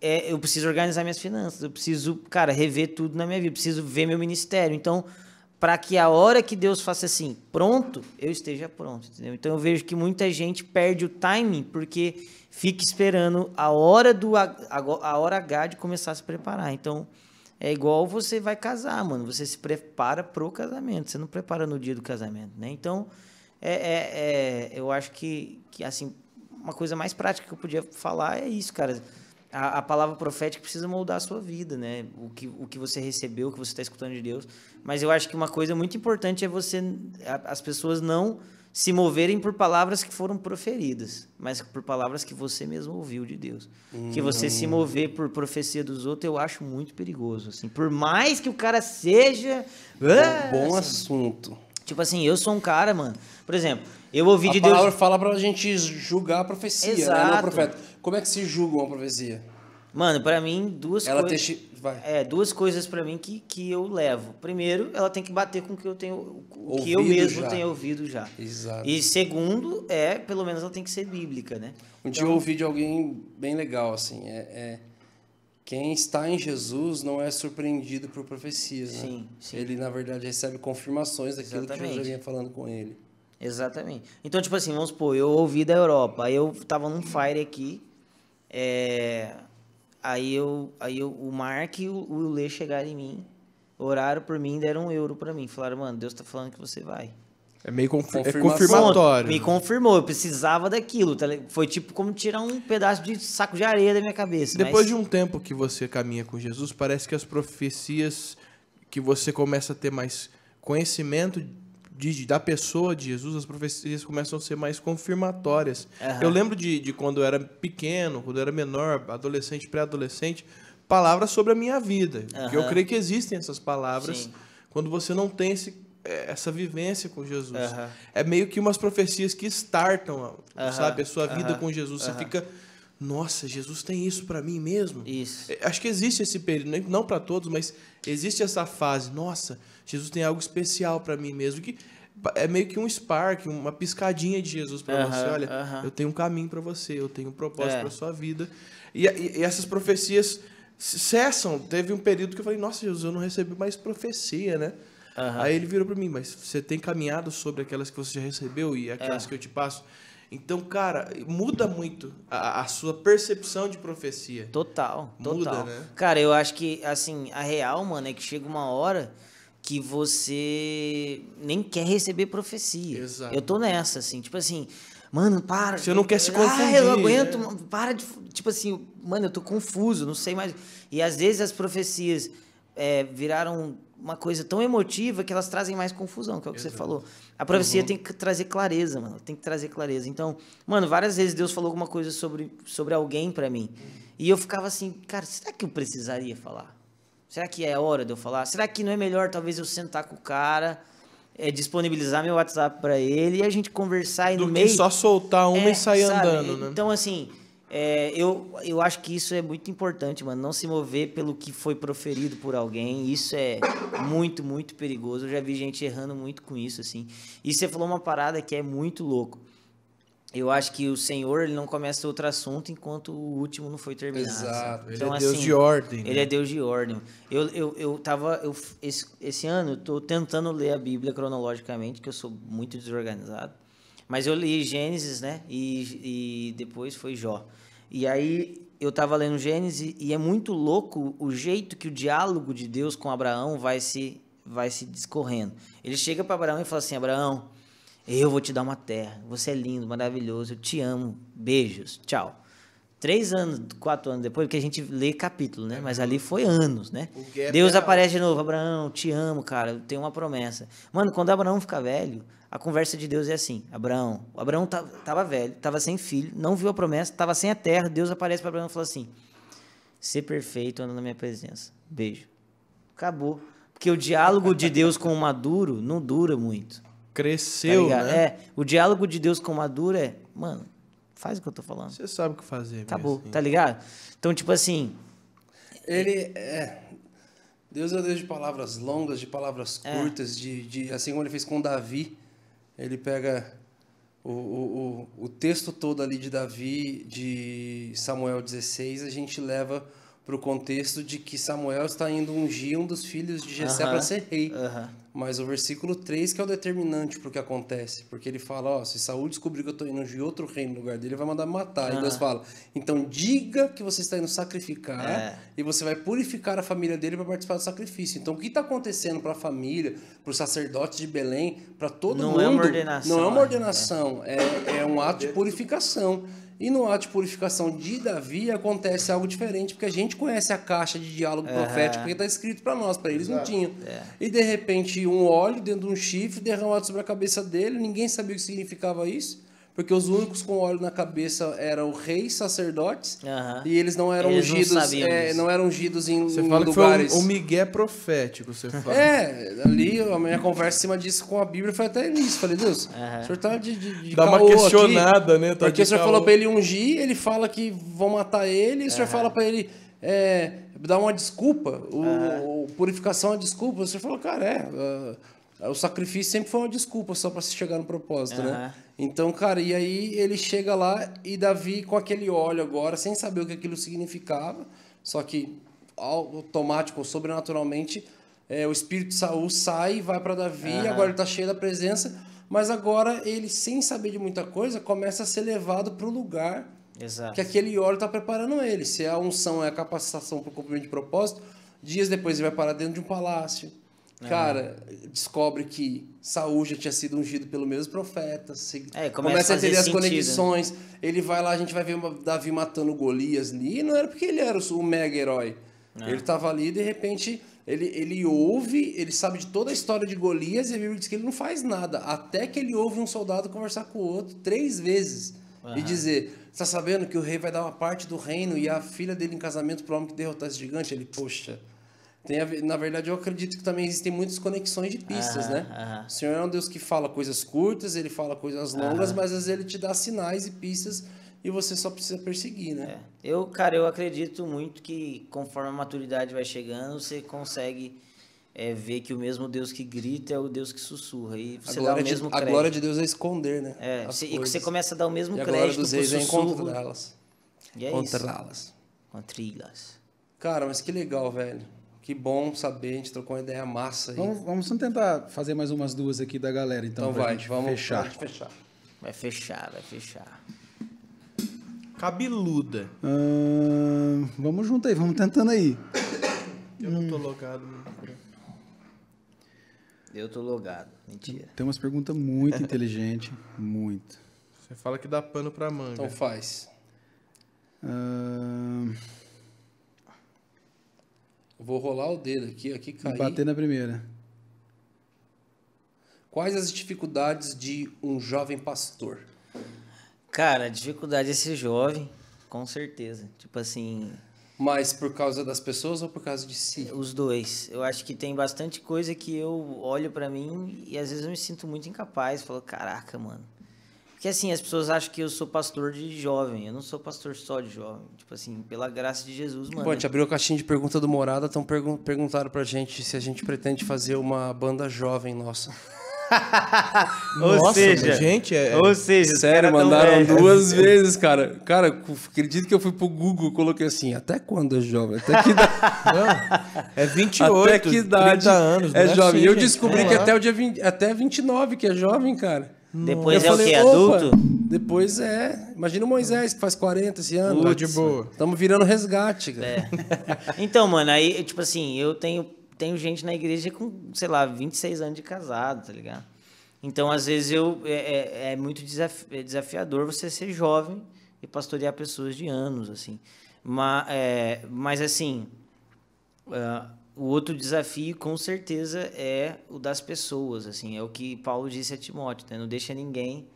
é, eu preciso organizar minhas finanças, eu preciso, cara, rever tudo na minha vida, eu preciso ver meu ministério. Então, para que a hora que Deus faça assim, pronto, eu esteja pronto, entendeu? Então eu vejo que muita gente perde o timing porque fica esperando a hora do a, hora H de começar a se preparar. Então, é igual você vai casar, mano. Você se prepara pro casamento. Você não prepara no dia do casamento, né? Então, é, é, é eu acho que, que, assim, uma coisa mais prática que eu podia falar é isso, cara a, a, palavra profética precisa moldar a sua vida, né? O que, o que você recebeu, o que você está escutando de Deus. Mas eu acho que uma coisa muito importante é você, a, as pessoas não se moverem por palavras que foram proferidas, mas por palavras que você mesmo ouviu de Deus. Hum. Que você se hum. mover por profecia dos outros, eu acho muito perigoso, assim. Por mais que o cara seja... É um ah, bom assim, assunto. Tipo assim, eu sou um cara, mano... Por exemplo, eu ouvi a de Deus... A palavra fala pra gente julgar a profecia, Exato. né? Não profeta. Como é que se julga uma profecia? Mano, para mim, duas ela coisas. Te... Vai. É, duas coisas para mim que, que eu levo. Primeiro, ela tem que bater com o que eu tenho. O que eu mesmo já. tenho ouvido já. Exato. E segundo, é, pelo menos ela tem que ser bíblica, né? Um então... dia eu ouvi de alguém bem legal, assim. É, é, Quem está em Jesus não é surpreendido por profecias. Né? Sim, sim. Ele, na verdade, recebe confirmações daquilo Exatamente. que eu já vinha falando com ele. Exatamente. Então, tipo assim, vamos supor, eu ouvi da Europa, aí eu tava num fire aqui é, aí eu, aí eu, o Mark e o, o Lê chegaram em mim, oraram por mim, deram um euro para mim. Falaram, mano, Deus tá falando que você vai. É meio confir é confirmatório. Me confirmou, eu precisava daquilo. Tá foi tipo como tirar um pedaço de saco de areia da minha cabeça. Depois mas... de um tempo que você caminha com Jesus, parece que as profecias que você começa a ter mais conhecimento de, da pessoa de Jesus, as profecias começam a ser mais confirmatórias. Uhum. Eu lembro de, de quando eu era pequeno, quando eu era menor, adolescente, pré-adolescente, palavras sobre a minha vida. Uhum. Eu creio que existem essas palavras Sim. quando você não tem esse, é, essa vivência com Jesus. Uhum. É meio que umas profecias que startam, sabe, a sua vida com Jesus. Você fica nossa, Jesus tem isso para mim mesmo? Isso. É, acho que existe esse período, não para todos, mas existe essa fase. Nossa, Jesus tem algo especial para mim mesmo que é meio que um spark, uma piscadinha de Jesus para você. Olha, eu tenho um caminho para você, eu tenho um propósito é. para sua vida. E, e, e, essas profecias cessam. Teve um período que eu falei, nossa, Jesus, eu não recebi mais profecia, né? Aí ele virou para mim, mas você tem caminhado sobre aquelas que você já recebeu e aquelas é. que eu te passo? Então, cara, muda muito a, a sua percepção de profecia. Total, muda, total. Né? Cara, eu acho que, assim, a real, mano, é que chega uma hora que você nem quer receber profecia. Exato. Eu tô nessa, assim, tipo assim, mano, para. Você não quer se confundir. Ah, eu não aguento, né? para de. Tipo assim, mano, eu tô confuso, não sei mais. E às vezes as profecias é, viraram uma coisa tão emotiva que elas trazem mais confusão, que é o que Exato. você falou. A profecia uhum. tem que trazer clareza, mano, tem que trazer clareza. Então, mano, várias vezes Deus falou alguma coisa sobre, sobre alguém para mim. Uhum. E eu ficava assim, cara, será que eu precisaria falar? Será que é hora de eu falar? Será que não é melhor talvez eu sentar com o cara, é, disponibilizar meu WhatsApp para ele e a gente conversar e Do no meio. só soltar uma é, e sair sabe? andando, né? Então, assim, é, eu, eu acho que isso é muito importante, mano. Não se mover pelo que foi proferido por alguém. Isso é muito, muito perigoso. Eu já vi gente errando muito com isso, assim. E você falou uma parada que é muito louco eu acho que o Senhor ele não começa outro assunto enquanto o último não foi terminado. Exato. Ele então, é Deus assim, de ordem. Ele é né? é Deus de ordem. Eu, eu, eu tava. Eu, esse, esse ano eu tô tentando ler a Bíblia cronologicamente, que eu sou muito desorganizado. Mas eu li Gênesis, né? E, e depois foi Jó. E aí eu tava lendo Gênesis e é muito louco o jeito que o diálogo de Deus com Abraão vai se, vai se discorrendo. Ele chega para Abraão e fala assim: Abraão eu vou te dar uma terra. Você é lindo, maravilhoso. Eu te amo. Beijos. Tchau. Três anos, quatro anos depois, porque a gente lê capítulo, né? Mas ali foi anos, né? É Deus aparece de novo. Abraão, te amo, cara. Eu tenho uma promessa. Mano, quando Abraão fica velho, a conversa de Deus é assim: Abraão, Abraão estava velho, estava sem filho, não viu a promessa, estava sem a terra. Deus aparece para Abraão e fala assim: Ser perfeito, anda na minha presença. Beijo. Acabou. Porque o diálogo de Deus com o maduro não dura muito. Cresceu, tá né? É, o diálogo de Deus com o Maduro é, mano, faz o que eu tô falando. Você sabe o que fazer. Acabou, assim. tá ligado? Então, tipo assim... Ele, é... Deus é Deus de palavras longas, de palavras é. curtas, é. de, de, assim como ele fez com Davi. Ele pega o, o, o, o texto todo ali de Davi, de Samuel 16, a gente leva para o contexto de que Samuel está indo ungir um dos filhos de Jessé uh -huh. para ser rei. Uh -huh. Mas o versículo 3 que é o determinante para o que acontece, porque ele fala, ó, se Saul descobrir que eu estou indo de outro reino no lugar dele, ele vai mandar me matar. Ah. E Deus ah. fala, então diga que você está indo sacrificar é. e você vai purificar a família dele para participar do sacrifício. Então o que está acontecendo para a família, para os sacerdotes de Belém, para todo não é mundo? Não é uma ordenação. Não é uma é. ordenação, é, é, é um ato de purificação. E no ato de purificação de Davi acontece algo diferente, porque a gente conhece a caixa de diálogo uhum. profético porque está escrito para nós, para eles Exato. não tinha. É. E de repente um óleo dentro de um chifre derramado sobre a cabeça dele, ninguém sabia o que significava isso porque os únicos com óleo na cabeça eram rei sacerdotes, e eles não eram eles ungidos, não, é, não, eram ungidos em, você em fala lugares. Que foi o, o Miguel profético, você fala. É, ali a minha conversa em cima disso com a Bíblia foi até nisso. Falei, Deus, uhum. o senhor tá de, de, de Dá uma questionada, aqui, né? Tá porque o senhor caô. falou pra ele ungir, ele fala que vão matar ele, e o senhor fala pra ele. É, dar uma desculpa, o, o purificação é desculpa. Você falou, cara, é, uh, o sacrifício sempre foi uma desculpa só para se chegar no propósito, uhum. né? Então, cara, e aí ele chega lá e Davi com aquele óleo agora, sem saber o que aquilo significava, só que automático, sobrenaturalmente, é, o espírito de Saul sai e vai para Davi, uhum. agora ele tá cheio da presença, mas agora ele, sem saber de muita coisa, começa a ser levado para o lugar Exato. que aquele óleo está preparando ele. Se é a unção é a capacitação para o cumprimento de propósito, dias depois ele vai parar dentro de um palácio Cara, descobre que Saúl já tinha sido ungido pelo mesmo profeta. É, começa, começa, a entender as sentido. Né? conexões. Ele vai lá, a gente vai ver Davi matando Golias ali. E não era porque ele era o mega herói. É. Ele estava ali e de repente ele, ele ouve, ele sabe de toda a história de Golias e a Bíblia diz que ele não faz nada. Até que ele ouve um soldado conversar com o outro três vezes e dizer: Está sabendo que o rei vai dar uma parte do reino e a filha dele em casamento para o homem que derrotar esse gigante? Ele, poxa. Tem, na verdade, eu acredito que também existem muitas conexões de pistas, né? O Senhor é um Deus que fala coisas curtas, ele fala coisas longas, mas às vezes ele te dá sinais e pistas e você só precisa perseguir, né? É. Eu, cara, eu acredito muito que conforme a maturidade vai chegando, você consegue é, ver que o mesmo Deus que grita é o Deus que sussurra. E você a dá o mesmo de, crédito. A glória de Deus é esconder, né? É, você, e você começa a dar o mesmo e crédito. A glória dos reis é encontrá-las. E é Contrá-las. Contrá-las. Cara, mas que legal, velho. Que bom saber, a gente trocou uma ideia massa aí. Vamos, vamos tentar fazer mais umas duas aqui da galera, então, então vai, vamos fechar. Vai fechar. Vai fechar, vai fechar. Cabeluda. Uh, vamos junto aí, vamos tentando aí. Eu não tô logado. Eu tô logado, mentira. Tem umas perguntas muito inteligentes, muito. Você fala que dá pano pra manga. Então faz. Uh, Vou rolar o dedo aqui, aqui cai. Bater na primeira. Quais as dificuldades de um jovem pastor? Cara, a dificuldade é ser jovem, com certeza. Tipo assim. Mas por causa das pessoas ou por causa de si? Os dois. Eu acho que tem bastante coisa que eu olho para mim e às vezes eu me sinto muito incapaz. Falo, caraca, mano porque assim, as pessoas acham que eu sou pastor de jovem. Eu não sou pastor só de jovem. Tipo assim, pela graça de Jesus, mano. Bom, a gente abriu a caixinha de pergunta do Morada, então pergun perguntaram pra gente se a gente pretende fazer uma banda jovem nossa. <laughs> ou seja, gente, é... ou seja, sério, mandaram duas vezes, cara. Cara, acredito que eu fui pro Google, coloquei assim, até quando é jovem? Até que idade? <laughs> não, é 28, até que idade 30 anos, é, é jovem. Assim, eu descobri gente, que é? até o dia 20, até 29 que é jovem, cara. Hum. Depois eu é falei, o que? Adulto? Depois é. Imagina o Moisés que faz 40 esse ano. Putz, tá de boa. Estamos virando resgate, cara. É. <laughs> Então, mano, aí, tipo assim, eu tenho, tenho gente na igreja com, sei lá, 26 anos de casado, tá ligado? Então, às vezes, eu, é, é, é muito é desafiador você ser jovem e pastorear pessoas de anos, assim. Mas, é, mas assim, uh, o outro desafio, com certeza, é o das pessoas, assim, é o que Paulo disse a Timóteo, né? Não deixa ninguém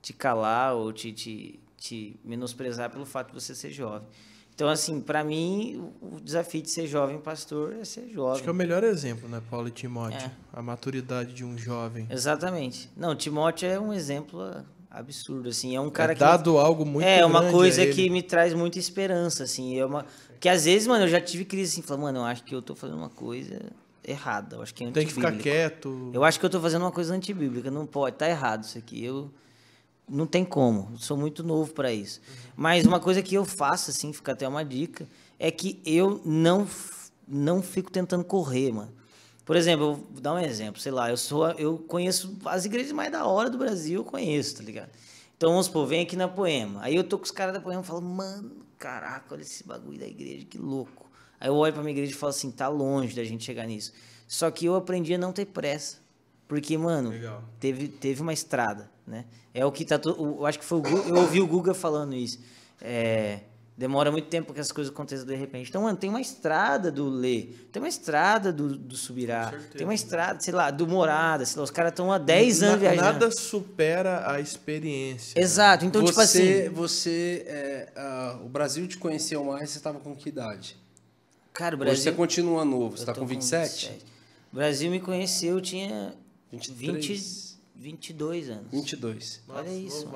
te calar ou te, te, te menosprezar pelo fato de você ser jovem. Então, assim, para mim, o desafio de ser jovem pastor é ser jovem. Acho que é o melhor exemplo, né, Paulo e Timóteo? É. A maturidade de um jovem. Exatamente. Não, Timóteo é um exemplo absurdo, assim. É um é cara é dado que... algo muito É, é uma coisa que me traz muita esperança, assim. É uma... Que às vezes, mano, eu já tive crise assim, falando, mano, eu acho que eu tô fazendo uma coisa errada. Eu acho que é Tem que ficar quieto. Eu acho que eu tô fazendo uma coisa antibíblica. Não pode, tá errado isso aqui. Eu não tem como. Eu sou muito novo para isso. Mas uma coisa que eu faço, assim, fica até uma dica, é que eu não, não fico tentando correr, mano. Por exemplo, vou dar um exemplo, sei lá, eu sou, eu conheço as igrejas mais da hora do Brasil, eu conheço, tá ligado? Então, vamos supor, vem aqui na Poema. Aí eu tô com os caras da Poema e falo, mano, caraca, olha esse bagulho da igreja, que louco. Aí eu olho para minha igreja e falo assim, tá longe da gente chegar nisso. Só que eu aprendi a não ter pressa. Porque, mano, teve, teve uma estrada, né? É o que tá. To... Eu acho que foi o Guga, eu ouvi o Guga falando isso. É, Demora muito tempo que as coisas aconteçam de repente. Então, mano, tem uma estrada do Lê, tem uma estrada do, do Subirá, tem uma né? estrada, sei lá, do Morada, sei lá, os caras estão há 10 anos Na, viajando. Nada supera a experiência. Né? Exato, então, tipo você, tipo assim... Você, é, uh, o Brasil te conheceu mais, você estava com que idade? Cara, o Brasil... Hoje você continua novo, você está com 27? 27. O Brasil me conheceu, eu tinha 23. 20, 22 anos. 22. Nossa, Olha isso.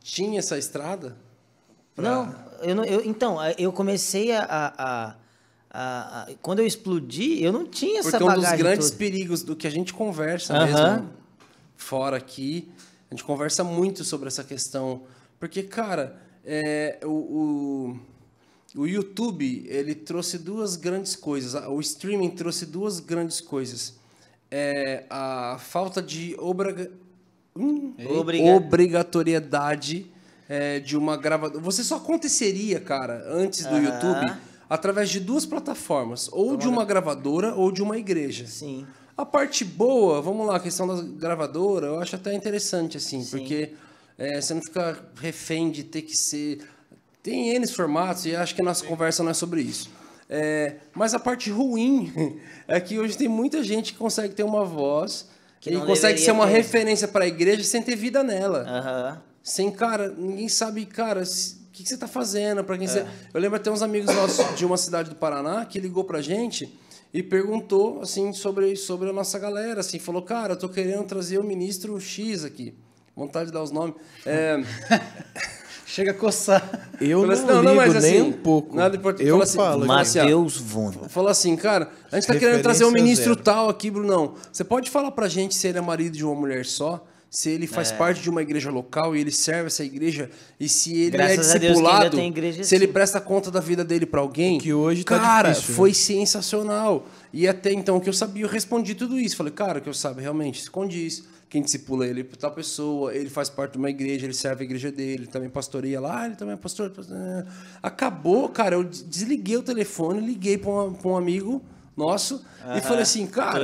Tinha essa estrada? Pra... Não, eu não, eu, então, eu comecei a, a, a, a, Quando eu explodi, eu não tinha essa Porque bagagem. É um dos grandes toda. perigos do que a gente conversa uh -huh. mesmo, fora aqui, a gente conversa muito sobre essa questão. Porque, cara, é, o, o, o YouTube, ele trouxe duas grandes coisas. O streaming trouxe duas grandes coisas. É, a falta de obra... Hum, obrigatoriedade é, de uma gravadora. Você só aconteceria, cara, antes do YouTube, através de duas plataformas, ou de uma gravadora ou de uma igreja. Sim. A parte boa, vamos lá, a questão da gravadora, eu acho até interessante, assim, Sim. porque é, você não fica refém de ter que ser. Tem N formatos e acho que a nossa conversa não é sobre isso. É, mas a parte ruim <laughs> é que hoje tem muita gente que consegue ter uma voz que e consegue ser uma ter. referência para a igreja sem ter vida nela. Uhum sem cara, ninguém sabe, cara, o que, que, você está fazendo, para quem é. você... Eu lembro até uns amigos nossos de uma cidade do Paraná que ligou pra gente e perguntou assim sobre, sobre a nossa galera, assim, falou, cara, tô querendo trazer o ministro X aqui. Vontade de dar os nomes. É... <laughs> Chega a coçar. Eu assim, não, não, mas, assim, nem um pouco. Nada importante. Eu fala assim, falo. Matheus Von. Falou assim, cara, a gente tá querendo trazer o um ministro zero. tal aqui, Brunão. Você pode falar pra gente se ele é marido de uma mulher só? se ele faz é. parte de uma igreja local e ele serve essa igreja, e se ele é Graças é discipulado, se assim. ele presta conta da vida dele para alguém, o que hoje tá cara, difícil, foi né? sensacional. E até então o que eu sabia, eu respondi tudo isso. Falei, cara, o que eu sabia realmente esconde isso Quem discipula ele é para tal pessoa, ele faz parte de uma igreja, ele serve a igreja dele, também pastoreia lá, ele também é pastor. É. Acabou, cara, eu desliguei o telefone, liguei para um, um amigo nosso uh -huh. e falei assim, cara.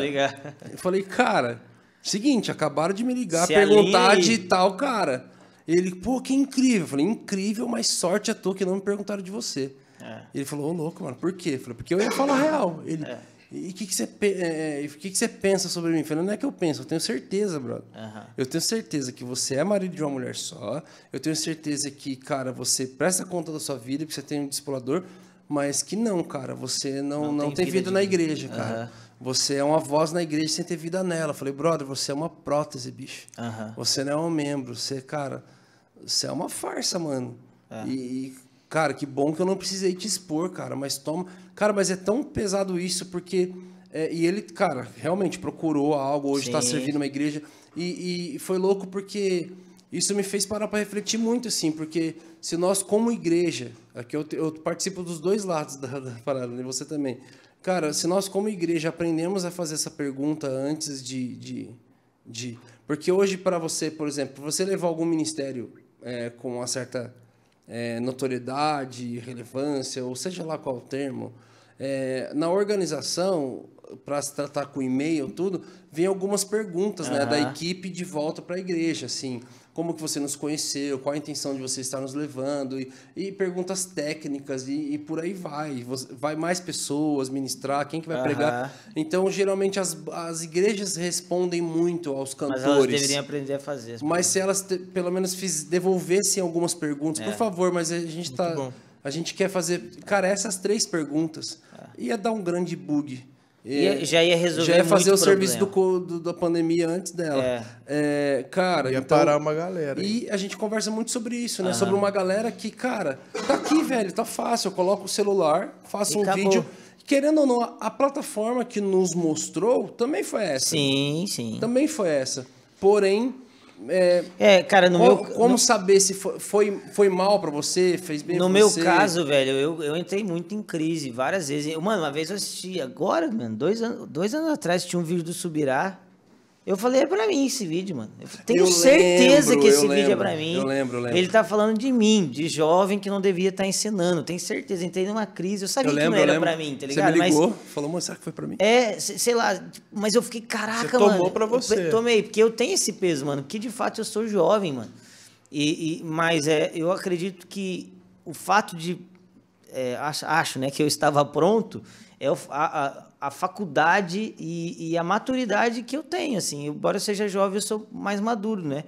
Eu falei, cara Seguinte, acabaram de me ligar, Se perguntar de tal cara. Ele, pô, que incrível. Eu falei, incrível, mas sorte é tua que não me perguntaram de você. É. Ele falou, ô louco, mano, por quê? Eu falei, porque eu ia falar real. Ele, é. e o que, que, você, é, é que, que você pensa sobre mim? Eu falei, não é que eu penso, eu tenho certeza, brother. Uhum. Eu tenho certeza que você é marido de uma mulher só. Eu tenho certeza que, cara, você presta conta da sua vida, porque você tem um discipulador. Mas que não, cara, você não, não, não tem, tem vida, vida na igreja, cara. Uhum você é uma voz na igreja sem ter vida nela. Eu falei, brother, você é uma prótese, bicho. Você não é um membro. Você, cara, você é uma farsa, mano. É. E, cara, que bom que eu não precisei te expor, cara. Mas toma. Cara, mas é tão pesado isso, porque. É, e ele, cara, realmente procurou algo, hoje está servindo uma igreja. E, e, foi louco porque isso me fez parar para refletir muito, assim, porque se nós, como igreja, aqui eu, eu participo dos dois lados <laughs> da, da parada, e né, você também. Cara, se nós como igreja aprendemos a fazer essa pergunta antes de. de, de porque hoje, para você, por exemplo, você levar algum ministério é, com uma certa é, notoriedade, relevância, ou seja lá qual o termo, é, na organização, para se tratar com e-mail, tudo, vem algumas perguntas uhum. né, da equipe de volta para a igreja, assim como que você nos conheceu, qual a intenção de você estar nos levando, e, e perguntas técnicas, e, e, por aí vai. vai mais pessoas ministrar, quem que vai pregar. Então, geralmente, as, as igrejas respondem muito aos cantores. Mas elas deveriam aprender a fazer. Mas se elas, te, pelo menos, fiz, devolvessem algumas perguntas, é. por favor, mas a gente está... A gente quer fazer, cara, essas três perguntas. É. Ia dar um grande bug Ia, já ia resolver Já ia fazer o serviço do, do, da pandemia antes dela. É. É, cara, ia então, parar uma galera. E a gente conversa muito sobre isso, né? Aham. Sobre uma galera que, cara, tá aqui, velho, tá fácil. Eu coloco o celular, faço e um acabou. vídeo querendo ou não, a plataforma que nos mostrou também foi essa. Sim, sim. Também foi essa. Porém, é, é cara, no como, meu como saber se foi, foi, foi mal para você, fez bem No meu você? caso, velho, eu, eu entrei muito em crise várias vezes. mano, uma vez eu assisti agora, mano, dois, an dois anos atrás tinha um vídeo do Subirá eu falei, é pra mim esse vídeo, mano. Eu tenho eu certeza lembro, que esse vídeo é lembro, é pra mim. Eu lembro, eu lembro. Ele tá falando de mim, de jovem que não devia estar tá ensinando. Tenho certeza. Entrei numa crise. Eu sabia eu lembro, que não era pra mim, tá ligado? Você me ligou, mas, falou, mano, será que foi pra mim? É, sei lá. Mas eu fiquei, caraca, você mano. tomou pra você. tomei, porque eu tenho esse peso, mano. Porque de fato eu sou jovem, mano. E, e mas é, eu acredito que o fato de... É, acho, acho, né, que eu estava pronto é o, a, a a faculdade e, e, a maturidade que eu tenho, assim. Embora eu seja jovem, eu sou mais maduro, né?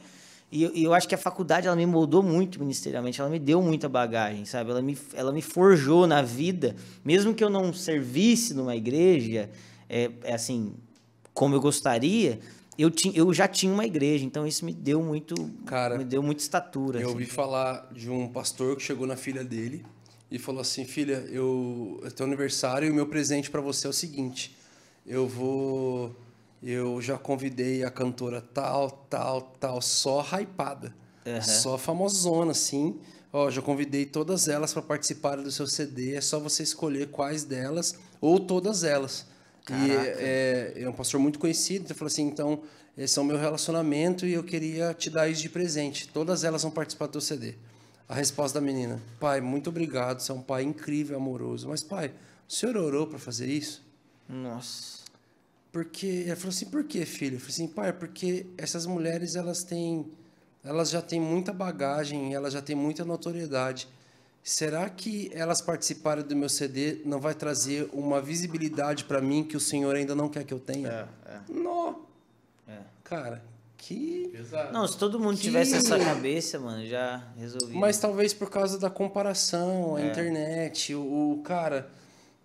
E eu, eu, acho que a faculdade, ela me moldou muito ministerialmente, ela me deu muita bagagem, sabe? Ela me, ela me forjou na vida, mesmo que eu não servisse numa igreja, é, é assim, como eu gostaria, eu, tinha, eu já tinha uma igreja, então isso me deu muito, Cara, me deu muita estatura. Eu assim. ouvi falar de um pastor que chegou na filha dele e falou assim: Filha, eu, é teu aniversário e o meu presente para você é o seguinte: eu vou. Eu já convidei a cantora tal, tal, tal, só hypada, uhum. só famosona, assim. Ó, já convidei todas elas para participarem do seu CD, é só você escolher quais delas ou todas elas. Caraca. E é, é, um pastor muito conhecido, então falou assim: então, esse é o meu relacionamento e eu queria te dar isso de presente. Todas elas vão participar do seu CD. A resposta da menina: Pai, muito obrigado, você é um pai incrível, amoroso. Mas, pai, o senhor orou para fazer isso? Nossa. Porque. Ela falou assim: Por que, filho? Eu falei assim: Pai, porque essas mulheres, elas têm. Elas já têm muita bagagem, elas já têm muita notoriedade. Será que elas participarem do meu CD não vai trazer uma visibilidade para mim que o senhor ainda não quer que eu tenha? É, é. Não. É. Cara, que. Não, se todo mundo que... tivesse essa cabeça, mano, já resolvia. Mas talvez por causa da comparação, a é. internet, o, o, cara.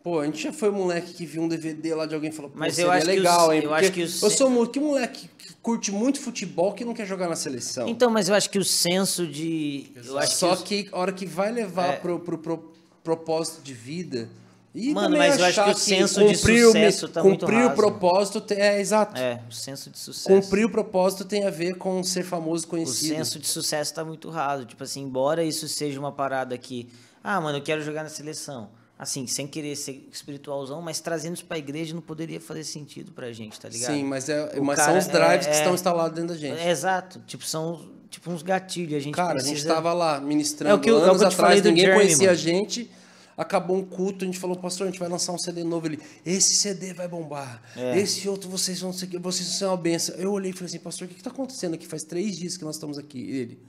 Pô, a gente já foi moleque que viu um DVD lá de alguém e falou, mas eu acho legal, hein? Eu acho que Eu sou muito, que moleque que curte muito futebol que não quer jogar na seleção. Então, mas eu acho que o senso de. Só que, que, a hora que vai levar é. pro, pro, pro propósito de vida e Mano, mas eu acho que o senso que de sucesso tá muito Cumprir o propósito é exato. É, o senso de sucesso. Cumprir o propósito tem a ver com ser famoso, conhecido. O senso de sucesso tá muito raso. Tipo assim, embora isso seja uma parada que, ah, mano, eu quero jogar na seleção. Assim, sem querer ser espiritualzão, mas trazendo isso pra igreja não poderia fazer sentido pra gente, tá ligado? Sim, mas, é, mas cara, são os drives é, que é, estão instalados dentro da gente. É, exato. Tipo, são tipo uns gatilhos. A gente cara, precisa... a gente tava lá ministrando é o que, anos é o que eu é atrás, ninguém Jeremy, conhecia mano. a gente acabou um culto, a gente falou, pastor, a gente vai lançar um CD novo. Ele, esse CD vai bombar, é. esse outro vocês vão ser, vocês vão ser uma benção. Eu olhei e falei assim, pastor, o que está acontecendo aqui? Faz três dias que nós estamos aqui. Ele,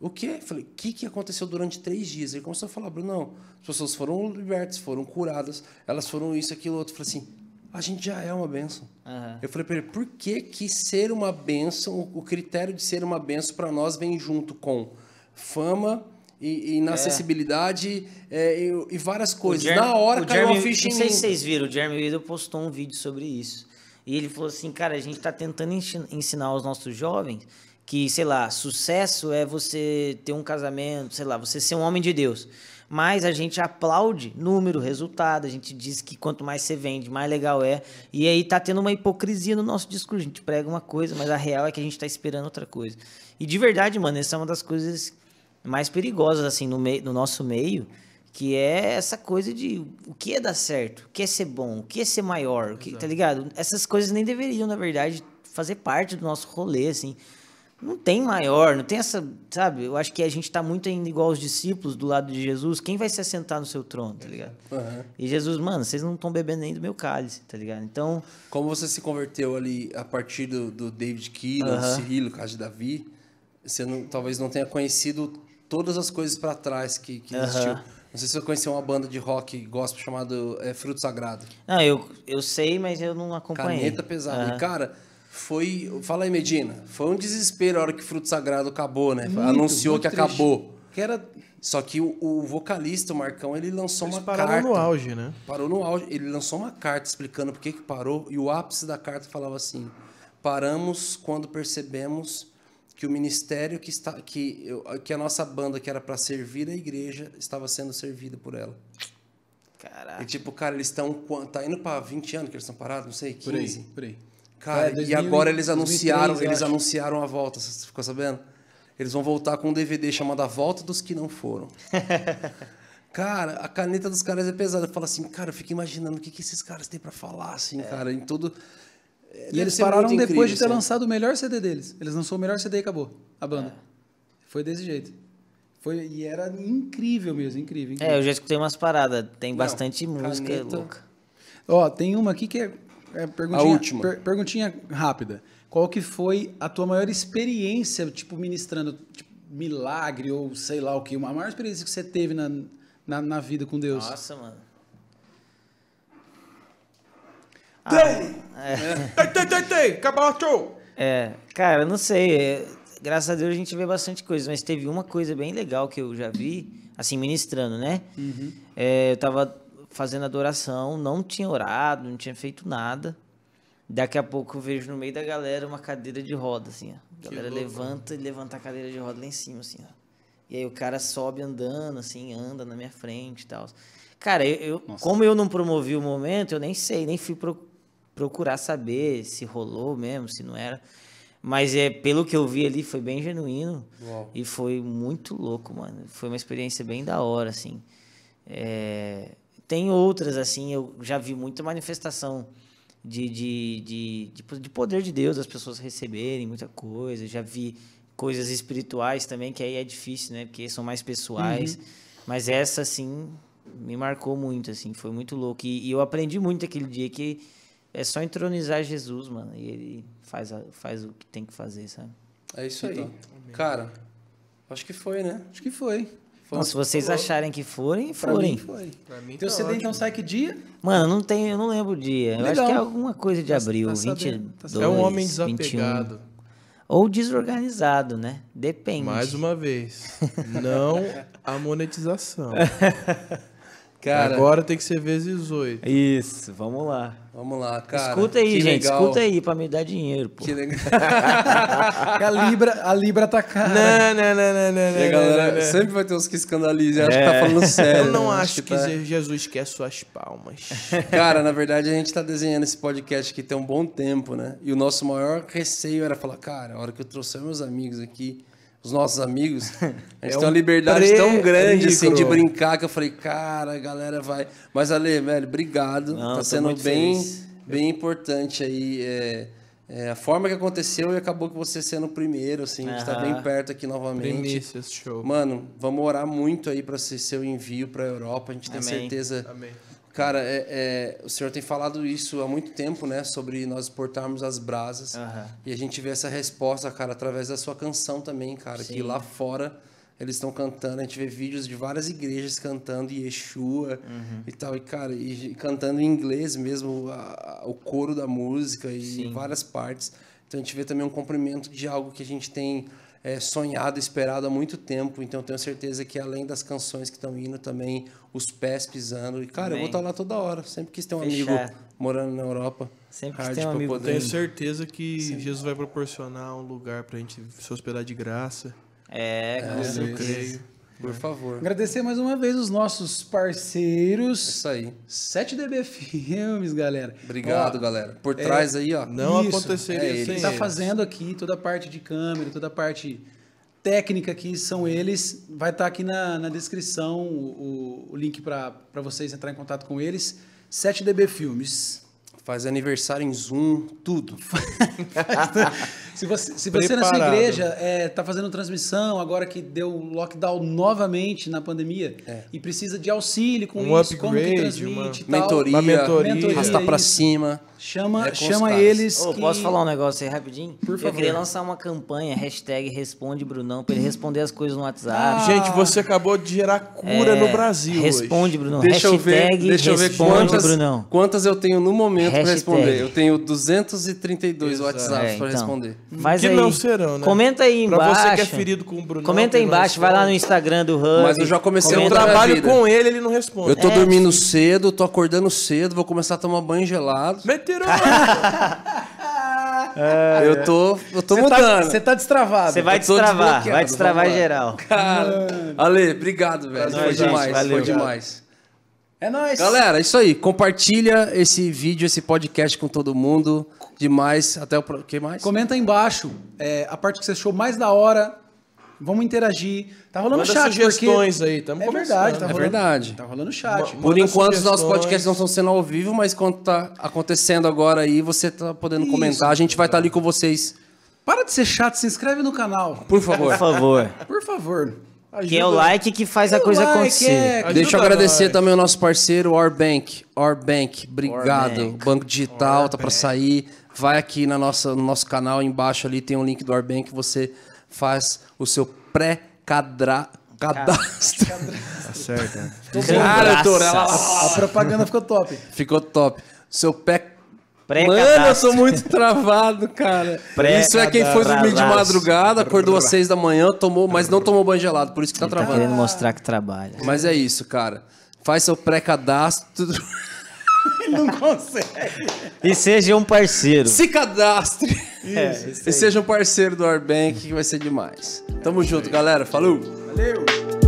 o quê? Eu falei, o que, que aconteceu durante três dias? Ele começou a falar, Bruno, não, as pessoas foram libertas, foram curadas, elas foram isso, aquilo, outro. Eu falei assim, a gente já é uma benção. Uhum. Eu falei para ele, por que, que ser uma benção, o critério de ser uma benção para nós vem junto com fama, e, e na é. acessibilidade é, e, e, várias coisas. Jeremy, na hora caiu Jeremy, uma ficha em mim. Não sei se vocês viram, o Jeremy Riddle postou um vídeo sobre isso. E ele falou assim, cara, a gente está tentando ensinar aos nossos jovens que, sei lá, sucesso é você ter um casamento, sei lá, você ser um homem de Deus. Mas a gente aplaude número, resultado, a gente diz que quanto mais você vende, mais legal é. E aí tá tendo uma hipocrisia no nosso discurso. A gente prega uma coisa, mas a real é que a gente tá esperando outra coisa. E de verdade, mano, essa é uma das coisas mais perigosas assim no, meio, no nosso meio, que é essa coisa de o que é dar certo, o que é ser bom, o que é ser maior, o que, tá ligado? Essas coisas nem deveriam, na verdade, fazer parte do nosso rolê, assim. Não tem maior, não tem essa, sabe? Eu acho que a gente tá muito ainda igual os discípulos do lado de Jesus. Quem vai se assentar no seu trono, tá ligado? Uhum. E Jesus, mano, vocês não estão bebendo nem do meu cálice, tá ligado? Então... Como você se converteu ali a partir do, do David Keelan, uhum. do Cirilo, caso de Davi, você não, talvez não tenha conhecido todas as coisas para trás que, que existiu. Não sei se você conheceu uma banda de rock gospel chamado é, Fruto Sagrado. Não, ah, eu, eu sei, mas eu não acompanhei. Caneta pesada. Uhum. E, cara, foi... Fala aí, Medina. Foi um desespero a hora que Fruto Sagrado acabou, né? Muito, Anunciou muito que triste. acabou. Que era... Só que o, o, vocalista, o Marcão, ele lançou Eles uma parou carta. parou no auge, né? Parou no auge. Ele lançou uma carta explicando por que, que parou. E o ápice da carta falava assim... Paramos quando percebemos que o ministério que está que eu, que a nossa banda que era para servir a igreja estava sendo servida por ela. Caraca. E tipo, cara, eles estão tá indo para 20 anos que eles estão parados, não sei, 15. Por aí. Por aí. Cara, é, 2000, e agora eles anunciaram, 2003, eles anunciaram a volta, você ficou sabendo? Eles vão voltar com um DVD chamado A Volta dos que não foram. <laughs> cara, a caneta dos caras é pesada. Eu assim, cara, eu fico imaginando o que, que esses caras têm para falar, assim, é. cara, em tudo é, e eles pararam depois incrível, de ter lançado o melhor CD deles. Eles lançou o melhor CD e acabou a banda. É. Foi desse jeito. Foi, e era incrível mesmo, incrível, incrível. É, eu já escutei umas paradas. Tem Não, bastante música caneta. louca. Ó, tem uma aqui que é, é perguntinha, a última. Per, perguntinha rápida. Qual que foi a tua maior experiência, tipo, ministrando tipo, milagre ou sei lá o que? Uma maior experiência que você teve na, na, na vida com Deus? Nossa, mano. Tem, Ah, tem, tem, tem! Cabacho! É, cara, não sei. É, graças a Deus a gente vê bastante coisa, mas teve uma coisa bem legal que eu já vi, assim, ministrando, né? Uhum. É, eu tava fazendo adoração, não tinha orado, não tinha feito nada. Daqui a pouco eu vejo no meio da galera uma cadeira de roda, assim, ó. A galera levanta e levanta a cadeira de roda lá em cima, assim, ó. E aí o cara sobe andando, assim, anda na minha frente e tal. Cara, eu, eu como eu não promovi o momento, eu nem sei, nem fui pro, procurar saber se rolou mesmo, se não era. Mas é, pelo que eu vi ali, foi bem genuíno. Uau. E foi muito louco, mano. Foi uma experiência bem da hora, assim. É... Tem outras, assim, eu já vi muita manifestação de, de, de, de, de poder de Deus, as pessoas receberem muita coisa. Já vi coisas espirituais também, que aí é difícil, né? Porque são mais pessoais. Uhum. Mas essa, assim, me marcou muito, assim. Foi muito louco. E, e eu aprendi muito aquele dia que é só entronizar Jesus, mano, e ele faz, a, faz o que tem que fazer, sabe? É isso aí. Cara, acho que foi, né? Acho que foi. Foi então, se vocês acharem que forem, forem. Pra mim foi. Pra mim tá CD então sai que dia? Mano, não tem, eu não lembro o dia. Legal. Eu acho que é alguma coisa de tá- abril, tá, tá 22, É um homem desapegado. 21. Ou desorganizado, né? Depende. Mais uma vez, não a monetização. <laughs> Cara, Agora tem que ser vezes oito. Isso, vamos lá. Vamos lá, cara. Escuta aí, que gente. Legal. Escuta aí pra me dar dinheiro, pô. Que legal. <laughs> a, Libra, a Libra tá cara. Não, não, não, não, não. não, galera, não, não. Sempre vai ter uns que escandalizam. É. Acho que tá é. falando sério. Eu não né? acho, acho, que, tá... Jesus quer suas palmas. <laughs> Cara, na verdade, a gente tá desenhando esse podcast aqui tem um bom tempo, né? E o nosso maior receio era falar, cara, a hora que eu trouxer meus amigos aqui os nossos amigos, <laughs> a gente é tem uma liberdade é um tão grande assim de brincar que eu falei, cara, a galera vai. Mas Ale, velho, obrigado. Não, tá sendo bem, bem importante aí. É, é, a forma que aconteceu e acabou que você sendo o primeiro, assim, uhum. a gente tá bem perto aqui novamente. Primícias, show. Mano, vamos orar muito aí para ser seu envio para a Europa. A gente Amém. tem certeza. Amém Cara, é, é, o senhor tem falado isso há muito tempo, né? Sobre nós exportarmos as brasas. Uhum. E a gente vê essa resposta, cara, através da sua canção também, cara. Sim. Que lá fora eles estão cantando. A gente vê vídeos de várias igrejas cantando Yeshua uhum. e tal. E, cara, e cantando em inglês mesmo a, a, o coro da música e Sim. várias partes. Então a gente vê também um cumprimento de algo que a gente tem é, esperado há muito tempo. Então tenho certeza que além das canções que estão indo, também os pés pisando. E, cara, Amém. eu vou estar tá lá toda hora. Sempre quis ter um Fechar. amigo morando na Europa. Sempre quis ter um amigo. Poder... Tenho certeza que Jesus vai proporcionar um lugar para a gente se hospedar de graça. É, com é, certeza. Eu creio. Por né? favor. Agradecer mais uma vez os nossos parceiros. É isso aí. 7DB Filmes, galera. Obrigado, ó, galera. Por é, trás aí, ó. Não isso, aconteceria é sem tá fazendo aqui toda a parte de câmera, toda a parte técnica aqui são eles. Vai estar tá aqui na, na descrição o, o link para vocês entrar em contato com eles. 7DB Filmes. Faz aniversário em Zoom, tudo. <laughs> <laughs> Se você, se você na sua igreja está é, tá fazendo transmissão agora que deu lockdown novamente na pandemia é. e precisa de auxílio com um isso, upgrade, como que transmite, uma, tal, mentoria, uma mentoria, arrastar para cima. Chama, é chama eles. Oh, que... Posso falar um negócio aí rapidinho? Por favor. Eu queria lançar uma campanha, hashtag Responde Brunão, para ele responder as coisas no WhatsApp. Ah, gente, você acabou de gerar cura é, no Brasil. Responde, hoje. Brunão. Deixa hashtag eu ver, deixa eu ver quantas, Brunão. quantas eu tenho no momento para responder. Eu tenho 232 Exato. WhatsApps é, para então. responder. Mas que aí, não serão, né? Comenta aí embaixo. Pra você que é ferido com o Bruno. Comenta aí embaixo, vai lá no Instagram do Hub. Mas eu já comecei um trabalho com ele, ele não responde. Eu tô é, dormindo cedo, tô acordando cedo, vou começar a tomar banho gelado. Meteram! É, <laughs> eu tô, eu tô tá- mudando. Você tá, tá, destravado. Você vai destravar, vai destravar geral. Cara, ah. Ale, obrigado, velho. Foi, demais, valeu, foi demais. É nóis. Galera, é isso aí. Compartilha esse vídeo, esse podcast com todo mundo. Demais. Até o que mais? Comenta aí embaixo é, a parte que você achou mais da hora. Vamos interagir. Tá rolando Manda chat sugestões aí, tamo É verdade, tá é rolando, verdade. Tá rolando chat. Por enquanto os nossos podcasts não estão sendo ao vivo, mas quando tá acontecendo agora aí, você tá podendo Isso, comentar, a gente vai estar tá ali com vocês. Para de ser chato, se inscreve no canal. Por favor. Por favor. Por favor. Ajuda. Que é o like que faz que a é coisa like acontecer. É, Deixa eu agradecer nós. também o nosso parceiro, Orbank. Orbank, obrigado. Orbank. Banco Digital, tá Orbank. tá para sair vai aqui na nossa, no nosso canal, embaixo ali tem um link do Arbank, você faz o seu pré-cadastro. Cadastro. Tá certo. Cara, doutor, ela... a propaganda ficou top. Ficou top. Seu pé Mano, eu sou muito travado, cara. Isso é quem foi dormir de madrugada, acordou às seis da manhã, tomou, mas não tomou banho gelado, por isso que tá travando. Tá querendo mostrar que trabalha. Mas é isso, cara. Faz seu pré-cadastro. <laughs> Não consegue. E seja um parceiro. Se cadastre. Isso, é, e seja um parceiro do Orbank, que vai ser demais. Tamo é junto, galera. Falou. Valeu.